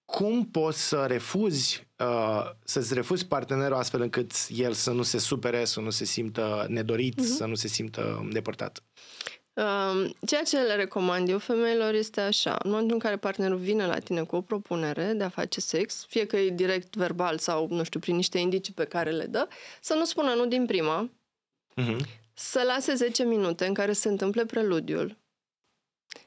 Speaker 2: cum poți să refuzi, uh, să-ți refuzi partenerul astfel încât el să nu se supere, să nu se simtă nedorit, uh-huh. să nu se simtă îndepărtat?
Speaker 1: Ceea ce le recomand eu femeilor este așa. În momentul în care partenerul vine la tine cu o propunere de a face sex, fie că e direct verbal sau, nu știu, prin niște indicii pe care le dă, să nu spună nu din prima, uh-huh. să lase 10 minute în care se întâmple preludiul,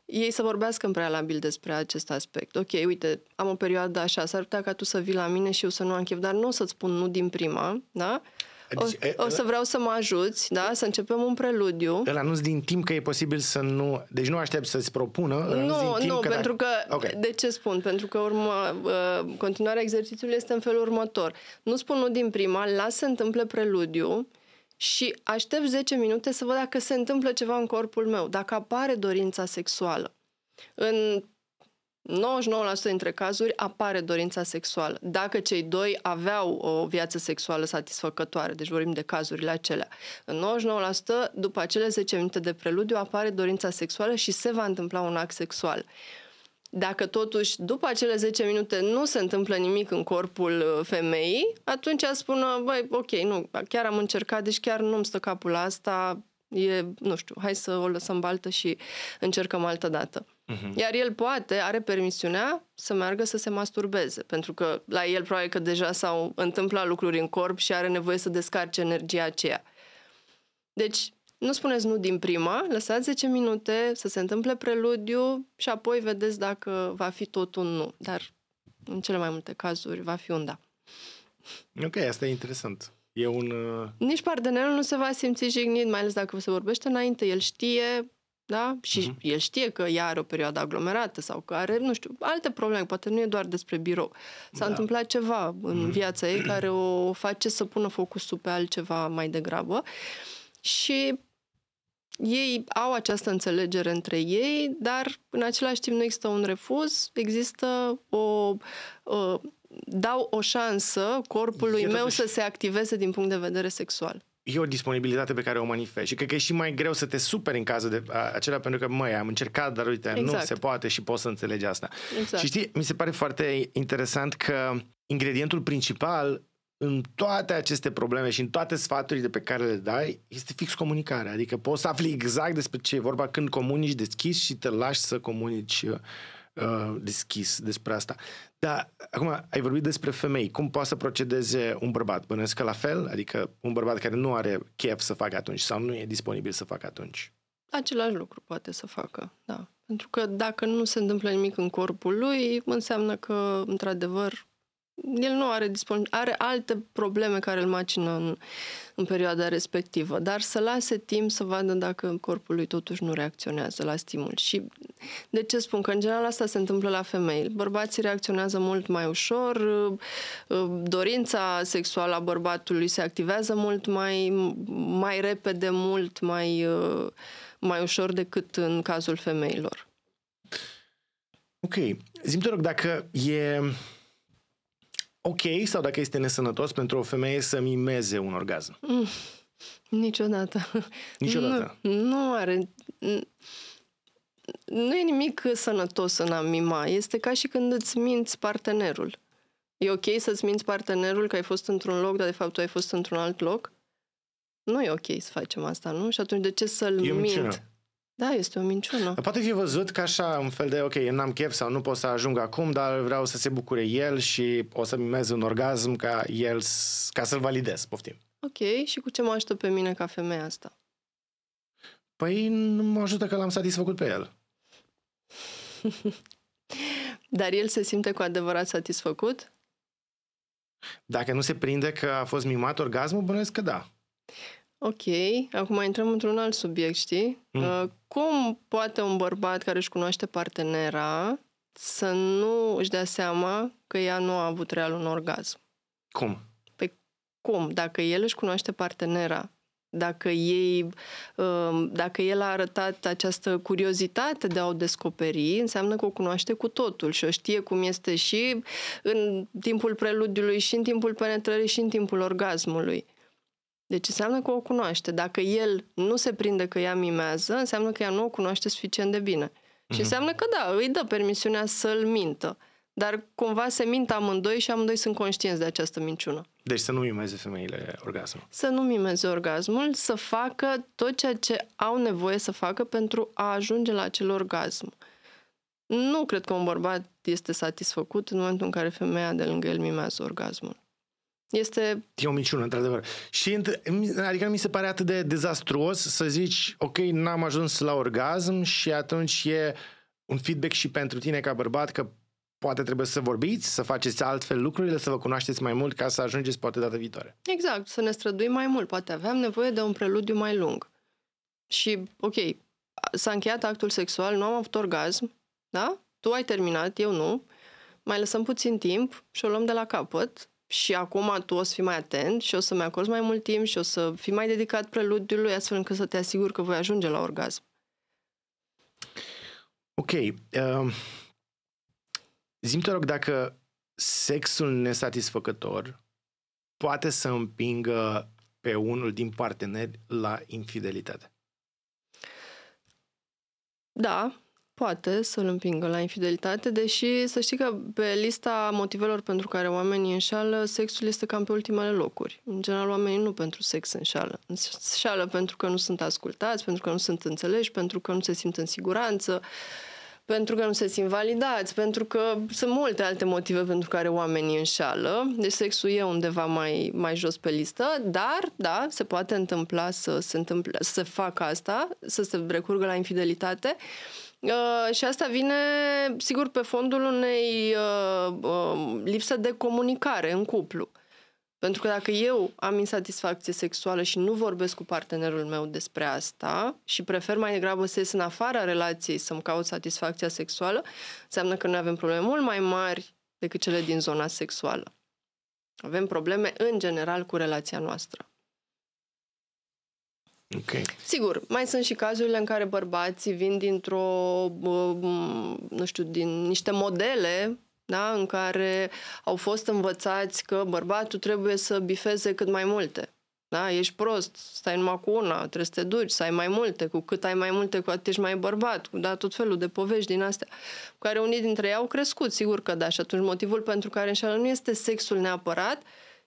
Speaker 1: ei să vorbească în prealabil despre acest aspect. Ok, uite, am o perioadă așa, s-ar putea ca tu să vii la mine și eu să nu am chef, dar nu o să-ți spun nu din prima, da? Adică, o, deci, o să vreau să mă ajuți, da? Să începem un preludiu.
Speaker 2: Îl anunț din timp că e posibil să nu... Deci nu aștept să-ți propună. Nu, nu, că pentru dacă... că... Okay.
Speaker 1: De ce spun? Pentru că urmă, uh, continuarea exercițiului este în felul următor. Nu spun nu din prima, las să întâmple preludiu și aștept 10 minute să văd dacă se întâmplă ceva în corpul meu, dacă apare dorința sexuală. În 99% dintre cazuri apare dorința sexuală, dacă cei doi aveau o viață sexuală satisfăcătoare, deci vorbim de cazurile acelea. În 99%, după acele 10 minute de preludiu, apare dorința sexuală și se va întâmpla un act sexual. Dacă totuși după acele 10 minute nu se întâmplă nimic în corpul uh, femeii, atunci spună, băi, ok, nu, chiar am încercat, deci chiar nu-mi stă capul asta, e, nu știu, hai să o lăsăm baltă și încercăm altă dată. Uh-huh. Iar el poate, are permisiunea să meargă să se masturbeze, pentru că la el probabil că deja s-au întâmplat lucruri în corp și are nevoie să descarce energia aceea. Deci, nu spuneți nu din prima, lăsați 10 minute să se întâmple preludiu și apoi vedeți dacă va fi tot un nu. Dar în cele mai multe cazuri va fi un da.
Speaker 2: Ok, asta e interesant. E un... Uh,
Speaker 1: Nici partenerul nu se va simți jignit, mai ales dacă se vorbește înainte. El știe da? Și uh-huh. el știe că ea are o perioadă aglomerată sau că are, nu știu, alte probleme, poate nu e doar despre birou. S-a da. întâmplat ceva în uh-huh. viața ei care o face să pună focusul pe altceva mai degrabă și ei au această înțelegere între ei, dar în același timp nu există un refuz, există o... o dau o șansă corpului e meu să se activeze din punct de vedere sexual
Speaker 2: e o disponibilitate pe care o manifesti. Și cred că e și mai greu să te superi în cazul de acela, pentru că, măi, am încercat, dar uite, exact. nu se poate și poți să înțelegi asta. Exact. Și știi, mi se pare foarte interesant că ingredientul principal în toate aceste probleme și în toate sfaturile pe care le dai, este fix comunicarea. Adică poți să afli exact despre ce e vorba când comunici deschis și te lași să comunici uh, Uh, deschis despre asta. Dar, acum, ai vorbit despre femei. Cum poate să procedeze un bărbat? Bănuiesc că la fel? Adică un bărbat care nu are chef să facă atunci sau nu e disponibil să facă atunci?
Speaker 1: Același lucru poate să facă, da. Pentru că dacă nu se întâmplă nimic în corpul lui, înseamnă că, într-adevăr, el nu are disponibil, are alte probleme care îl macină în, în perioada respectivă, dar să lase timp să vadă dacă corpul lui totuși nu reacționează la stimul. Și de ce spun? Că în general asta se întâmplă la femei. Bărbații reacționează mult mai ușor, uh, uh, dorința sexuală a bărbatului se activează mult mai, mai repede, mult mai, uh, mai ușor decât în cazul femeilor.
Speaker 2: Ok. Zim te rog, dacă e ok sau dacă este nesănătos pentru o femeie să mimeze un orgasm?
Speaker 1: Mm, niciodată. Niciodată? Nu, nu are... Nu e nimic sănătos în a mima. Este ca și când îți minți partenerul. E ok să-ți minți partenerul că ai fost într-un loc, dar de fapt tu ai fost într-un alt loc? Nu e ok să facem asta, nu? Și atunci de ce să-l mint? Minciună. Da, este o minciună. Dar poate
Speaker 2: fi văzut ca așa, un fel de, ok, n-am chef sau nu pot să ajung acum, dar vreau să se bucure el și o să-mi un orgasm ca el, ca să-l validez, poftim.
Speaker 1: Ok, și cu ce mă ajută pe mine ca femeia asta? Păi nu mă ajută că l-am satisfăcut pe el. <laughs> dar el se simte cu adevărat satisfăcut?
Speaker 2: Dacă nu se prinde că a fost mimat orgasmul, bănuiesc că da.
Speaker 1: Ok, acum intrăm într-un alt subiect, știi? Mm. Uh, cum poate un bărbat care își cunoaște partenera să nu își dea seama că ea nu a avut real un orgasm? Cum? Pe păi, cum? Dacă el își cunoaște partenera, dacă, ei, um, dacă el a arătat această curiozitate de a o descoperi, înseamnă că o cunoaște cu totul și o știe cum este și în timpul preludiului, și în timpul penetrării, și în timpul orgasmului. Deci înseamnă că o cunoaște. Dacă el nu se prinde că ea mimează, înseamnă că ea nu o cunoaște suficient de bine. Mm-hmm. Și mhm. înseamnă că da, îi dă permisiunea să-l mintă. Dar cumva se mint amândoi și amândoi sunt conștienți de această minciună.
Speaker 2: Deci să nu mimeze femeile orgasmul.
Speaker 1: Să nu mimeze orgasmul, să facă tot ceea ce au nevoie să facă pentru a ajunge la acel orgasm. Nu cred că un bărbat este satisfăcut în momentul în care femeia de lângă el mimează orgasmul. Este...
Speaker 2: E o minciună, într-adevăr. Și, adică mi se pare atât de dezastruos să zici, ok, n-am ajuns la orgasm și atunci e un feedback și pentru tine ca bărbat că poate trebuie să vorbiți, să faceți altfel lucrurile, să vă cunoașteți mai mult ca să ajungeți poate data viitoare.
Speaker 1: Exact, să ne străduim mai mult. Poate aveam nevoie de un preludiu mai lung. Și, ok, s-a încheiat actul sexual, nu am avut orgasm, da? Tu ai terminat, eu nu. Mai lăsăm puțin timp și o luăm de la capăt și acum tu o să fii mai atent și o să-mi acorzi mai mult timp și o să fii mai dedicat preludiului astfel încât să te asiguri că voi ajunge la orgasm.
Speaker 2: Ok. Uh, zim te rog dacă sexul nesatisfăcător poate să împingă pe unul din parteneri la infidelitate.
Speaker 1: Da, poate să-l împingă la infidelitate, deși să știi că pe lista motivelor pentru care oamenii înșală, sexul este cam pe ultimele locuri. În general, oamenii nu pentru sex înșală. Înșală pentru că nu sunt ascultați, pentru că nu sunt înțeleși, pentru că nu se simt în siguranță, pentru că nu se simt validați, pentru că sunt multe alte motive pentru care oamenii înșală. Deci sexul e undeva mai, mai jos pe listă, dar, da, se poate întâmpla să se, întâmple, să se facă asta, să se recurgă la infidelitate. Uh, Uh, și asta vine, sigur, pe fondul unei uh, uh, lipsă de comunicare în cuplu. Pentru că dacă eu am insatisfacție sexuală și nu vorbesc cu partenerul meu despre asta și prefer mai degrabă să ies în afara relației să-mi caut satisfacția sexuală, înseamnă că noi avem probleme mult mai mari decât cele din zona sexuală. Avem probleme în general cu relația noastră. Okay. Sigur, mai sunt și cazurile în care bărbații vin dintr-o, nu știu, din niște modele da? în care au fost învățați că bărbatul trebuie să bifeze cât mai multe. Da? Ești prost, stai numai cu una, trebuie să te duci, să ai mai multe, cu cât ai mai multe, cu atât ești mai bărbat, da? tot felul de povești din astea, cu care unii dintre ei au crescut, sigur că da, și atunci motivul pentru care înșală nu este sexul neapărat,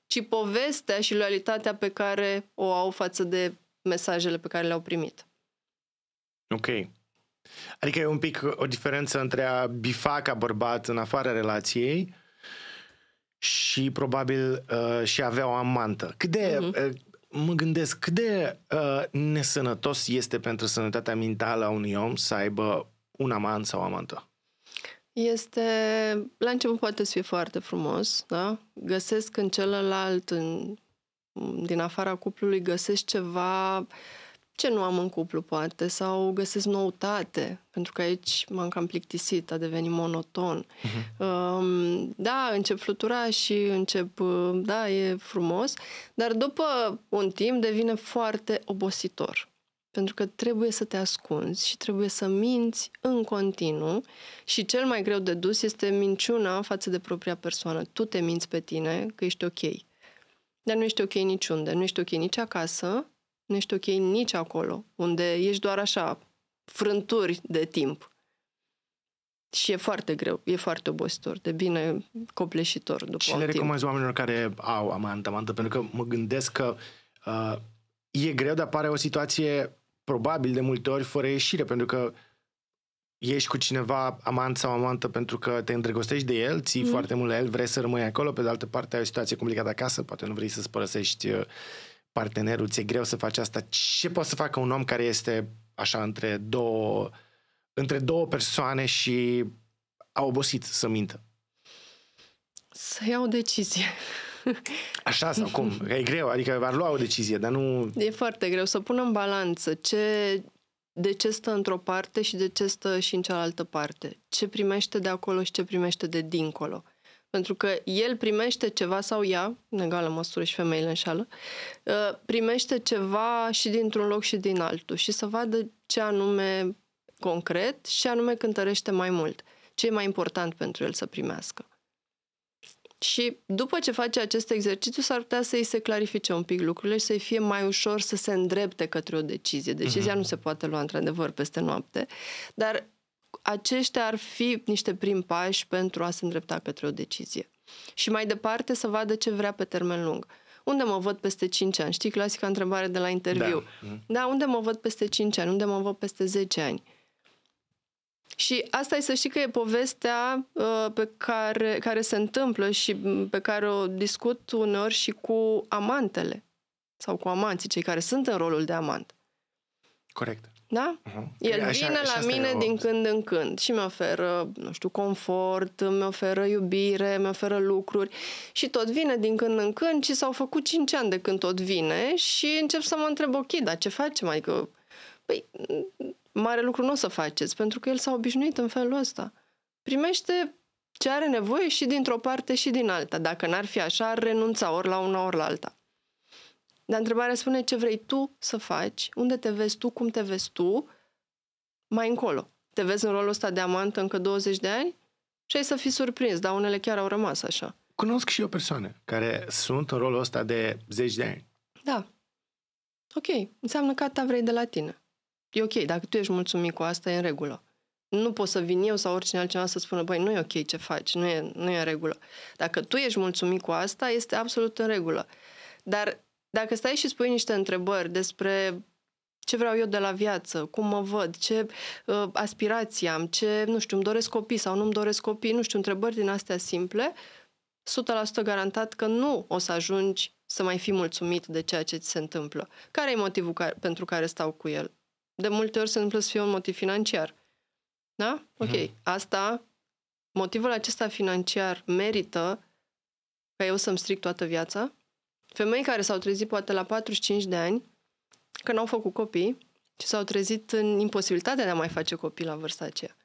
Speaker 1: ci povestea și loialitatea pe care o au față de mesajele pe care le-au primit.
Speaker 2: Ok. Adică e un pic o diferență între a bifa ca bărbat în afara relației și probabil uh, și avea o amantă. Cât de, mm-hmm. uh, mă gândesc, cât de uh, nesănătos este pentru sănătatea mentală a unui om să aibă un amant sau o amantă?
Speaker 1: Este, la început poate să fie foarte frumos, da? Găsesc în celălalt, în din afara cuplului găsesc ceva ce nu am în cuplu, poate, sau găsesc noutate, pentru că aici m-am cam plictisit, a devenit monoton. Uh-huh. Um, da, încep flutura și încep, uh, da, e frumos, dar după un timp devine foarte obositor. Pentru că trebuie să te ascunzi și trebuie să minți în continuu și cel mai greu de dus este minciuna față de propria persoană. Tu te minți pe tine că ești ok dar nu ești ok niciunde. Nu ești ok nici acasă, nu ești ok nici acolo, unde ești doar așa, frânturi de timp. Și e foarte greu, e foarte obositor, de bine copleșitor după Ce le recomand
Speaker 2: oamenilor care au amantamantă? Pentru că mă gândesc că uh, e greu, dar apare o situație probabil de multe ori fără ieșire, pentru că uh, ești cu cineva amant sau amantă pentru că te îndrăgostești de el, ții mm. foarte mult la el, vrei să rămâi acolo, pe de altă parte ai o situație complicată acasă, poate nu vrei să-ți părăsești uh, partenerul, ți-e greu să faci asta. Ce poate să facă un om care este așa între două, între două persoane și a obosit să mintă?
Speaker 1: Să iau o decizie.
Speaker 2: Așa sau cum? <laughs> E greu, adică ar lua o decizie, dar nu...
Speaker 1: E foarte greu să pună în balanță ce, de ce stă într-o parte și de ce stă și în cealaltă parte, ce primește de acolo și ce primește de dincolo. Pentru că el primește ceva sau ea, în egală măsură și femeile înșală, ă, primește ceva și dintr-un loc și din altul și să vadă ce anume concret și anume cântărește mai mult, ce e mai important pentru el să primească. Și după ce face acest exercițiu, s-ar putea să i se clarifice un pic lucrurile și să-i fie mai ușor să se îndrepte către o decizie. Decizia uh-huh. nu se poate lua într-adevăr peste noapte, dar aceștia ar fi niște prim pași pentru a se îndrepta către o decizie. Și mai departe să vadă ce vrea pe termen lung. Unde mă văd peste 5 ani? Știi clasica întrebare de la interviu. Da, mhm. da unde mă văd peste 5 ani? Unde mă văd peste 10 ani? Uh, și asta e să știi că e povestea uh, pe care, care se întâmplă și mm, pe care o discut uneori și cu amantele sau cu amanții, cei care sunt în rolul de amant. Corect. Da? Uh-huh. El păi așa, vine așa la mine o... din când în când și mi oferă, nu știu, confort, mi oferă iubire, mi oferă lucruri și tot vine din când în când și s-au făcut 5 ani de când tot vine și încep să mă întreb, ok, dar ce facem? Adică, păi, mare lucru nu o să faceți, pentru că el s-a obișnuit în felul ăsta. Primește ce are nevoie și dintr-o parte și din alta. Dacă n-ar fi așa, ar renunța ori la una, ori la alta. Dar întrebarea spune ce vrei tu să faci, unde te vezi tu, cum te vezi tu, mai încolo. Te vezi în rolul ăsta de amantă încă 20 de ani și ai să fii surprins, dar unele chiar au rămas așa. Cunosc
Speaker 2: și eu persoane care sunt în rolul ăsta de zeci de ani.
Speaker 1: Da. Ok, înseamnă că asta vrei de la tine e ok, dacă tu ești mulțumit cu asta, e în regulă. Nu pot să vin eu sau oricine altcineva să spună, băi, nu e ok ce faci, nu e, nu e în regulă. Dacă tu ești mulțumit cu asta, este absolut în regulă. Dar dacă stai și spui niște întrebări despre ce vreau eu de la viață, cum mă văd, ce uh, aspirații am, ce, nu știu, îmi doresc copii sau nu îmi doresc copii, nu știu, întrebări din astea simple, 100% garantat că nu o să ajungi să mai fii mulțumit de ceea ce ți se întâmplă. Care e motivul care, pentru care stau cu el? De multe ori se întâmplă să fie un motiv financiar. Da? Ok. Mm. Asta, motivul acesta financiar merită ca eu să-mi stric toată viața? Femei care s-au trezit poate la 45 de ani, că n-au făcut copii, și s-au trezit în imposibilitatea de a mai face copii la vârsta aceea.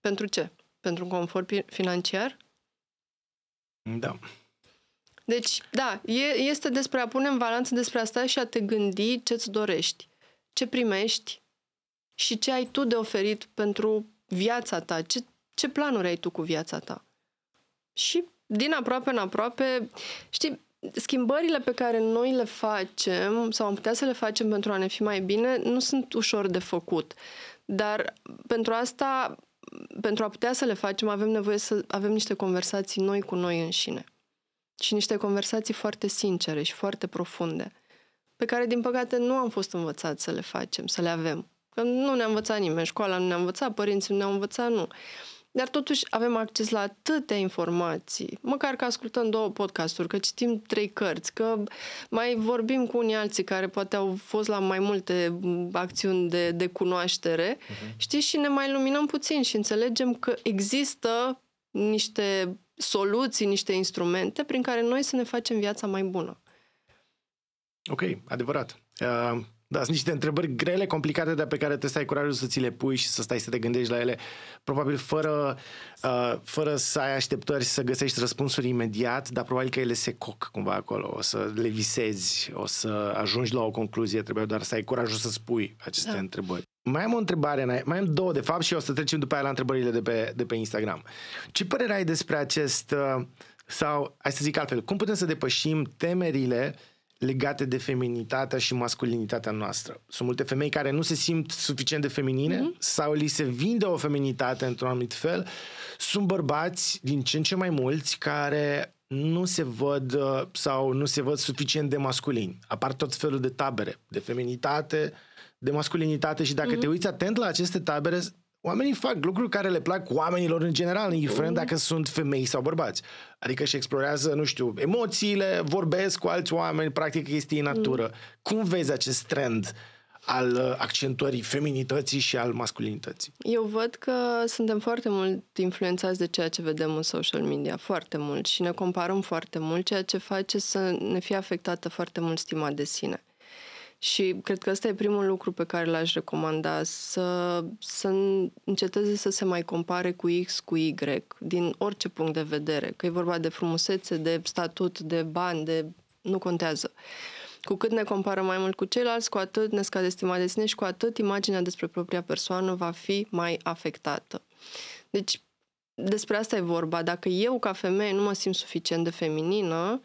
Speaker 1: Pentru ce? Pentru un confort financiar? Da. Deci, da, e, este despre a pune în balanță despre asta și a te gândi ce-ți dorești ce primești și ce ai tu de oferit pentru viața ta, ce, ce planuri ai tu cu viața ta. Și din aproape în aproape, știi, schimbările pe care noi le facem sau am putea să le facem pentru a ne fi mai bine nu sunt ușor de făcut. Dar pentru asta, pentru a putea să le facem, avem nevoie să avem niște conversații noi cu noi înșine. Și niște conversații foarte sincere și foarte profunde pe care, din păcate, nu am fost învățați să le facem, să le avem. Că nu ne-a învățat nimeni, școala nu ne-a învățat, părinții nu ne-au învățat, nu. Dar totuși avem acces la atâtea informații, măcar că ascultăm două podcasturi, că citim trei cărți, că mai vorbim cu unii alții care poate au fost la mai multe acțiuni de, de cunoaștere, uh-huh. știi, și ne mai luminăm puțin și înțelegem că există niște soluții, niște instrumente prin care noi să ne facem viața mai bună.
Speaker 2: Ok, adevărat. Uh, da, sunt niște întrebări grele, complicate, dar pe care trebuie să ai curajul să ți le pui și să stai să te gândești la ele, probabil fără, uh, fără să ai așteptări să găsești răspunsuri imediat, dar probabil că ele se coc cumva acolo, o să le visezi, o să ajungi la o concluzie, trebuie doar să ai curajul să spui aceste da. întrebări. Mai am o întrebare, mai am două de fapt și o să trecem după aia la întrebările de pe, de pe Instagram. Ce părere ai despre acest, uh, sau hai să zic altfel, cum putem să depășim temerile uh, legate de feminitatea și masculinitatea noastră. Sunt multe femei care nu se simt suficient de feminine mm-hmm. sau li se vinde o feminitate într-un anumit fel. Sunt bărbați din ce în ce mai mulți care nu se văd uh, sau nu se văd suficient de masculini. Apar tot felul de tabere de feminitate, de masculinitate și dacă mm-hmm. te uiți atent la aceste tabere, oamenii fac lucruri care le plac oamenilor în general, indiferent dacă mm. sunt femei sau bărbați. Adică și explorează, nu știu, emoțiile, vorbesc cu alți oameni, practică chestii în natură. Mm. Cum vezi acest trend? al uh, accentuării feminității și al masculinității.
Speaker 1: Eu văd că suntem foarte mult influențați de ceea ce vedem în social media, foarte mult și ne comparăm foarte mult, ceea ce face să ne fie afectată foarte mult stima de sine. Și cred că ăsta e primul lucru pe care l-aș recomanda, să, să înceteze să se mai compare cu X, cu Y, din orice punct de vedere, că e vorba de frumusețe, de statut, de bani, de... nu contează. Cu cât ne comparăm mai mult cu ceilalți, cu atât ne scade stima de sine și cu atât imaginea despre propria persoană va fi mai afectată. Deci, despre asta e vorba. Dacă eu, ca femeie, nu mă simt suficient de feminină,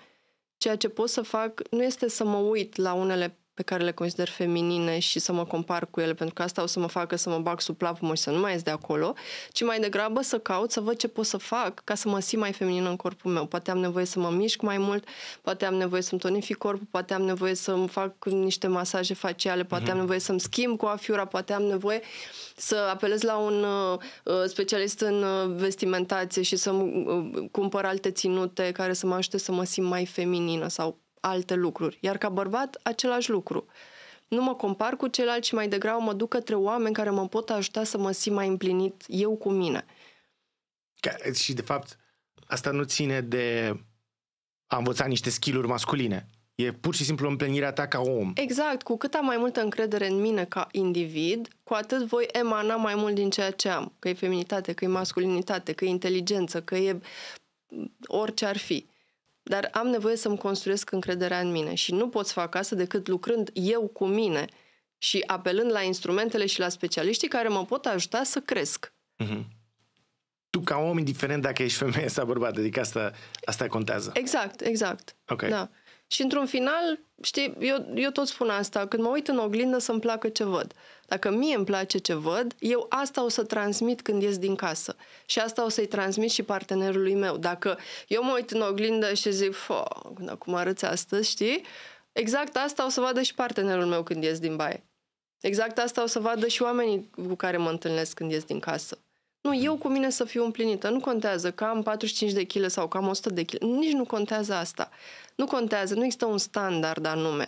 Speaker 1: ceea ce pot să fac nu este să mă uit la unele pe care le consider feminine și să mă compar cu ele, pentru că asta o să mă facă să mă bag sub plapumă și să nu mai ies de acolo, ci mai degrabă să caut să văd ce pot să fac ca să mă simt mai feminină în corpul meu. Poate am nevoie să mă mișc mai mult, poate am nevoie să-mi tonific corpul, poate am nevoie să-mi fac niște masaje faciale, poate mm-hmm. am mhm. nevoie să-mi schimb afiura, poate am nevoie să apelez la un uh, uh, specialist în uh, vestimentație și să-mi uh, cumpăr alte ținute care să mă ajute să mă simt mai feminină sau alte lucruri. Iar ca bărbat, același lucru. Nu mă compar cu ceilalți, ci mai degrabă mă duc către oameni care mă pot ajuta să mă simt mai împlinit eu cu mine.
Speaker 2: și, de fapt, asta nu ține de a învăța niște skill-uri masculine. E pur și simplu împlinirea ta ca om.
Speaker 1: Exact. Cu cât am mai multă încredere în mine ca individ, cu atât voi emana mai mult din ceea ce am. Că e feminitate, că e masculinitate, că e inteligență, că e orice ar fi dar am nevoie să-mi construiesc încrederea în mine și nu pot să fac asta decât lucrând eu cu mine și apelând la instrumentele și la specialiștii care mă pot ajuta să cresc.
Speaker 2: Mm-hmm. Tu ca om, indiferent dacă ești femeie sau bărbat, adică asta, asta contează.
Speaker 1: Exact, exact. Ok. Da. Și într-un final, știi, eu, eu tot spun asta, când mă uit în oglindă să-mi placă ce văd. Dacă mie îmi place ce văd, eu asta o să transmit când ies din casă. Și asta o să-i transmit și partenerului meu. Dacă eu mă uit în oglindă și zic, fă, cum arăți astăzi, știi? Exact asta o să vadă și partenerul meu când ies din baie. Exact asta o să vadă și oamenii cu care mă întâlnesc când ies din casă. Nu, eu cu mine să fiu împlinită. Nu contează că am 45 de kg sau că am 100 de kg. Nici nu contează asta. Nu contează, nu există un standard anume,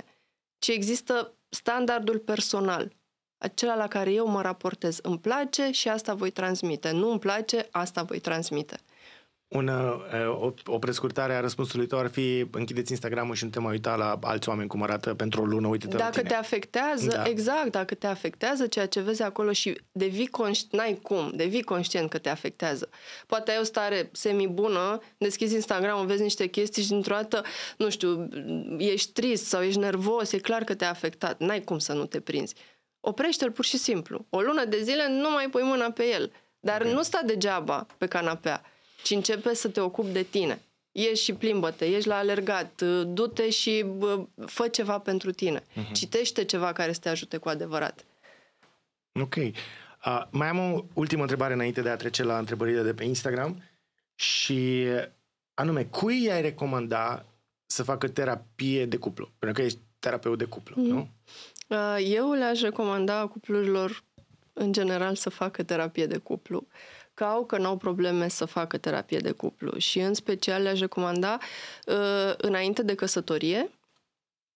Speaker 1: ci există standardul personal, acela la care eu mă raportez. Îmi place și asta voi transmite. Nu îmi place, asta voi transmite.
Speaker 2: Una, eh, o, o prescurtare a răspunsului tău ar fi închideți Instagram-ul și nu te mai uita la alți oameni cum arată pentru o lună, uite-te Dacă la tine. te afectează, da. exact,
Speaker 1: dacă te afectează ceea ce vezi acolo și devii conștient, n-ai cum, devii conștient că te afectează. Poate ai o stare semi-bună, deschizi Instagram-ul, vezi niște chestii și dintr-o dată, nu știu, ești trist sau ești nervos, e clar că te-a afectat, n-ai cum să nu te prinzi. Oprește-l pur și simplu. O lună de zile nu mai pui mâna pe el, dar okay. nu sta degeaba pe canapea ci începe să te ocupi de tine. Ieși și plimbă-te, ieși la alergat, uh, du-te și bă, fă ceva pentru tine. Uh-huh. Citește ceva care să te ajute cu adevărat.
Speaker 2: Ok. Uh, mai am o ultimă întrebare înainte de a trece la întrebările de pe Instagram și anume, cui i-ai recomanda să facă terapie de cuplu? Pentru că ești terapeut de cuplu,
Speaker 1: mm nu? Uh, eu le-aș recomanda cuplurilor în general să facă terapie de cuplu. Uh, că au, că n-au probleme să facă terapie de cuplu și în special le-aș recomanda uh, înainte de căsătorie,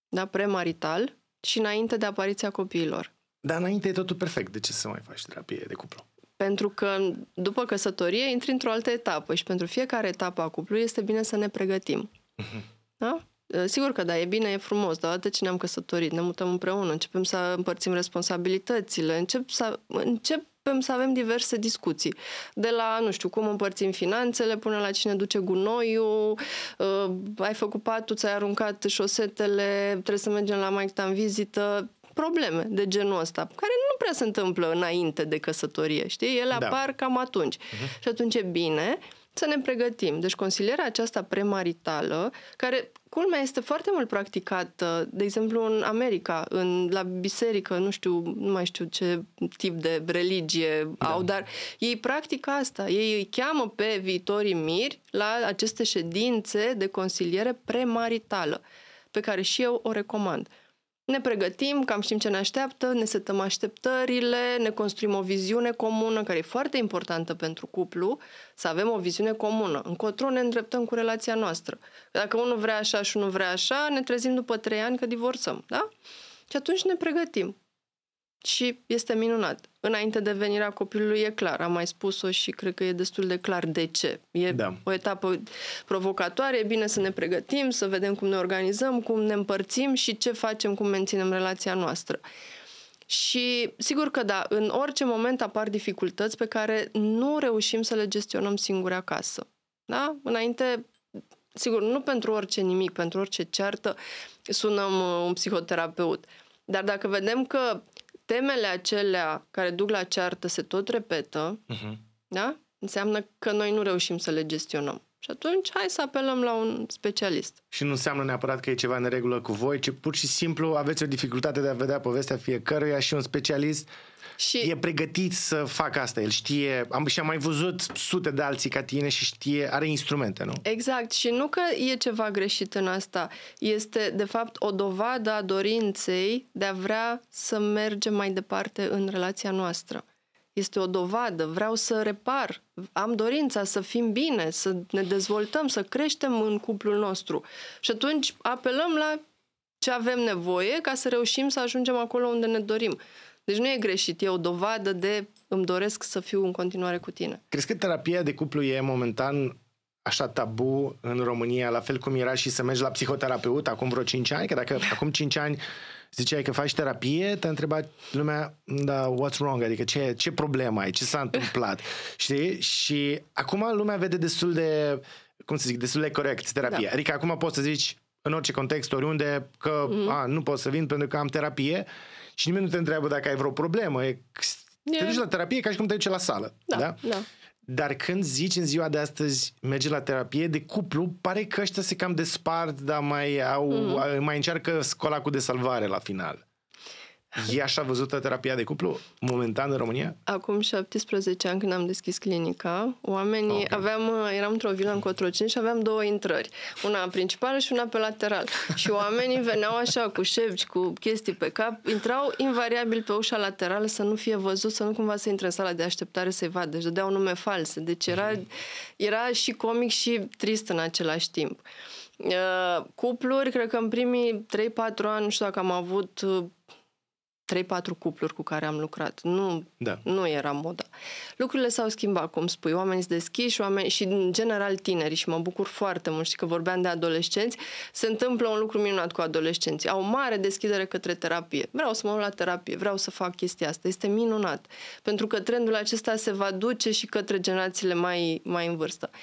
Speaker 1: da, premarital și înainte de apariția copiilor.
Speaker 2: Dar înainte e totul perfect, de ce să mai faci terapie de cuplu?
Speaker 1: Pentru că după căsătorie intri într-o altă etapă și pentru fiecare etapă a cuplului este bine să ne pregătim. Mhm. Da? Uh, sigur că da, e bine, e frumos, dar odată ce ne-am căsătorit, ne mutăm împreună, începem să împărțim responsabilitățile, încep să, încep începem să avem diverse discuții. De la, nu știu, cum împărțim finanțele, până la cine duce gunoiul, uh, ai făcut patul, ți-ai aruncat șosetele, trebuie să mergem la Mike în vizită, probleme de genul ăsta, care nu prea se întâmplă înainte de căsătorie, știi? Ele da. apar cam atunci. Uh-huh. Și atunci e bine să ne pregătim. Deci consilierea aceasta premaritală, care culmea este foarte mult practicată, uh, de exemplu în America, în, la biserică, nu știu, nu mai știu ce tip de religie da. au, dar ei practică asta. Ei îi cheamă pe viitorii miri la aceste ședințe de consiliere premaritală, pe care și eu o recomand. Uh, ne pregătim, cam știm ce ne așteaptă, ne setăm așteptările, ne construim o viziune comună, care e foarte importantă pentru cuplu, să avem o viziune comună. Încotro ne îndreptăm cu relația noastră. Dacă unul vrea așa și unul vrea așa, ne trezim după trei ani că divorțăm, da? Și atunci ne pregătim. Și este minunat înainte de venirea copilului e clar. Am mai spus-o și cred că e destul de clar de ce. E da. o etapă provocatoare, e bine să ne pregătim, să vedem cum ne organizăm, cum ne împărțim și ce facem, cum menținem relația noastră. Și sigur că da, în orice moment apar dificultăți pe care nu reușim să le gestionăm singuri acasă. Da? Înainte sigur, nu pentru orice nimic, pentru orice ceartă sunăm uh, un psihoterapeut. Dar dacă vedem că temele acelea care duc la ceartă se tot repetă, uh-huh. da? înseamnă că noi nu reușim să le gestionăm. Și atunci hai să apelăm la un specialist.
Speaker 2: Și nu înseamnă neapărat că e ceva în regulă cu voi, ci pur și simplu aveți o dificultate de a vedea povestea fiecăruia și un specialist și... E pregătit să facă asta. El știe, am, și am mai văzut sute de alții ca tine și știe, are instrumente, nu?
Speaker 1: Exact. Și nu că e ceva greșit în asta. Este, de fapt, o dovadă a dorinței de a vrea să mergem mai departe în relația noastră. Este o dovadă. Vreau să repar. Am dorința să fim bine, să ne dezvoltăm, să creștem în cuplul nostru. Și atunci apelăm la ce avem nevoie ca să reușim să ajungem acolo unde ne dorim. Deci nu e greșit, e o dovadă de îmi doresc să fiu în continuare cu tine.
Speaker 2: Crezi că terapia de cuplu e momentan așa tabu în România, la fel cum era și să mergi la psihoterapeut acum vreo 5 ani, că dacă acum 5 ani ziceai că faci terapie, te întrebat lumea, da, what's wrong, adică ce, ce problemă ai, ce s-a întâmplat, <laughs> știi? Și acum lumea vede destul de, cum să zic, destul de corect terapia. Da. Adică acum poți să zici, în orice context, oriunde, că mm-hmm. a, nu pot să vin pentru că am terapie, și nimeni nu te întreabă dacă ai vreo problemă. E, te duci la terapie ca și cum te duci la sală. Da, da? da. Dar când zici în ziua de astăzi merge la terapie de cuplu, pare că ăștia se cam despart, dar mai, au, mm. mai încearcă cu de salvare la final. E așa văzută terapia de cuplu momentan în România?
Speaker 1: Acum 17 ani când am deschis clinica, oamenii okay. aveam, uh, eram într-o vilă în Cotroceni și aveam două intrări, una principală și una pe lateral. și oamenii veneau așa cu șevci, cu chestii pe cap, intrau invariabil pe ușa laterală să nu fie văzut, să nu cumva să intre în sala de așteptare să-i vadă, deci dădeau nume false. Deci era, mhm. era și comic și trist în același timp. Uh, cupluri, cred că în primii 3-4 ani, nu știu dacă am avut uh, 3-4 cupluri cu care am lucrat. Nu, da. nu era moda. Lucrurile s-au schimbat, cum spui. Oamenii sunt deschiși oameni, și, în general, tineri. Și mă bucur foarte mult. Și că vorbeam de adolescenți, se întâmplă un lucru minunat cu adolescenții. Au mare deschidere către terapie. Vreau să mă la terapie, vreau să fac chestia asta. Este minunat. Pentru că trendul acesta se va duce și către generațiile mai, mai în vârstă. Uh,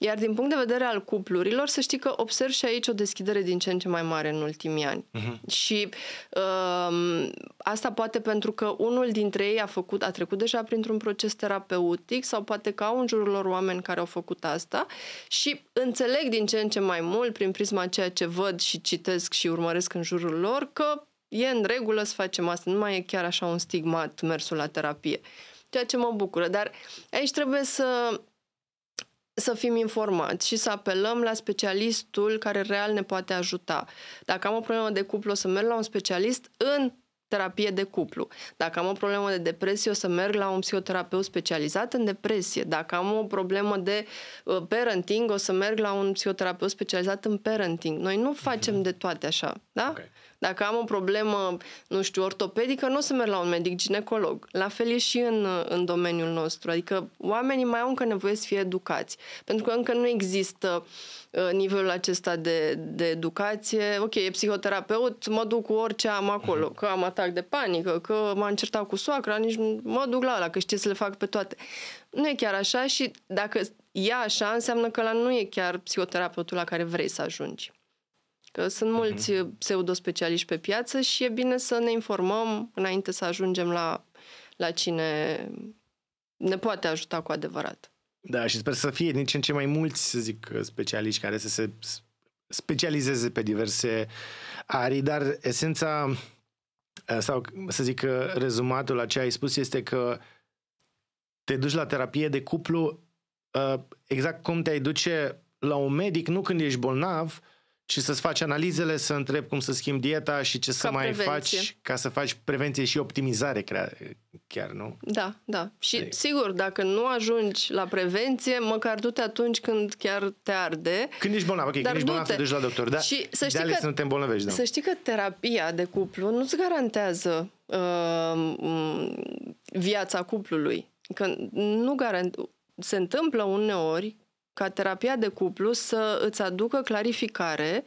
Speaker 1: iar din punct de vedere al cuplurilor, să știi că observ și aici o deschidere din ce în ce mai mare în ultimii ani. Uh-huh. Și um, asta poate pentru că unul dintre ei a făcut, a trecut deja printr-un proces terapeutic sau poate că au în jurul lor oameni care au făcut asta și înțeleg din ce în ce mai mult prin prisma ceea ce văd și citesc și urmăresc în jurul lor că e în regulă să facem asta, nu mai e chiar așa un stigmat mersul la terapie. Ceea ce mă bucură, dar aici trebuie să să fim informați și să apelăm la specialistul care real ne poate ajuta. Dacă am o problemă de cuplu, o să merg la un specialist în terapie de cuplu. Dacă am o problemă de depresie, o să merg la un psihoterapeut specializat în depresie. Dacă am o problemă de uh, parenting, o să merg la un psihoterapeut specializat în parenting. Noi nu facem mhm. de toate așa, da? Okay. Dacă am o problemă, nu știu, ortopedică, nu o să merg la un medic ginecolog. La fel e și în, în domeniul nostru. Adică oamenii mai au încă nevoie să fie educați. Pentru că încă nu există uh, nivelul acesta de, de educație. Ok, e psihoterapeut, mă duc cu orice am acolo, mhm. că am atac de panică, că m-am certat cu soacra, nici mă duc la ăla, că știe să le fac pe toate. Nu e chiar așa și dacă e așa, înseamnă că la nu e chiar psihoterapeutul la care vrei să ajungi. Că sunt mhm. mulți uh-huh. pseudospecialiști pe piață și e bine să ne informăm înainte să ajungem la, la cine ne poate ajuta cu adevărat.
Speaker 2: Da, și sper să fie din ce în ce mai mulți, să zic, specialiști care să se specializeze pe diverse arii, dar esența eh, sau să zic eh, rezumatul la ce ai spus este că te duci la terapie de cuplu eh, exact cum te-ai duce la un medic, nu când ești bolnav, și să-ți faci analizele, să întrebi cum să schimbi dieta și ce ca să prevenție. mai faci ca să faci prevenție și optimizare chiar, nu?
Speaker 1: Da, da. Și de... sigur, dacă nu ajungi la prevenție, măcar du-te atunci când chiar te arde. Când
Speaker 2: ești bolnav, ok, dar când ești bolnav te duci la doctor, da? Și să știi, că, să, nu te îmbolnăvești, da. să știi
Speaker 1: că terapia de cuplu nu-ți garantează uh, viața cuplului. Că nu garant... Se întâmplă uneori ca terapia de cuplu să îți aducă clarificare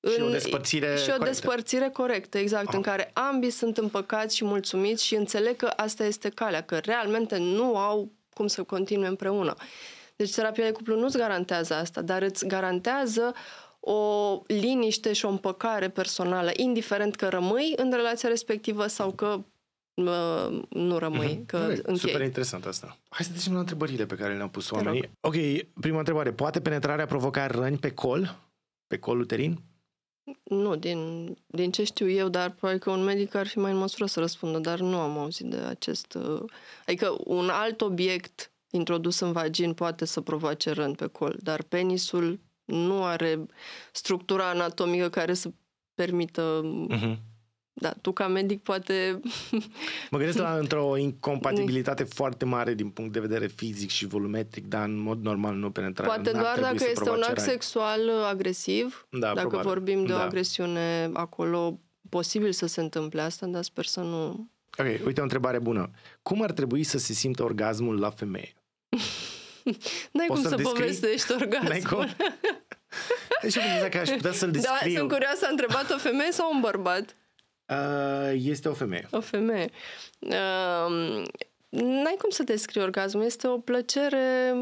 Speaker 1: în, și o despărțire și o corectă. despărțire corectă, exact, Aha. în ah. care ambii sunt împăcați și mulțumiți și înțeleg că asta este calea, că realmente nu au cum să continue împreună. Deci terapia de cuplu nu-ți garantează asta, dar îți garantează o liniște și o împăcare personală, indiferent că rămâi în relația respectivă sau că nu rămâi. Mm-hmm. Că Correct. închei. Super
Speaker 2: interesant asta. Hai să trecem la întrebările pe care le-au pus oamenii. Ok, prima întrebare. Poate penetrarea provoca răni pe col? Pe col uterin?
Speaker 1: Nu, din, din ce știu eu, dar probabil că un medic ar fi mai în măsură să răspundă, dar nu am auzit de acest... Uh, adică un alt obiect introdus în vagin poate să provoace rând pe col, dar penisul nu are structura anatomică care să permită uh-huh da, tu ca medic poate...
Speaker 2: Mă gândesc la <laughs> într-o incompatibilitate foarte mare din punct de vedere fizic și volumetric, dar în mod normal nu penetrare. Poate doar dacă este un act
Speaker 1: sexual uh, agresiv, da, dacă probabil. vorbim de da. o agresiune acolo, posibil să se întâmple asta, dar sper să nu...
Speaker 2: Ok, uite o întrebare bună. Cum ar trebui să se simtă orgasmul la femeie?
Speaker 1: <laughs> nu ai cum să povestești orgasmul.
Speaker 2: <laughs> Deci eu dacă aș putea să-l descriu. Da, sunt curioasă,
Speaker 1: a întrebat o femeie sau un bărbat?
Speaker 2: Uh, este o femeie.
Speaker 1: O femeie. Um, n-ai cum să descrii orgasmul. Este o plăcere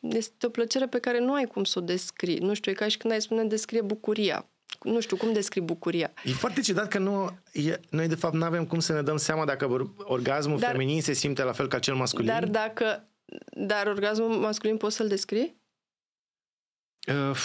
Speaker 1: este o plăcere pe care nu ai cum să o descrii. Nu știu, e ca și când ai spune descrie bucuria. Nu știu, cum descrii bucuria?
Speaker 2: E foarte ciudat că nu, e, noi de fapt nu avem cum să ne dăm seama dacă orgasmul dar, feminin se simte la fel ca cel masculin. Dar
Speaker 1: dacă, dar orgasmul masculin poți să-l descrii?
Speaker 2: Uh,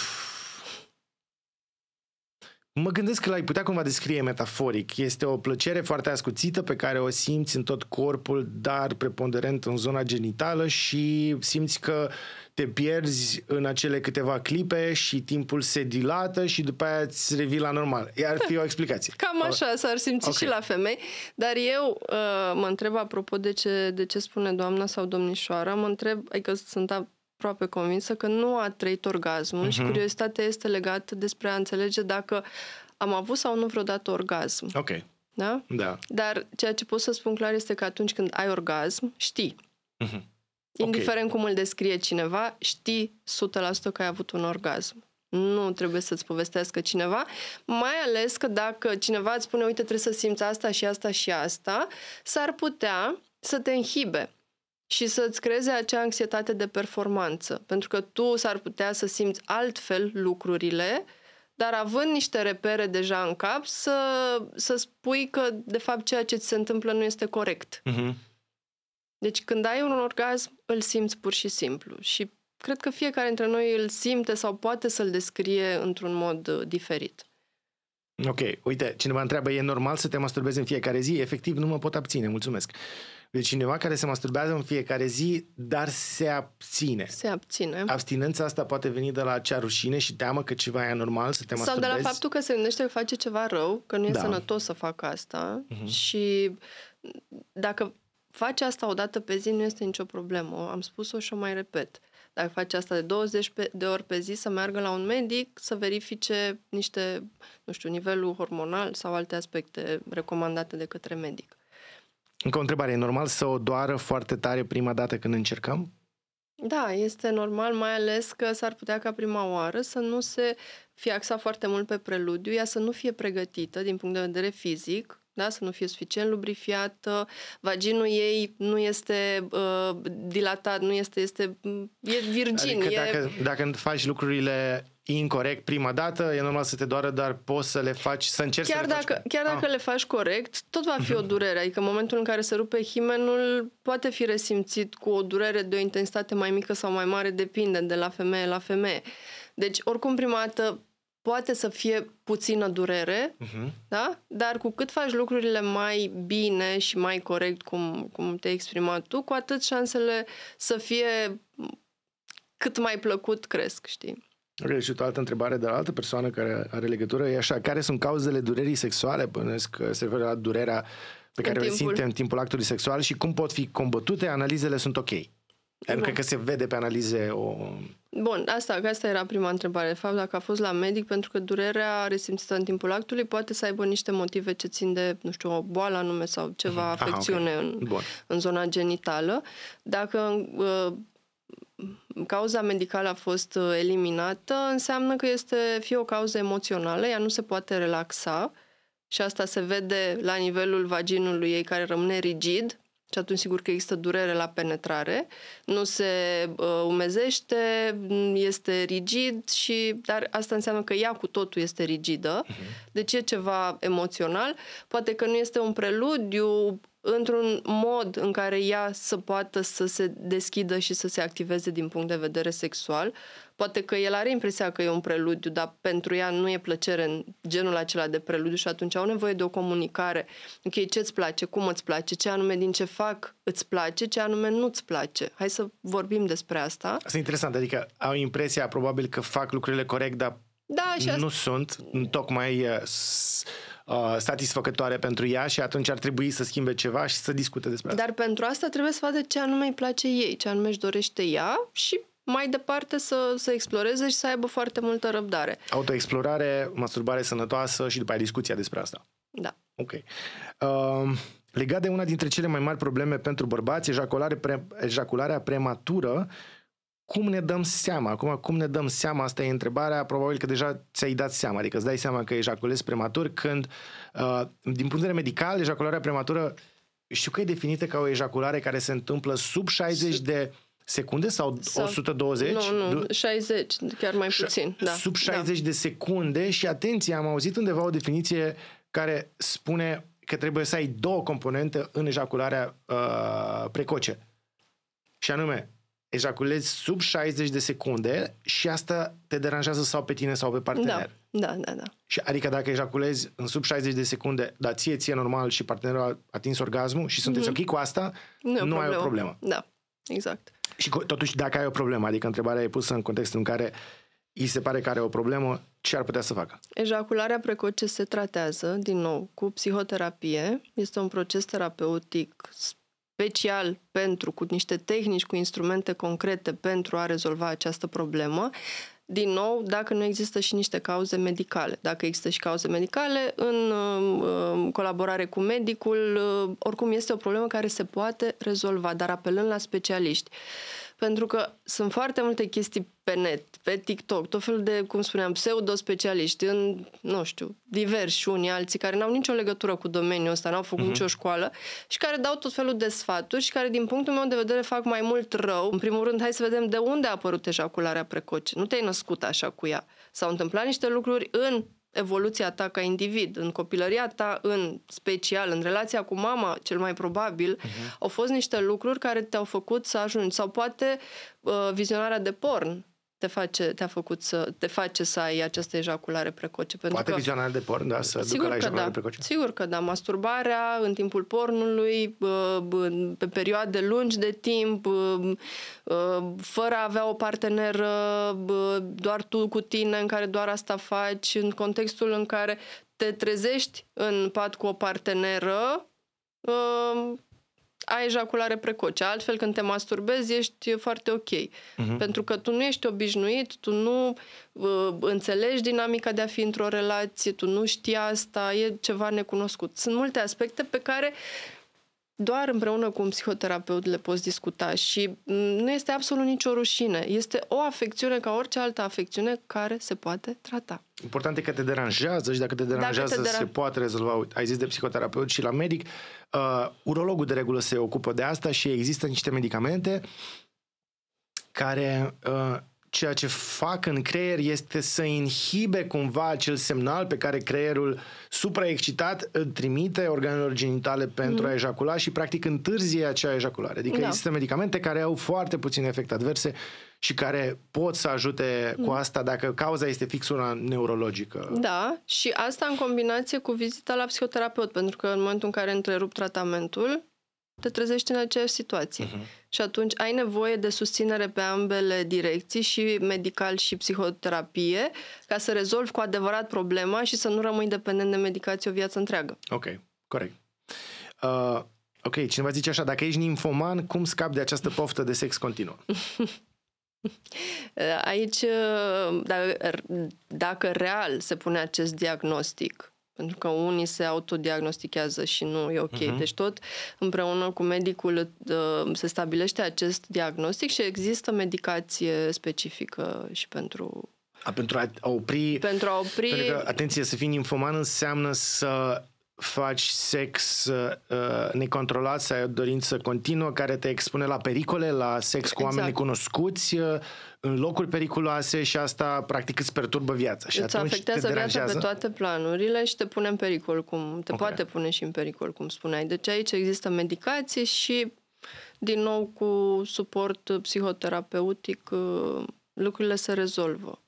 Speaker 2: Mă gândesc că l-ai putea cumva descrie metaforic. Este o plăcere foarte ascuțită pe care o simți în tot corpul, dar preponderent în zona genitală și simți că te pierzi în acele câteva clipe și timpul se dilată și după aia îți revii la normal. Ar fi o explicație. <laughs> Cam așa s-ar simți okay. și la
Speaker 1: femei, dar eu uh, mă întreb apropo de ce, de ce spune doamna sau domnișoara, mă întreb, adică sunt aproape convinsă că nu a trăit orgasmul uh-huh. și mhm. curiozitatea este legată despre a înțelege dacă am avut sau nu vreodată orgasm. Ok. Da? Da. Dar ceea ce pot să spun clar este că atunci când ai orgasm, știi. Uh-huh. Indiferent okay. cum îl descrie cineva, știi 100% că ai avut un orgasm. Nu trebuie să-ți povestească cineva, mai ales că dacă cineva îți spune, uite, trebuie să simți asta și asta și asta, s-ar putea să te înhibe și să-ți creeze acea anxietate de performanță, pentru că tu s-ar putea să simți altfel lucrurile, dar având niște repere deja în cap, să, să spui că, de fapt, ceea ce ți se întâmplă nu este corect. Uh-huh. Deci, când ai un orgasm, îl simți pur și simplu. Și cred că fiecare dintre noi îl simte sau poate să-l descrie într-un mod uh, diferit.
Speaker 2: Ok, uite, cineva întreabă, e normal să te masturbezi în fiecare zi? Efectiv, nu mă pot abține, mulțumesc. Uh, de deci cineva care se masturbează în fiecare zi, dar se abține. Se abține. Abstinența asta poate veni de la acea rușine și teamă că ceva e anormal să te masturbezi. Sau de la faptul
Speaker 1: că se gândește că face ceva rău, că nu e da. sănătos să facă asta uh-huh. și dacă faci asta o dată pe zi, nu este nicio problemă. Am spus-o și o mai repet. Dacă faci asta de 20 de ori pe zi, să meargă la un medic să verifice niște, nu știu, nivelul hormonal sau alte aspecte recomandate de către medic.
Speaker 2: Încă o întrebare, e normal să o doară foarte tare prima dată când încercăm?
Speaker 1: Da, este normal, mai ales că s-ar putea ca prima oară să nu se fie axat foarte mult pe preludiu, ea să nu fie pregătită din punct de vedere fizic, da? să nu fie suficient lubrifiată, vaginul ei nu este uh, dilatat, nu este, este, mm, e virgin. Adică e... Dacă,
Speaker 2: dacă faci lucrurile incorrect prima dată, e normal să te doară, dar poți să le faci, să încerci chiar să le dacă, faci. Chiar dacă ah.
Speaker 1: le faci corect, tot va fi o <laughs> durere. Adică în momentul în care se rupe himenul, poate fi resimțit cu o durere de o intensitate mai mică sau mai mare, depinde de la femeie la femeie. Deci, oricum, prima dată poate să fie puțină durere, uh-huh. da? dar cu cât faci lucrurile mai bine și mai corect, cum, cum te-ai exprimat tu, cu atât șansele să fie cât mai plăcut cresc, știi?
Speaker 2: Ok, și o altă întrebare de la altă persoană care are legătură e așa, care sunt cauzele durerii sexuale? Bănuiesc că se referă la durerea pe care o simte în timpul actului sexual și cum pot fi combătute? Analizele sunt ok. Pentru adică da. că se vede pe analize o...
Speaker 1: Bun, asta, asta era prima întrebare. De fapt, dacă a fost la medic, pentru că durerea resimțită în timpul actului poate să aibă niște motive ce țin de, nu știu, o boală anume sau ceva afecțiune mhm. Aha, okay. în, în zona genitală. Dacă uh, cauza medicală a fost uh, eliminată, înseamnă că este fie o cauză emoțională, ea nu se poate relaxa și asta se vede la nivelul vaginului ei care rămâne rigid și atunci sigur că există durere la penetrare, nu se uh, umezește, este rigid și dar asta înseamnă că ea cu totul este rigidă. Uh-huh. Deci e ceva emoțional, poate că nu este un preludiu într-un mod în care ea să poată să se deschidă și să se activeze din punct de vedere sexual. Poate că el are impresia că e un preludiu, dar pentru ea nu e plăcere în genul acela de preludiu și atunci au nevoie de o comunicare. Ok, ce-ți place, cum îți place, ce anume din ce fac îți place, ce anume nu-ți place. Hai să vorbim despre asta. Asta
Speaker 2: e interesant, adică au impresia probabil că fac lucrurile corect, dar
Speaker 1: da, și asta... nu
Speaker 2: sunt, tocmai uh, Uh, satisfăcătoare pentru ea și atunci ar trebui să schimbe ceva și să discute despre asta.
Speaker 1: Dar pentru asta trebuie să vadă ce anume îi place ei, ce anume își dorește ea și mai departe să, să exploreze și să aibă foarte multă răbdare.
Speaker 2: Autoexplorare, masturbare sănătoasă și după aia discuția despre asta.
Speaker 1: Da. Ok.
Speaker 2: Uh, legat de una dintre cele mai mari probleme pentru bărbați, ejaculare pre- ejacularea prematură cum ne dăm seama? Acum, cum ne dăm seama? Asta e întrebarea. Probabil că deja ți-ai dat seama. Adică îți dai seama că ejaculezi prematur când, uh, din punct de vedere medical, ejacularea prematură știu că e definită ca o ejaculare care se întâmplă sub 60 de secunde sau, sau 120? Nu, nu,
Speaker 1: 60, chiar mai puțin. Da. Sub
Speaker 2: 60 da. de secunde și atenție, am auzit undeva o definiție care spune că trebuie să ai două componente în ejacularea uh, precoce. Și anume, ejaculezi sub 60 de secunde și asta te deranjează sau pe tine sau pe partener. Da, da, da. da. Și adică dacă ejaculezi în sub 60 de secunde, dar ție ție normal și partenerul a atins orgasmul și sunteți mm-hmm. ok cu asta, nu, nu problemă. ai o problemă. Da, exact. Și totuși dacă ai o problemă, adică întrebarea e pusă în contextul în care îi se pare că are o problemă, ce ar putea să facă?
Speaker 1: Ejacularea precoce se tratează, din nou, cu psihoterapie. Este un proces terapeutic special pentru, cu niște tehnici, cu instrumente concrete pentru a rezolva această problemă. Din nou, dacă nu există și niște cauze medicale. Dacă există și cauze medicale, în uh, colaborare cu medicul, uh, oricum este o problemă care se poate rezolva, dar apelând la specialiști. Uh, pentru că sunt foarte multe chestii pe net, pe TikTok, tot felul de, cum spuneam, pseudo-specialiști în, nu știu, diversi unii alții care n-au nicio legătură cu domeniul ăsta, n-au făcut uh-huh. nicio școală și care dau tot felul de sfaturi și care, din punctul meu de vedere, fac mai mult rău. În primul rând, hai să vedem de unde a apărut ejacularea precoce. Nu te-ai născut așa cu ea. S-au întâmplat niște lucruri în evoluția ta ca individ, în copilăria ta, în special, în relația cu mama, cel mai probabil, uh-huh. au fost niște lucruri care te-au făcut să ajungi. Sau poate uh, vizionarea de porn te face, te-a făcut să te face să ai această ejaculare precoce. Pentru Poate că, vizionare
Speaker 2: de porn, da, să sigur ducă la că da, precoce.
Speaker 1: Sigur că da, masturbarea în timpul pornului, pe perioade lungi de timp, fără a avea o parteneră, doar tu cu tine, în care doar asta faci, în contextul în care te trezești în pat cu o parteneră, ai ejaculare precoce. Altfel, când te masturbezi, ești foarte ok. Uh-huh. Pentru că tu nu ești obișnuit, tu nu uh, înțelegi dinamica de a fi într-o relație, tu nu știi asta, e ceva necunoscut. Sunt multe aspecte pe care uh, doar împreună cu un psihoterapeut le poți discuta și mm, nu este absolut nicio rușine. Este o afecțiune ca orice altă afecțiune care se poate trata.
Speaker 2: Important e că te deranjează și dacă te deranjează dacă te deran... se poate rezolva. Ai zis de psihoterapeut și la medic. Uh, urologul de regulă se ocupă de asta și există niște medicamente care uh, ceea ce fac în creier este să inhibe cumva acel semnal pe care creierul supraexcitat îl trimite organelor genitale pentru mm. a ejacula și practic întârzie acea ejaculare. Adică da. există medicamente care au foarte puțin efecte adverse și care pot să ajute mm. cu asta dacă cauza este fix una neurologică.
Speaker 1: Da, și asta în combinație cu vizita la psihoterapeut, pentru că în momentul în care întrerup tratamentul, te trezești în aceeași situație. Uh-huh. Și atunci ai nevoie de susținere pe ambele direcții, și medical și psihoterapie, ca să rezolvi cu adevărat problema și să nu rămâi dependent de medicație o viață întreagă.
Speaker 2: Ok, corect. Uh, ok, cineva zice așa, dacă ești nimfoman, cum scapi de această poftă de sex continuă? <laughs>
Speaker 1: Aici, uh, dacă, dacă real se pune acest diagnostic, pentru că unii se autodiagnostichează și nu e ok. Uh-huh. Deci tot împreună cu medicul uh, se stabilește acest diagnostic și există medicație specifică și pentru...
Speaker 2: A, pentru a opri...
Speaker 1: Pentru a opri... Pentru că,
Speaker 2: atenție, să fii infoman înseamnă să faci sex uh, necontrolat, să ai o dorință continuă care te expune la pericole, la sex exact. cu oameni exact. necunoscuți, uh, în locuri periculoase și asta practic îți perturbă viața. Și îți afectează te viața pe toate
Speaker 1: planurile și te pune în pericol, cum te okay. poate pune și în pericol, cum spuneai. Deci aici există medicație și din nou cu suport psihoterapeutic uh, lucrurile se rezolvă.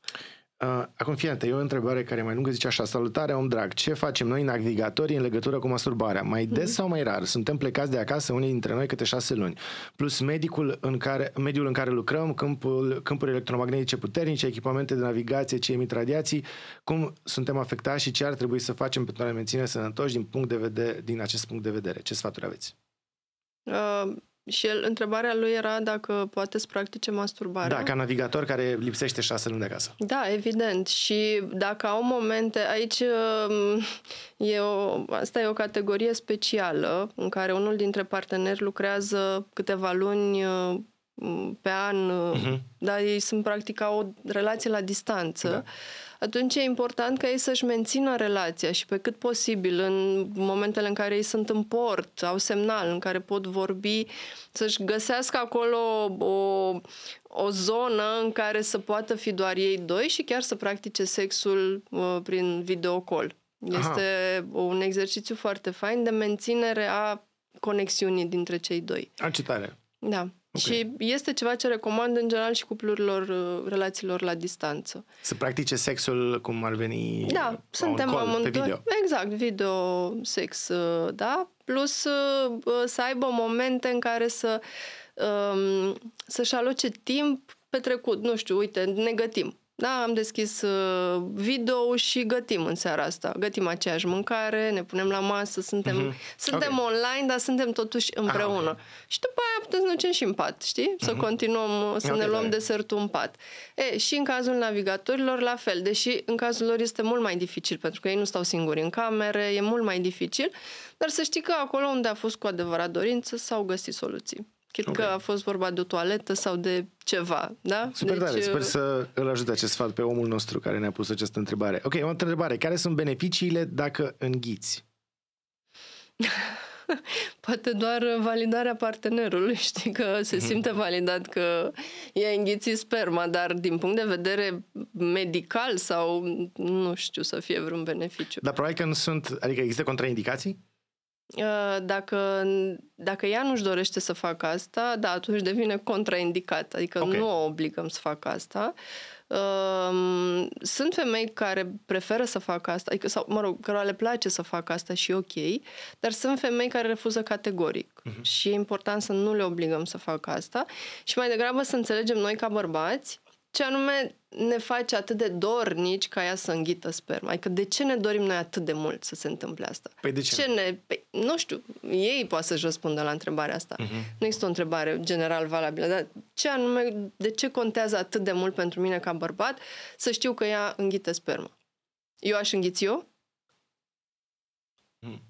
Speaker 2: Uh, acum, fii Eu e o întrebare care mai lungă, zice așa, salutare, om drag, ce facem noi navigatorii în legătură cu masturbarea? Mai des mhm. sau mai rar? Suntem plecați de acasă, unii dintre noi, câte șase luni. Plus medicul în care, mediul în care lucrăm, câmpul, câmpuri electromagnetice puternice, echipamente de navigație ce emit radiații, cum suntem afectați și ce ar trebui să facem pentru a ne menține sănătoși din, punct de vedere, din acest punct de vedere? Ce sfaturi aveți?
Speaker 1: Uh și el, întrebarea lui era dacă poate să practice masturbarea. Da, ca
Speaker 2: navigator care lipsește șase luni de acasă.
Speaker 1: Da, evident. Și dacă au momente, aici um, e o, asta e o categorie specială în care unul dintre parteneri lucrează câteva luni um, pe an, uh-huh. dar ei sunt practic o relație la distanță. Da atunci e important ca ei să-și mențină relația și pe cât posibil în momentele în care ei sunt în port, au semnal, în care pot vorbi, să-și găsească acolo o, o zonă în care să poată fi doar ei doi și chiar să practice sexul uh, prin videocol. Este Aha. un exercițiu foarte fain de menținere a conexiunii dintre cei doi. A, Da. Okay. Și este ceva ce recomand în general și cuplurilor, uh, relațiilor la distanță.
Speaker 2: Să practice sexul cum ar veni Da, suntem call, amândoi. Pe video.
Speaker 1: Exact, video, sex, uh, da? Plus uh, să aibă momente în care să, um, să-și aloce timp petrecut. Nu știu, uite, ne gătim da, am deschis uh, video și gătim în seara asta. Gătim aceeași mâncare, ne punem la masă, suntem, mm-hmm. suntem okay. online, dar suntem totuși împreună. Ah, okay. Și după aia putem să ne ducem și în pat, știi? Să mm-hmm. continuăm, uh, să okay, ne luăm da. desertul în pat. E, și în cazul navigatorilor la fel, deși în cazul lor este mult mai dificil, pentru că ei nu stau singuri în camere, e mult mai dificil, dar să știi că acolo unde a fost cu adevărat dorință s-au găsit soluții. Cred okay. că a fost vorba de o toaletă sau de ceva, da? Super deci... tare, sper uh,
Speaker 2: să îl ajute acest sfat pe omul nostru care ne-a pus această întrebare. Ok, o întrebare. Care sunt beneficiile dacă înghiți?
Speaker 1: <laughs> Poate doar validarea partenerului, <laughs> știi că se mhm. simte validat că e înghițit sperma, dar din punct de vedere medical sau nu știu să fie vreun beneficiu.
Speaker 2: Dar probabil că nu sunt, adică există contraindicații?
Speaker 1: Ă, dacă, dacă ea nu-și dorește să facă asta, da, atunci devine contraindicat, adică okay. nu o obligăm să facă asta. Sunt femei care preferă să facă asta, adică, sau, mă rog, cărora le place să facă asta și ok, dar sunt femei care refuză categoric uh-huh. și e important să nu le obligăm să facă asta și mai degrabă să înțelegem noi ca bărbați ce anume ne face atât de dornici ca ea să înghită sperma. Adică de ce ne dorim noi atât de mult să se întâmple asta? Păi de ce? ce ne, păi, nu știu, ei poate să-și răspundă la întrebarea asta. Uh-huh. Nu există o întrebare general valabilă, dar ce anume, de ce contează atât de mult pentru mine ca bărbat să știu că ea înghită sperma? Eu aș înghiți eu? Hmm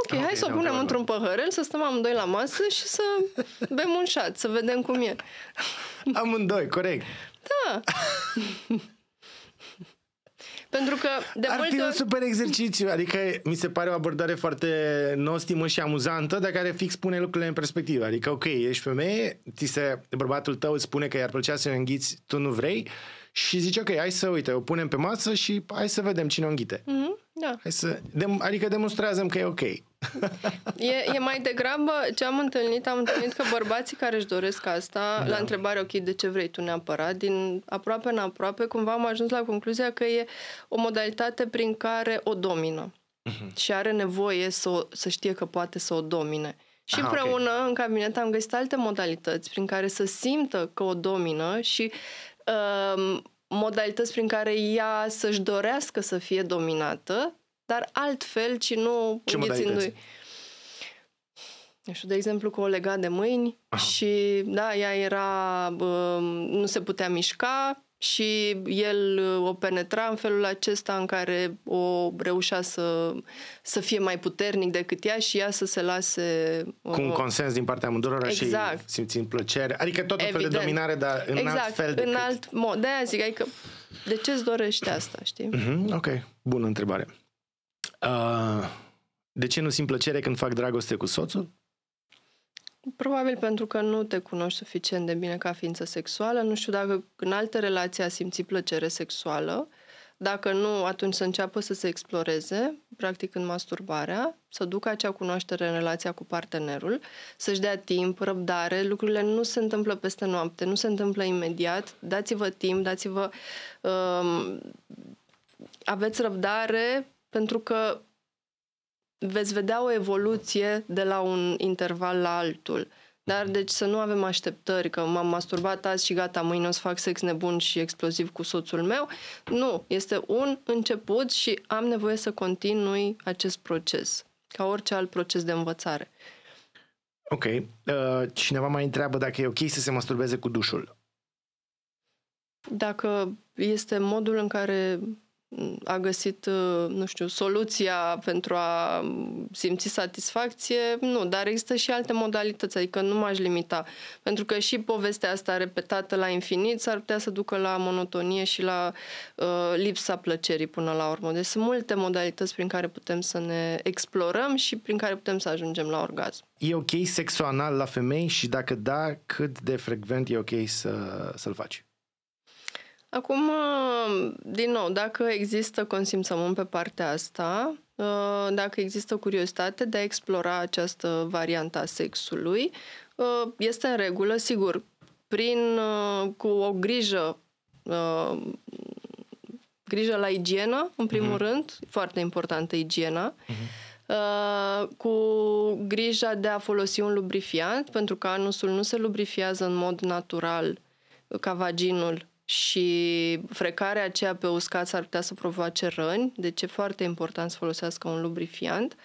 Speaker 1: ok, ah, hai să o da, punem da, da. într-un păhărel, să stăm amândoi la masă și să <laughs> bem un șat, să vedem cum e. Amândoi, corect. Da. <laughs> Pentru că de Ar multe fi ori... un super
Speaker 2: exercițiu, adică mi se pare o abordare foarte nostimă și amuzantă, dar care fix pune lucrurile în perspectivă. Adică, ok, ești femeie, ți se, bărbatul tău îți spune că i-ar plăcea să înghiți, tu nu vrei, și zicea că hai să, uite, o punem pe masă și hai să vedem cine o înghite.
Speaker 1: Mm-hmm, da.
Speaker 2: Hai să, dem- adică demonstrează că e ok. e,
Speaker 1: e mai degrabă ce am întâlnit, am întâlnit că bărbații care își doresc asta, da. la întrebare, ok, de ce vrei tu neapărat, din aproape în aproape, cumva am ajuns la concluzia că e o modalitate prin care o domină mm-hmm. și are nevoie să, o, să știe că poate să o domine. Și împreună, okay. în cabinet, am găsit alte modalități prin care să simtă că o domină și Um, modalități prin care ea să-și dorească să fie dominată, dar altfel, ci nu Ce înghețindu-i. Nu de exemplu, cu o legat de mâini Aha. și, da, ea era, uh, nu se putea mișca, și el uh, o penetra în felul acesta în care o reușea să, să fie mai puternic decât ea și ea să se lase... Uh, cu un consens
Speaker 2: din partea amândurora exact. și simțim plăcere. Adică tot un fel de dominare, dar în exact, alt fel decât... în
Speaker 1: alt mod. De-aia zic, adică de ce îți dorește asta, știi?
Speaker 2: Mm-hmm, ok, bună întrebare. Uh, de ce nu simt plăcere când fac dragoste cu soțul?
Speaker 1: Probabil pentru că nu te cunoști suficient de bine ca ființă sexuală. Nu știu dacă în alte relații a simțit plăcere sexuală. Dacă nu, atunci să înceapă să se exploreze, practicând masturbarea, să ducă acea cunoaștere în relația cu partenerul, să-și dea timp, răbdare, lucrurile nu se întâmplă peste noapte, nu se întâmplă imediat, dați-vă timp, dați-vă... Um, aveți răbdare pentru că veți vedea o evoluție de la un interval la altul. Dar mhm. deci să nu avem așteptări că m-am masturbat azi și gata, mâine o să fac sex nebun și exploziv cu soțul meu. Nu, este un început și am nevoie să continui acest proces, ca orice alt proces de învățare.
Speaker 2: Ok. Uh, cineva mai întreabă dacă e ok să se masturbeze cu dușul.
Speaker 1: Dacă este modul în care a găsit, uh, nu știu, soluția pentru a simți satisfacție, nu, dar există și alte modalități, adică nu m-aș limita. Pentru că și povestea asta repetată la infinit s-ar putea să ducă la monotonie și la uh, lipsa plăcerii până la urmă. Deci sunt multe modalități prin care putem să ne explorăm și prin care putem să ajungem la orgasm.
Speaker 2: E ok sexual la femei și dacă da, cât de frecvent e ok să, să-l faci?
Speaker 1: Acum, din nou, dacă există consimțământ pe partea asta, uh, dacă există curiozitate de a explora această variantă a sexului, uh, este în regulă, sigur, prin, uh, cu o grijă grijă la igienă, în primul mm-hmm. rând, foarte importantă igiena, mm-hmm. uh, cu grija de a folosi un lubrifiant, pentru că anusul nu se lubrifiază în mod natural ca vaginul și frecarea aceea pe uscat ar putea să provoace răni, deci e foarte important să folosească un lubrifiant.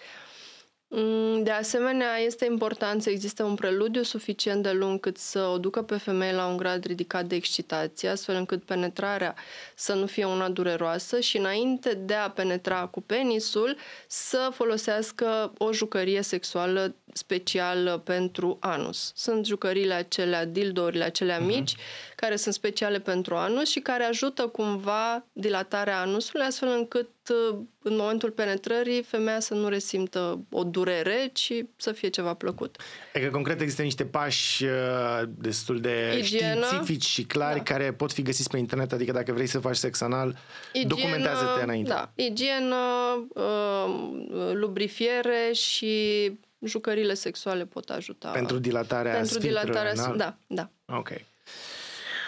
Speaker 1: Mm, de asemenea, este important să existe un preludiu suficient de lung cât să o ducă pe femeie la un grad ridicat de excitație, astfel încât penetrarea să nu fie una dureroasă și înainte de a penetra cu penisul să folosească o jucărie sexuală special uh, pentru anus. Sunt jucăriile acelea, dildorile acelea uh-huh. mici, care sunt speciale pentru anus și care ajută cumva dilatarea anusului, astfel încât uh, în momentul penetrării femeia să nu resimtă o durere, ci să fie ceva plăcut.
Speaker 2: Adică, concret, există niște pași uh, destul de Igienă, științifici și clari da. care pot fi găsiți pe internet, adică dacă vrei să faci sex anal, documentează-te înainte. Da,
Speaker 1: igienă, lubrifiere și jucările sexuale pot ajuta. Pentru
Speaker 2: dilatarea Pentru dilatarea, da, da. Ok.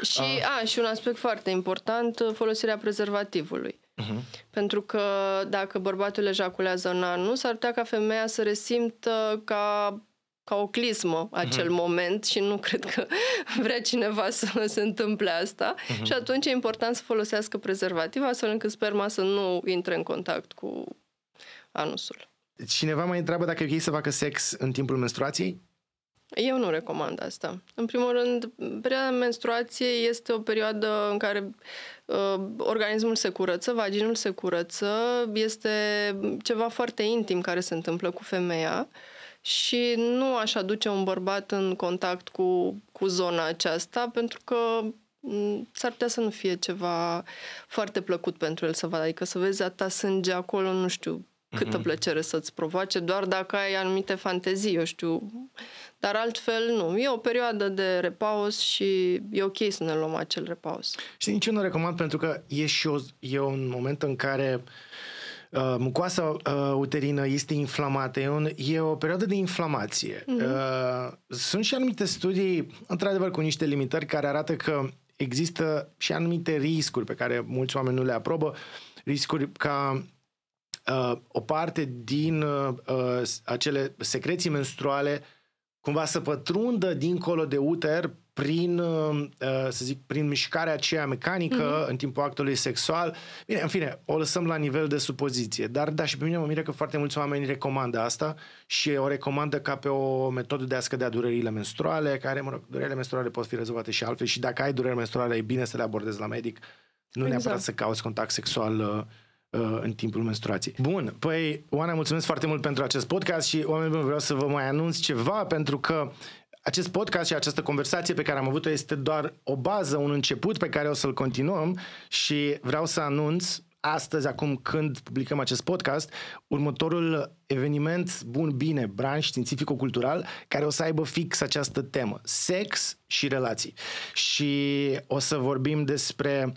Speaker 1: Și, uh. a, și un aspect foarte important, folosirea prezervativului. Uh-huh. Pentru că dacă bărbatul ejaculează în s ar putea ca femeia să resimtă ca ca o clismă acel uh-huh. moment și nu cred că <laughs> vrea cineva să se întâmple asta uh-huh. și atunci e important să folosească prezervativ astfel încât sperma să nu intre în contact cu anusul.
Speaker 2: Cineva mai întreabă dacă e ok să facă sex în timpul menstruației?
Speaker 1: Eu nu recomand asta. În primul rând, perioada menstruației este o perioadă în care uh, organismul se curăță, vaginul se curăță, este ceva foarte intim care se întâmplă cu femeia și nu aș aduce un bărbat în contact cu, cu zona aceasta pentru că mm, s-ar putea să nu fie ceva foarte plăcut pentru el să vadă, adică să vezi atâta sânge acolo, nu știu, câtă mm-hmm. plăcere să-ți provoace, doar dacă ai anumite fantezii, eu știu. Dar altfel, nu. E o perioadă de repaus și e ok să ne luăm acel repaus.
Speaker 2: Și nici eu nu recomand pentru că e și o, e un moment în care Uh, mucoasa uh, uterină este inflamată, e, un, e o perioadă de inflamație. Mm-hmm. Uh, sunt și anumite studii, într-adevăr, cu niște limitări care arată că există și anumite riscuri pe care mulți oameni nu le aprobă, riscuri ca uh, o parte din uh, uh, acele secreții menstruale cumva să pătrundă dincolo de uter prin, uh, uh să zic, prin mișcarea aceea mecanică mm-hmm. în timpul actului sexual. Bine, în fine, o lăsăm la nivel de supoziție, dar da, și pe mine mă miră că foarte mulți oameni recomandă asta și o recomandă ca pe o metodă de a scădea durerile menstruale, care, mă rog, durerile menstruale pot fi rezolvate și altfel și dacă ai dureri menstruale, e bine să le abordezi la medic, nu exact. neapărat să cauți contact sexual uh, Uh, în timpul menstruației. Bun, păi Oana, mulțumesc foarte mult pentru acest podcast și oameni buni, vreau să vă mai anunț ceva pentru că acest podcast și această conversație pe care am avut-o este doar o bază, un început pe care o să-l continuăm și vreau să anunț astăzi, acum când publicăm acest podcast, următorul eveniment bun bine, branș științifico-cultural, care o să aibă fix această temă, sex și relații. Și o să vorbim despre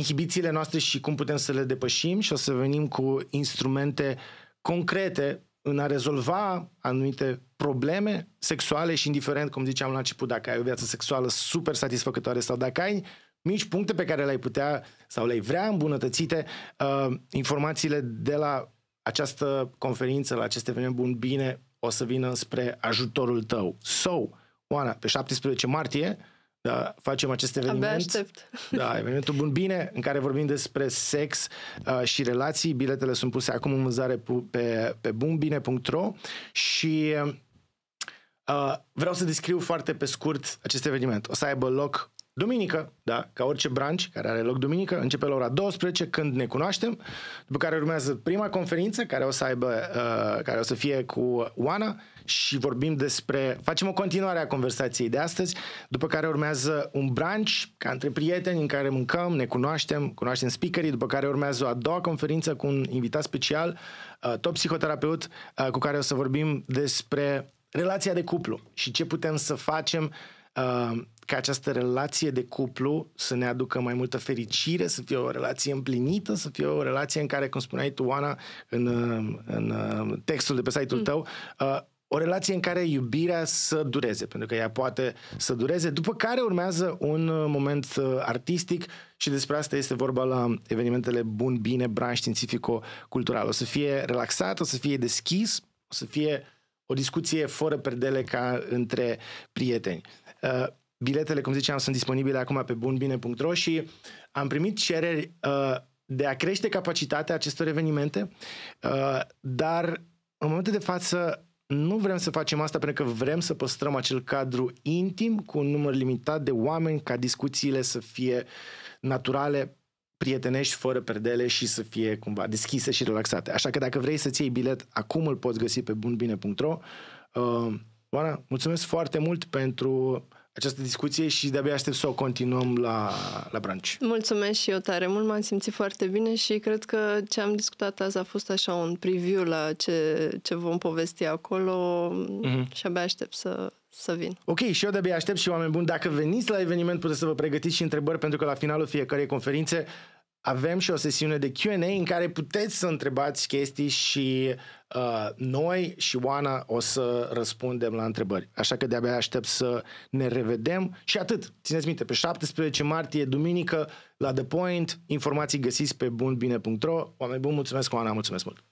Speaker 2: inhibițiile noastre și cum putem să le depășim și o să venim cu instrumente concrete în a rezolva anumite probleme sexuale și indiferent, cum ziceam la început, dacă ai o viață sexuală super satisfăcătoare sau dacă ai mici puncte pe care le-ai putea sau le-ai vrea îmbunătățite, uh, informațiile de la această conferință, la acest eveniment bun bine, o să vină spre ajutorul tău. So, Oana, pe 17 martie, da, facem acest eveniment. Abia aștept. Da, evenimentul Bun Bine, în care vorbim despre sex uh, și relații. Biletele sunt puse acum în vânzare pe, pe bunbine.ro și uh, uh, vreau să descriu foarte pe scurt acest eveniment. O să aibă loc duminică, da, ca orice branch care are loc duminică, începe la ora 12 când ne cunoaștem, după care urmează prima conferință care o să aibă, uh, care o să fie cu Oana și vorbim despre, facem o continuare a conversației de astăzi, după care urmează un branch ca între prieteni în care mâncăm, ne cunoaștem, cunoaștem speakerii, după care urmează o a doua conferință cu un invitat special, uh, top psihoterapeut, uh, cu care o să vorbim despre relația de cuplu și ce putem să facem uh, ca această relație de cuplu să ne aducă mai multă fericire, să fie o relație împlinită, să fie o relație în care, cum spuneai tu, Oana, în, în textul de pe site-ul mm. tău, uh, o relație în care iubirea să dureze, pentru că ea poate să dureze, după care urmează un uh, moment uh, artistic și despre asta este vorba la evenimentele Bun Bine, Branș Științifico-Cultural. O să fie relaxat, o să fie deschis, o să fie o discuție fără perdele ca între prieteni biletele, cum ziceam, sunt disponibile acum pe bunbine.ro și am primit cereri uh, de a crește capacitatea acestor evenimente, uh, dar în momentul de față nu vrem să facem asta pentru că vrem să păstrăm acel cadru intim cu un număr limitat de oameni ca discuțiile să fie naturale, prietenești, fără perdele și să fie cumva deschise și relaxate. Așa că dacă vrei să-ți iei bilet, acum îl poți găsi pe bunbine.ro. Uh, Oana, mulțumesc foarte mult pentru uh, această discuție și de-abia aștept să o continuăm la, la branci.
Speaker 1: Mulțumesc și eu tare mult, m-am simțit foarte bine și cred că ce am discutat azi a fost așa un preview la ce, ce vom povesti acolo mm-hmm. și abia aștept să, să vin.
Speaker 2: Ok, și eu de-abia aștept și oameni buni, dacă veniți la eveniment puteți să vă pregătiți și întrebări pentru că la finalul fiecarei conferințe avem și o sesiune de Q&A în care puteți să întrebați chestii și uh, noi și Oana o să răspundem la întrebări. Așa că de-abia aștept să ne revedem și atât. Țineți minte, pe 17 martie, duminică, la The Point, informații găsiți pe bunbine.ro. Oameni buni, mulțumesc, Oana, mulțumesc mult!